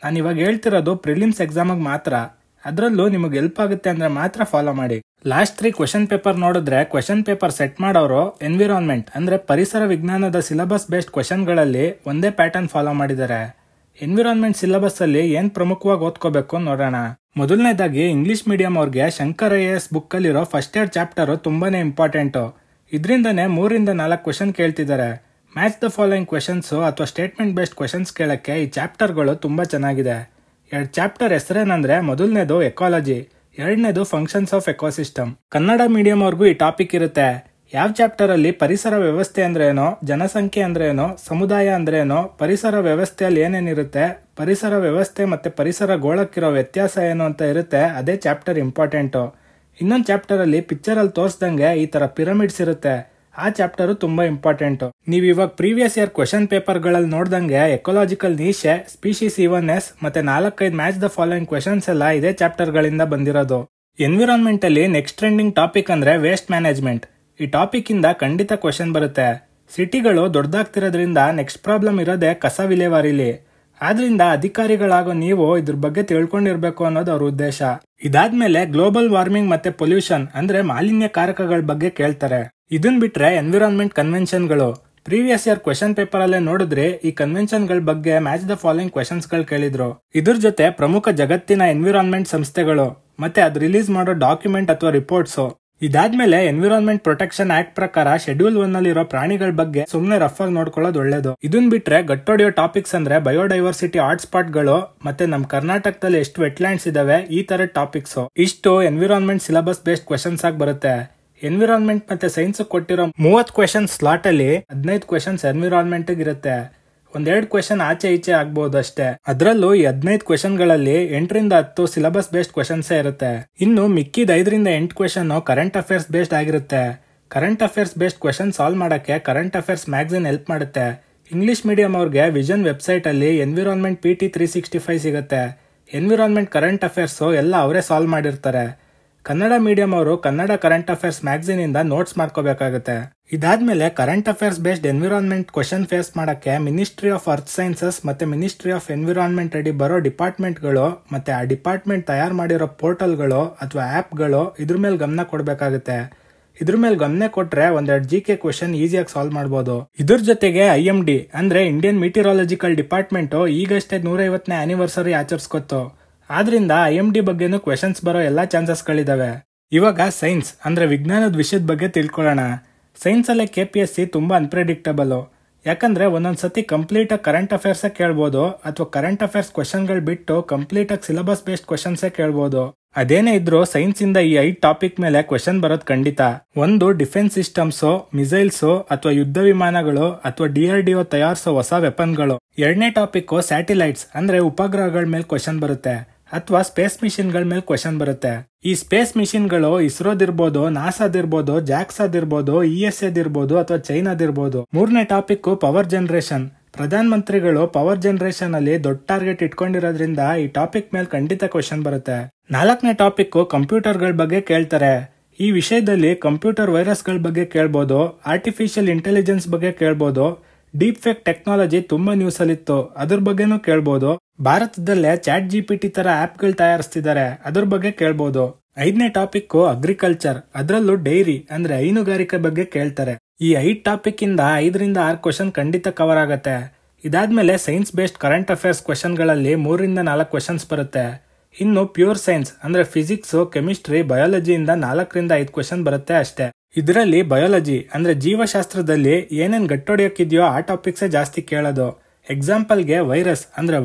ನಾನು ಇವಾಗ ಹೇಳ್ತಿರೋದು ಪ್ರಿಲಿಮ್ಸ್ ಎಕ್ಸಾಮ್ ಮಾತ್ರ ಅದರಲ್ಲೂ ನಿಮಗೆ ಹೆಲ್ಪ್ ಆಗುತ್ತೆ ಅಂದ್ರೆ ಮಾತ್ರ ಫಾಲೋ ಮಾಡಿ ಲಾಸ್ಟ್ ತ್ರೀ ಕ್ವಶನ್ ಪೇಪರ್ ನೋಡಿದ್ರೆ ಕ್ವಶನ್ ಪೇಪರ್ ಸೆಟ್ ಮಾಡೋರು ಎನ್ವಿರಾನ್ಮೆಂಟ್ ಅಂದ್ರೆ ಪರಿಸರ ವಿಜ್ಞಾನದ ಸಿಲಬಸ್ ಬೇಸ್ಡ್ ಗಳಲ್ಲಿ ಒಂದೇ ಪ್ಯಾಟರ್ನ್ ಫಾಲೋ ಮಾಡಿದ್ದಾರೆ ಎನ್ವಿರಾನ್ಮೆಂಟ್ ಸಿಲಬಸ್ ಅಲ್ಲಿ ಏನ್ ಪ್ರಮುಖವಾಗಿ ಓದ್ಕೋಬೇಕು ನೋಡೋಣ ಮೊದಲನೇದಾಗಿ ಇಂಗ್ಲಿಷ್ ಮೀಡಿಯಂ ಅವ್ರಿಗೆ ಶಂಕರ್ ಐ ಎಸ್ ಬುಕ್ ಅಲ್ಲಿರೋ ಫಸ್ಟ್ ಇಯರ್ ಚಾಪ್ಟರ್ ತುಂಬಾನೇ ಇಂಪಾರ್ಟೆಂಟ್ ಇದರಿಂದನೇ ಮೂರಿಂದ ನಾಲ್ಕು ಕ್ವಶನ್ ಕೇಳ್ತಿದ್ದಾರೆ ಮ್ಯಾಚ್ ದ ಫಾಲೋಯಿಂಗ್ ಕ್ವಶನ್ಸ್ ಅಥವಾ ಸ್ಟೇಟ್ಮೆಂಟ್ ಬೇಸ್ಡ್ ಕ್ವಶನ್ಸ್ ಕೇಳಕ್ಕೆ ಈ ಚಾಪ್ಟರ್ಗಳು ತುಂಬಾ ಚೆನ್ನಾಗಿದೆ ಎರಡು ಚಾಪ್ಟರ್ ಹೆಸರೇನಂದ್ರೆ ಮೊದಲನೇದು ಎಕಾಲಜಿ ಎರಡನೇದು functions of ecosystem Kannada medium ಅವ್ರಿಗೂ ಈ ಟಾಪಿಕ್ ಇರುತ್ತೆ ಯಾವ ಚಾಪ್ಟರ್ ಅಲ್ಲಿ ಪರಿಸರ ವ್ಯವಸ್ಥೆ ಅಂದ್ರೇನೋ ಜನಸಂಖ್ಯೆ ಅಂದ್ರೇನೋ ಸಮುದಾಯ ಅಂದ್ರೇನೋ ಪರಿಸರ ವ್ಯವಸ್ಥೆಯಲ್ಲಿ ಏನೇನಿರುತ್ತೆ ಪರಿಸರ ವ್ಯವಸ್ಥೆ ಮತ್ತೆ ಪರಿಸರ ಗೋಳಕ್ಕಿರೋ ವ್ಯತ್ಯಾಸ ಏನು ಅಂತ ಇರುತ್ತೆ ಅದೇ ಚಾಪ್ಟರ್ ಇಂಪಾರ್ಟೆಂಟು ಇನ್ನೊಂದು ಪಿಕ್ಚರ್ ಅಲ್ಲಿ ತೋರಿಸ್ದಂಗೆ ಈ ತರ ಪಿರಮಿಡ್ಸ್ ಇರುತ್ತೆ ಆ ಚಾಪ್ಟರು ತುಂಬಾ ಇಂಪಾರ್ಟೆಂಟ್ ನೀವು ಇವಾಗ ಪ್ರೀವಿಯಸ್ ಇಯರ್ ಕ್ವಶನ್ ಪೇಪರ್ ಗಳಲ್ಲಿ ನೋಡ್ದಂಗೆ ecological niche species evenness ಮತ್ತೆ ನಾಲ್ಕೈದು ಮ್ಯಾಚ್ ದ ಫಾಲೋಯಿಂಗ್ ಕ್ವಶನ್ಸ್ ಎಲ್ಲ ಇದೇ ಚಾಪ್ಟರ್ ಗಳಿಂದ ಬಂದಿರೋದು ಎನ್ವಿರಾನ್ಮೆಂಟ್ ಅಲ್ಲಿ ನೆಕ್ಸ್ಟ್ ಟ್ರೆಂಡಿಂಗ್ ಟಾಪಿಕ್ ಅಂದ್ರೆ ವೇಸ್ಟ್ ಮ್ಯಾನೇಜ್ಮೆಂಟ್ ಈ ಟಾಪಿಕ್ ಇಂದ ಖಂಡಿತ ಕ್ವಶನ್ ಬರುತ್ತೆ ಸಿಟಿಗಳು ದೊಡ್ಡದಾಗ್ತಿರೋದ್ರಿಂದ ನೆಕ್ಸ್ಟ್ ಪ್ರಾಬ್ಲಮ್ ಇರೋದೇ ಕಸ ವಿಲೇವಾರಿಲಿ ಆದ್ರಿಂದ ಅಧಿಕಾರಿಗಳಾಗೋ ನೀವು ಇದ್ರ ಬಗ್ಗೆ ತಿಳ್ಕೊಂಡಿರ್ಬೇಕು ಅನ್ನೋದು ಅವ್ರ ಉದ್ದೇಶ ಇದಾದ್ಮೇಲೆ ಗ್ಲೋಬಲ್ ವಾರ್ಮಿಂಗ್ ಮತ್ತೆ ಪೊಲ್ಯೂಷನ್ ಅಂದ್ರೆ ಮಾಲಿನ್ಯ ಕಾರಕಗಳ ಬಗ್ಗೆ ಕೇಳ್ತಾರೆ ಇದನ್ ಬಿಟ್ರೆ ಎನ್ವಿರಾನ್ಮೆಂಟ್ ಕನ್ವೆನ್ಷನ್ಗಳು ಪ್ರೀವಿಯಸ್ ಇಯರ್ ಕ್ವೆಶನ್ ಪೇಪರ್ ಅಲ್ಲೇ ನೋಡಿದ್ರೆ ಈ ಕನ್ವೆನ್ಷನ್ ಗಳ ಬಗ್ಗೆ ಮ್ಯಾಚ್ ದ ಫಾಲೋಯಿಂಗ್ ಕ್ವೆಶನ್ಸ್ ಗಳು ಕೇಳಿದ್ರು ಇದ್ರ ಜೊತೆ ಪ್ರಮುಖ ಜಗತ್ತಿನ ಎನ್ವಿರಾನ್ಮೆಂಟ್ ಸಂಸ್ಥೆಗಳು ಮತ್ತೆ ಅದ್ ರಿಲೀಸ್ ಮಾಡೋ ಡಾಕ್ಯುಮೆಂಟ್ ಅಥವಾ ರಿಪೋರ್ಟ್ಸ್ ಇದಾದ್ಮೇಲೆ ಎನ್ವಿರಾನ್ಮೆಂಟ್ ಪ್ರೊಟೆಕ್ಷನ್ ಆಕ್ಟ್ ಪ್ರಕಾರ ಶೆಡ್ಯೂಲ್ ಒನ್ ಇರೋ ಪ್ರಾಣಿಗಳ ಬಗ್ಗೆ ಸುಮ್ನೆ ರಫ್ ಆಗಿ ನೋಡ್ಕೊಳ್ಳೋದು ಒಳ್ಳೇದು ಇದನ್ ಬಿಟ್ರೆ ಗಟ್ಟೊಡೆಯೋ ಟಾಪಿಕ್ಸ್ ಅಂದ್ರೆ ಬಯೋಡೈವರ್ಸಿಟಿ ಸ್ಪಾಟ್ ಗಳು ಮತ್ತೆ ನಮ್ ಕರ್ನಾಟಕದಲ್ಲಿ ಎಷ್ಟು ವೆಟ್ಲ್ಯಾಂಡ್ಸ್ ಇದಾವೆ ಈ ತರ ಟಾಪಿಕ್ಸ್ ಇಷ್ಟು ಎನ್ವಿರಾನ್ಮೆಂಟ್ ಸಿಲಬಸ್ ಬೇಸ್ಡ್ ಕ್ವೆಶನ್ಸ್ ಆಗಿ ಬರುತ್ತೆ ಎನ್ವಿರಾನ್ಮೆಂಟ್ ಮತ್ತೆ ಸೈನ್ಸ್ ಕೊಟ್ಟಿರೋ ಮೂವತ್ ಕ್ವೆಶನ್ ಸ್ಲಾಟ್ ಅಲ್ಲಿ ಹದಿನೈದು ಕ್ವೆಶನ್ಸ್ ಎನ್ವಿರಾನ್ಮೆಂಟ್ ಇರುತ್ತೆ ಒಂದೆರಡು ಕ್ವೆಶನ್ ಆಚೆ ಈಚೆ ಆಗ್ಬಹುದು ಅಷ್ಟೇ ಅದರಲ್ಲೂ ಈ ಹದಿನೈದು ಕ್ವೆಶನ್ಗಳಲ್ಲಿ ಎಂಟರಿಂದ ಹತ್ತು ಸಿಲೆಬಸ್ ಬೇಸ್ಡ್ ಕ್ವೆಶನ್ಸೇ ಇರುತ್ತೆ ಇನ್ನು ಮಿಕ್ಕಿದ ಐದರಿಂದ ಎಂಟು ಕ್ವೆಶನ್ ಕರೆಂಟ್ ಅಫೇರ್ಸ್ ಬೇಸ್ಡ್ ಆಗಿರುತ್ತೆ current affairs based question solve ಮಾಡೋಕ್ಕೆ ಕರೆಂಟ್ ಅಫೇರ್ಸ್ ಮ್ಯಾಗ್ಝಿನ್ ಹೆಲ್ಪ್ ಮಾಡುತ್ತೆ ಇಂಗ್ಲಿಷ್ ಮೀಡಿಯಂ ಅವ್ರಿಗೆ ವಿಷನ್ ವೆಬ್ಸೈಟಲ್ಲಿ environment P T three sixty five ಸಿಗುತ್ತೆ ಎನ್ವಿರಾನ್ಮೆಂಟ್ ಕರೆಂಟ್ ಅಫೇರ್ಸು ಎಲ್ಲ ಅವರೇ ಸಾಲ್ವ್ ಮಾಡಿರ್ತಾರೆ ಕನ್ನಡ ಮೀಡಿಯಂ ಅವರು ಕನ್ನಡ ಕರೆಂಟ್ ಅಫೇರ್ಸ್ ಮ್ಯಾಗಝೀನ್ ಇಂದ ನೋಟ್ಸ್ ಮಾಡ್ಕೋಬೇಕಾಗುತ್ತೆ ಇದಾದ್ಮೇಲೆ current affairs based environment question face ಮಾಡಕ್ಕೆ ಮಿನಿಸ್ಟ್ರಿ ಆಫ್ ಅರ್ತ್ ಸೈನ್ಸಸ್ ಮತ್ತೆ ಮಿನಿಸ್ಟ್ರಿ ಆಫ್ ಎನ್ವಿರಾನ್ಮೆಂಟ್ ಅಡಿ ಬರೋ ಡಿಪಾರ್ಟ್ಮೆಂಟ್ಗಳು ಮತ್ತೆ ಆ ಡಿಪಾರ್ಟ್ಮೆಂಟ್ ತಯಾರು ಮಾಡಿರೋ ಗಳು ಅಥವಾ ಆ್ಯಪ್ಗಳು ಇದ್ರ ಮೇಲೆ ಗಮನ ಕೊಡಬೇಕಾಗುತ್ತೆ ಇದ್ರ ಮೇಲೆ ಗಮನ ಕೊಟ್ರೆ ಒಂದೆರಡು ಜಿ ಕೆ ಕ್ವಶನ್ ಈಸಿಯಾಗಿ ಸಾಲ್ವ್ ಮಾಡಬಹುದು ಇದ್ರ ಜೊತೆಗೆ ಐ ಎಂ ಡಿ ಅಂದ್ರೆ ಇಂಡಿಯನ್ ಮೀಟಿರಾಲಜಿಕಲ್ ಡಿಪಾರ್ಟ್ಮೆಂಟ್ ಈಗಷ್ಟೇ ನೂರೈವತ್ತನೇ ಆನಿವರ್ಸರಿ ಆಚರಿಸ್ಕೊತ್ತು ಆದ್ರಿಂದ ಐ ಎಮ್ ಡಿ ಬಗ್ಗೆನೂ ಕ್ವೆಶನ್ಸ್ ಬರೋ ಎಲ್ಲ ಚಾನ್ಸಸ್ಗಳಿದ್ದಾವೆ ಇವಾಗ ಸೈನ್ಸ್ ಅಂದರೆ ವಿಜ್ಞಾನದ ವಿಷಯದ ಬಗ್ಗೆ ತಿಳ್ಕೊಳ್ಳೋಣ ಸೈನ್ಸಲ್ಲೇ ಕೆ ಪಿ ಎಸ್ ಸಿ ತುಂಬ ಅನ್ಪ್ರೆಡಿಕ್ಟಬಲು ಯಾಕಂದರೆ ಒಂದೊಂದು ಸತಿ ಕಂಪ್ಲೀಟಾಗಿ ಕರೆಂಟ್ ಅಫೇರ್ಸೇ ಕೇಳ್ಬೋದು ಅಥವಾ ಕರೆಂಟ್ ಅಫೇರ್ಸ್ ಗಳು ಬಿಟ್ಟು ಕಂಪ್ಲೀಟಾಗಿ ಸಿಲೆಬಸ್ ಬೇಸ್ಡ್ ಕ್ವೆಶನ್ಸೇ ಕೇಳ್ಬೋದು ಅದೇನೇ ಇದ್ರೂ ಸೈನ್ಸಿಂದ ಈ ಐದು ಟಾಪಿಕ್ ಮೇಲೆ ಕ್ವೆಶನ್ ಬರೋದು ಖಂಡಿತ ಒಂದು ಡಿಫೆನ್ಸ್ ಸಿಸ್ಟಮ್ಸು ಮಿಸೈಲ್ಸು ಅಥವಾ ಯುದ್ಧ ವಿಮಾನಗಳು ಅಥವಾ ಡಿ ಆರ್ ಡಿ ಒ ತಯಾರಿಸೋ ಹೊಸ ವೆಪನ್ಗಳು ಎರಡನೇ ಟಾಪಿಕ್ಕು ಸ್ಯಾಟಿಲೈಟ್ಸ್ ಅಂದರೆ ಉಪಗ್ರಹಗಳ ಮೇಲೆ ಕ್ವೆಶನ್ ಬರುತ್ತೆ ಅಥವಾ ಸ್ಪೇಸ್ ಗಳ ಮೇಲೆ ಕ್ವಶನ್ ಬರುತ್ತೆ ಈ ಸ್ಪೇಸ್ ಮಿಷಿನ್ಗಳು ಇಸ್ರೋದಿರ್ಬೋದು ನಾಸಾದಿರ್ಬೋದು ಇರ್ಬೋದು ಇ ಎಸ್ ಎದಿರ್ಬೋದು ಅಥವಾ ಚೈನಾದಿರ್ಬೋದು ಮೂರನೇ ಟಾಪಿಕ್ ಪವರ್ ಜನರೇಷನ್ ಪ್ರಧಾನ ಮಂತ್ರಿಗಳು ಪವರ್ ಜನರೇಷನ್ ಅಲ್ಲಿ ದೊಡ್ಡ ಟಾರ್ಗೆಟ್ ಇಟ್ಕೊಂಡಿರೋದ್ರಿಂದ ಈ ಟಾಪಿಕ್ ಮೇಲೆ ಖಂಡಿತ ಕ್ವಶನ್ ಬರುತ್ತೆ ನಾಲ್ಕನೇ ಟಾಪಿಕ್ ಕಂಪ್ಯೂಟರ್ಗಳ ಬಗ್ಗೆ ಕೇಳ್ತಾರೆ ಈ ವಿಷಯದಲ್ಲಿ ಕಂಪ್ಯೂಟರ್ ವೈರಸ್ಗಳ ಬಗ್ಗೆ ಕೇಳ್ಬೋದು ಆರ್ಟಿಫಿಷಿಯಲ್ ಇಂಟೆಲಿಜೆನ್ಸ್ ಬಗ್ಗೆ ಕೇಳ್ಬೋದು ಡೀಪ್ ಫೇಕ್ ಟೆಕ್ನಾಲಜಿ ತುಂಬಾ ನ್ಯೂಸ್ ಅಲ್ಲಿತ್ತು ಅದ್ರ ಬಗ್ಗೆನೂ ಕೇಳ್ಬೋದು ಭಾರತದಲ್ಲೇ ಚಾಟ್ ಜಿ ಪಿ ಟಿ ತರ ಆಪ್ಗಳು ತಯಾರಿಸ್ತಿದ್ದಾರೆ ಅದ್ರ ಬಗ್ಗೆ ಕೇಳ್ಬೋದು ಐದನೇ ಟಾಪಿಕ್ ಅಗ್ರಿಕಲ್ಚರ್ ಅದರಲ್ಲೂ ಡೈರಿ ಅಂದ್ರೆ ಹೈನುಗಾರಿಕೆ ಬಗ್ಗೆ ಕೇಳ್ತಾರೆ ಈ ಐದ್ ಟಾಪಿಕ್ ಇಂದ ಐದರಿಂದ ಆರು ಕ್ವಶನ್ ಖಂಡಿತ ಕವರ್ ಆಗತ್ತೆ ಇದಾದ್ಮೇಲೆ ಸೈನ್ಸ್ ಬೇಸ್ಡ್ ಕರೆಂಟ್ ಅಫೇರ್ಸ್ ಗಳಲ್ಲಿ ಮೂರಿಂದ ನಾಲ್ಕು ಕ್ವಶನ್ಸ್ ಬರುತ್ತೆ ಇನ್ನು ಪ್ಯೂರ್ ಸೈನ್ಸ್ ಅಂದ್ರೆ ಫಿಸಿಕ್ಸ್ ಕೆಮಿಸ್ಟ್ರಿ ಬಯಾಲಜಿಯಿಂದ ನಾಲ್ಕರಿಂದ ಐದು ಕ್ವಶನ್ ಬರುತ್ತೆ ಅಷ್ಟೇ ಇದರಲ್ಲಿ ಬಯಾಲಜಿ ಅಂದ್ರೆ ಜೀವಶಾಸ್ತ್ರದಲ್ಲಿ ಏನೇನ್ ಗಟ್ಟೊಡೆಯೋಕ್ಕಿದೆಯೋ ಆ ಟಾಪಿಕ್ಸೇ ಜಾಸ್ತಿ ಕೇಳೋದು ಎಕ್ಸಾಂಪಲ್ಗೆ ವೈರಸ್ ಅಂದ್ರೆ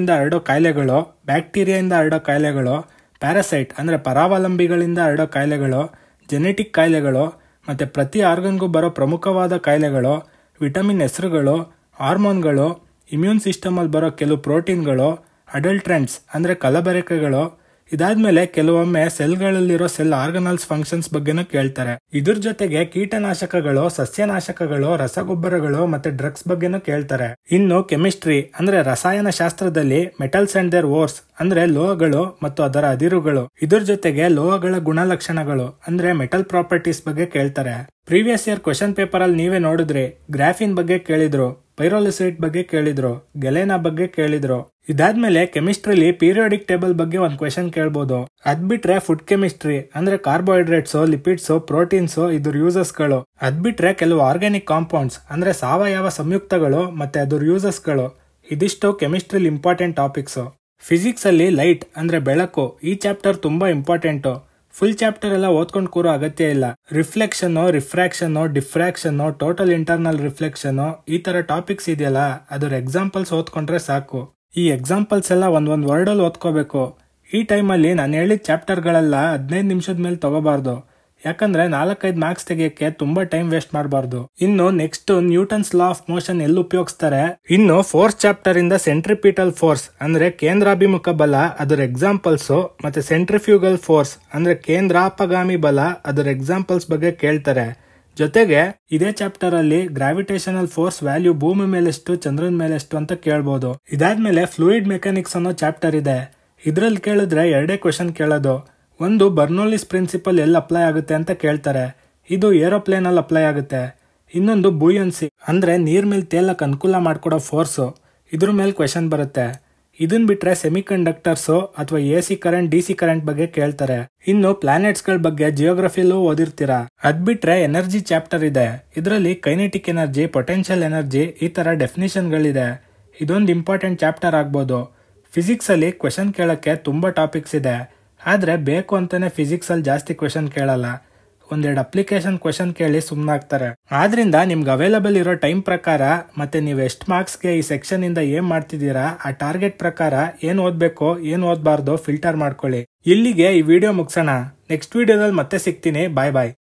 ಇಂದ ಹರಡೋ ಕಾಯಿಲೆಗಳು ಇಂದ ಹರಡೋ ಕಾಯಿಲೆಗಳು ಪ್ಯಾರಾಸೈಟ್ ಅಂದ್ರೆ ಪರಾವಲಂಬಿಗಳಿಂದ ಹರಡೋ ಕಾಯಿಲೆಗಳು ಜೆನೆಟಿಕ್ ಕಾಯಿಲೆಗಳು ಮತ್ತೆ ಪ್ರತಿ ಆರ್ಗನ್ಗೂ ಬರೋ ಪ್ರಮುಖವಾದ ಕಾಯಿಲೆಗಳು ವಿಟಮಿನ್ ಹೆಸರುಗಳು ಹಾರ್ಮೋನ್ಗಳು ಇಮ್ಯೂನ್ ಸಿಸ್ಟಮಲ್ಲಿ ಬರೋ ಕೆಲವು ಪ್ರೋಟೀನ್ಗಳು ಅಡಲ್ಟ್ರೆಂಟ್ಸ್ ಅಂದರೆ ಕಲಬೆರಕೆಗಳು ಇದಾದ್ಮೇಲೆ ಕೆಲವೊಮ್ಮೆ ಸೆಲ್ಗಳಲ್ಲಿರೋ ಸೆಲ್ ಆರ್ಗನಲ್ಸ್ ಫಂಕ್ಷನ್ಸ್ ಬಗ್ಗೆನೂ ಕೇಳ್ತಾರೆ ಇದ್ರ ಜೊತೆಗೆ ಕೀಟನಾಶಕಗಳು ಸಸ್ಯನಾಶಕಗಳು ರಸಗೊಬ್ಬರಗಳು ಮತ್ತೆ ಡ್ರಗ್ಸ್ ಬಗ್ಗೆನೂ ಕೇಳ್ತಾರೆ ಇನ್ನು ಕೆಮಿಸ್ಟ್ರಿ ಅಂದ್ರೆ ರಸಾಯನ ಶಾಸ್ತ್ರದಲ್ಲಿ ಮೆಟಲ್ಸ್ ಅಂಡ್ ದೇರ್ ಓರ್ಸ್ ಅಂದ್ರೆ ಲೋಹಗಳು ಮತ್ತು ಅದರ ಅದಿರುಗಳು ಇದ್ರ ಜೊತೆಗೆ ಲೋಹಗಳ ಗುಣಲಕ್ಷಣಗಳು ಅಂದ್ರೆ ಮೆಟಲ್ ಪ್ರಾಪರ್ಟೀಸ್ ಬಗ್ಗೆ ಕೇಳ್ತಾರೆ ಪ್ರೀವಿಯಸ್ ಇಯರ್ ಕ್ವಶನ್ ಪೇಪರ್ ಅಲ್ಲಿ ನೀವೇ ನೋಡಿದ್ರಿ ಗ್ರಾಫಿನ್ ಬಗ್ಗೆ ಕೇಳಿದ್ರು ಪೈರೋಲಿಸೈಟ್ ಬಗ್ಗೆ ಕೇಳಿದ್ರು ಗೆಲೆನಾ ಬಗ್ಗೆ ಕೇಳಿದ್ರು ಇದಾದ್ಮೇಲೆ ಕೆಮಿಸ್ಟ್ರಿಲಿ ಪೀರಿಯೋಡಿಕ್ ಟೇಬಲ್ ಬಗ್ಗೆ ಒಂದ್ ಕ್ವೆಶನ್ ಕೇಳ್ಬೋದು ಅದ್ ಬಿಟ್ರೆ ಫುಡ್ ಕೆಮಿಸ್ಟ್ರಿ ಅಂದ್ರೆ ಕಾರ್ಬೋಹೈಡ್ರೇಟ್ಸ್ ಲಿಪಿಡ್ಸ್ ಪ್ರೋಟೀನ್ಸ್ ಇದ್ರ ಯೂಸಸ್ ಗಳು ಅದ್ ಬಿಟ್ರೆ ಕೆಲವು ಆರ್ಗ್ಯಾನಿಕ್ ಕಾಂಪೌಂಡ್ಸ್ ಅಂದ್ರೆ ಸಾವಯವ ಸಂಯುಕ್ತಗಳು ಮತ್ತೆ ಅದ್ರ ಯೂಸಸ್ ಗಳು ಇದಿಷ್ಟು ಕೆಮಿಸ್ಟ್ರಿಲಿ ಇಂಪಾರ್ಟೆಂಟ್ ಟಾಪಿಕ್ಸ್ ಫಿಸಿಕ್ಸ್ ಅಲ್ಲಿ ಲೈಟ್ ಅಂದ್ರೆ ಬೆಳಕು ಈ ಚಾಪ್ಟರ್ ತುಂಬಾ ಇಂಪಾರ್ಟೆಂಟು ಫುಲ್ ಚಾಪ್ಟರ್ ಎಲ್ಲ ಓದ್ಕೊಂಡು ಕೂರೋ ಅಗತ್ಯ ಇಲ್ಲ ರಿಫ್ಲೆಕ್ಷನ್ನು ರಿಫ್ರಾಕ್ಷನ್ನು ಡಿಫ್ರಾಕ್ಷನ್ನು ಟೋಟಲ್ ಇಂಟರ್ನಲ್ ರಿಫ್ಲೆಕ್ಷನ್ನು ಈ ಥರ ಟಾಪಿಕ್ಸ್ ಇದೆಯಲ್ಲ ಅದರ ಎಕ್ಸಾಂಪಲ್ಸ್ ಓದ್ಕೊಂಡ್ರೆ ಸಾಕು ಈ ಎಕ್ಸಾಂಪಲ್ಸ್ ಎಲ್ಲ ಒಂದೊಂದು ವರ್ಡಲ್ಲಿ ಓದ್ಕೋಬೇಕು ಈ ಟೈಮಲ್ಲಿ ನಾನು ಹೇಳಿದ ಗಳೆಲ್ಲ ಹದಿನೈದು ನಿಮಿಷದ ಮೇಲೆ ತಗೋಬಾರ್ದು ಯಾಕಂದ್ರೆ ನಾಲ್ಕೈದು ಮ್ಯಾಕ್ಸ್ ತೆಗಿಯಕ್ಕೆ ತುಂಬಾ ಟೈಮ್ ವೇಸ್ಟ್ ಮಾಡಬಾರ್ದು ಇನ್ನು next Newton's law of motion ಎಲ್ಲಿ ಉಪಯೋಗಿಸ್ತಾರೆ ಇನ್ನು ಫೋರ್ತ್ ಚಾಪ್ಟರ್ ಇಂದ ಸೆಂಟ್ರಿಪಿಟಲ್ ಫೋರ್ಸ್ ಅಂದ್ರೆ ಕೇಂದ್ರಾಭಿಮುಖ ಬಲ ಅದರ ಎಕ್ಸಾಂಪಲ್ಸ್ ಮತ್ತೆ ಸೆಂಟ್ರಿಫ್ಯೂಗಲ್ ಫೋರ್ಸ್ ಅಂದ್ರೆ ಕೇಂದ್ರಾಪಗಾಮಿ ಬಲ ಅದರ ಎಕ್ಸಾಂಪಲ್ಸ್ ಬಗ್ಗೆ ಕೇಳ್ತಾರೆ ಜೊತೆಗೆ ಇದೇ ಚಾಪ್ಟರ್ ಅಲ್ಲಿ ಗ್ರಾವಿಟೇಷನಲ್ ಫೋರ್ಸ್ ವ್ಯಾಲ್ಯೂ ಭೂಮಿ ಮೇಲೆಷ್ಟು ಚಂದ್ರನ ಮೇಲೆಷ್ಟು ಅಂತ ಕೇಳ್ಬೋದು ಇದಾದ್ಮೇಲೆ ಫ್ಲೂಯಿಡ್ ಮೆಕ್ಯಾನಿಕ್ಸ್ ಅನ್ನೋ ಚಾಪ್ಟರ್ ಇದೆ ಇದ್ರಲ್ಲಿ ಕೇಳಿದ್ರೆ ಎರಡೇ ಕ್ವಶನ್ ಕೇಳೋದು ಒಂದು ಬರ್ನೋಲಿಸ್ ಪ್ರಿನ್ಸಿಪಲ್ ಎಲ್ಲಿ ಅಪ್ಲೈ ಆಗುತ್ತೆ ಅಂತ ಕೇಳ್ತಾರೆ ಇದು ಏರೋಪ್ಲೇನಲ್ಲಿ ಅಪ್ಲೈ ಆಗುತ್ತೆ ಇನ್ನೊಂದು ಬೂಯನ್ಸಿ ಅಂದರೆ ನೀರ್ ಮೇಲೆ ತೇಲಕ್ಕೆ ಅನುಕೂಲ ಮಾಡಿಕೊಡೋ ಫೋರ್ಸು ಇದ್ರ ಮೇಲೆ ಕ್ವೆಶನ್ ಬರುತ್ತೆ ಇದನ್ನ ಬಿಟ್ರೆ ಸೆಮಿ ಅಥವಾ A C current D C current ಬಗ್ಗೆ ಕೇಳ್ತಾರೆ ಇನ್ನು ಪ್ಲಾನೆಟ್ಸ್ಗಳ ಬಗ್ಗೆ ಜಿಯೋಗ್ರಫಿಲೂ ಓದಿರ್ತೀರಾ ಅದ್ ಬಿಟ್ರೆ ಎನರ್ಜಿ ಚಾಪ್ಟರ್ ಇದೆ ಇದರಲ್ಲಿ ಕೈನೆಟಿಕ್ ಎನರ್ಜಿ ಪೊಟೆನ್ಷಿಯಲ್ ಎನರ್ಜಿ ಈ ತರ ಡೆಫಿನೇಷನ್ಗಳಿದೆ ಇದೊಂದು ಇಂಪಾರ್ಟೆಂಟ್ ಚಾಪ್ಟರ್ ಆಗ್ಬೋದು ಫಿಸಿಕ್ಸಲ್ಲಿ ಕ್ವೆಶನ್ ಕೇಳಕ್ಕೆ ತುಂಬ ಟಾಪಿಕ್ಸ್ ಇದೆ ಆದರೆ ಬೇಕು ಅಂತಲೇ ಫಿಸಿಕ್ಸಲ್ಲಿ ಜಾಸ್ತಿ ಕ್ವೆಶನ್ ಕೇಳಲ್ಲ ಒಂದೆರಡು ಅಪ್ಲಿಕೇಶನ್ ಕ್ವೆಶನ್ ಕೇಳಿ ಸುಮ್ಮನಾಗ್ತಾರೆ ಆದ್ರಿಂದ ನಿಮ್ಗೆ ಅವೈಲಬಲ್ ಇರೋ ಟೈಮ್ ಪ್ರಕಾರ ಮತ್ತೆ ನೀವು ಎಷ್ಟು ಮಾರ್ಕ್ಸ್ಗೆ ಈ ಸೆಕ್ಷನ್ ಇಂದ ಏನು ಮಾಡ್ತಿದ್ದೀರಾ ಆ ಟಾರ್ಗೆಟ್ ಪ್ರಕಾರ ಏನು ಓದ್ಬೇಕು ಏನು ಓದಬಾರ್ದು ಫಿಲ್ಟರ್ ಮಾಡ್ಕೊಳ್ಳಿ ಇಲ್ಲಿಗೆ ಈ ವಿಡಿಯೋ ಮುಗಿಸೋಣ ನೆಕ್ಸ್ಟ್ ವಿಡಿಯೋದಲ್ಲಿ ಮತ್ತೆ ಸಿಗ್ತೀನಿ ಬಾಯ್ ಬಾಯ್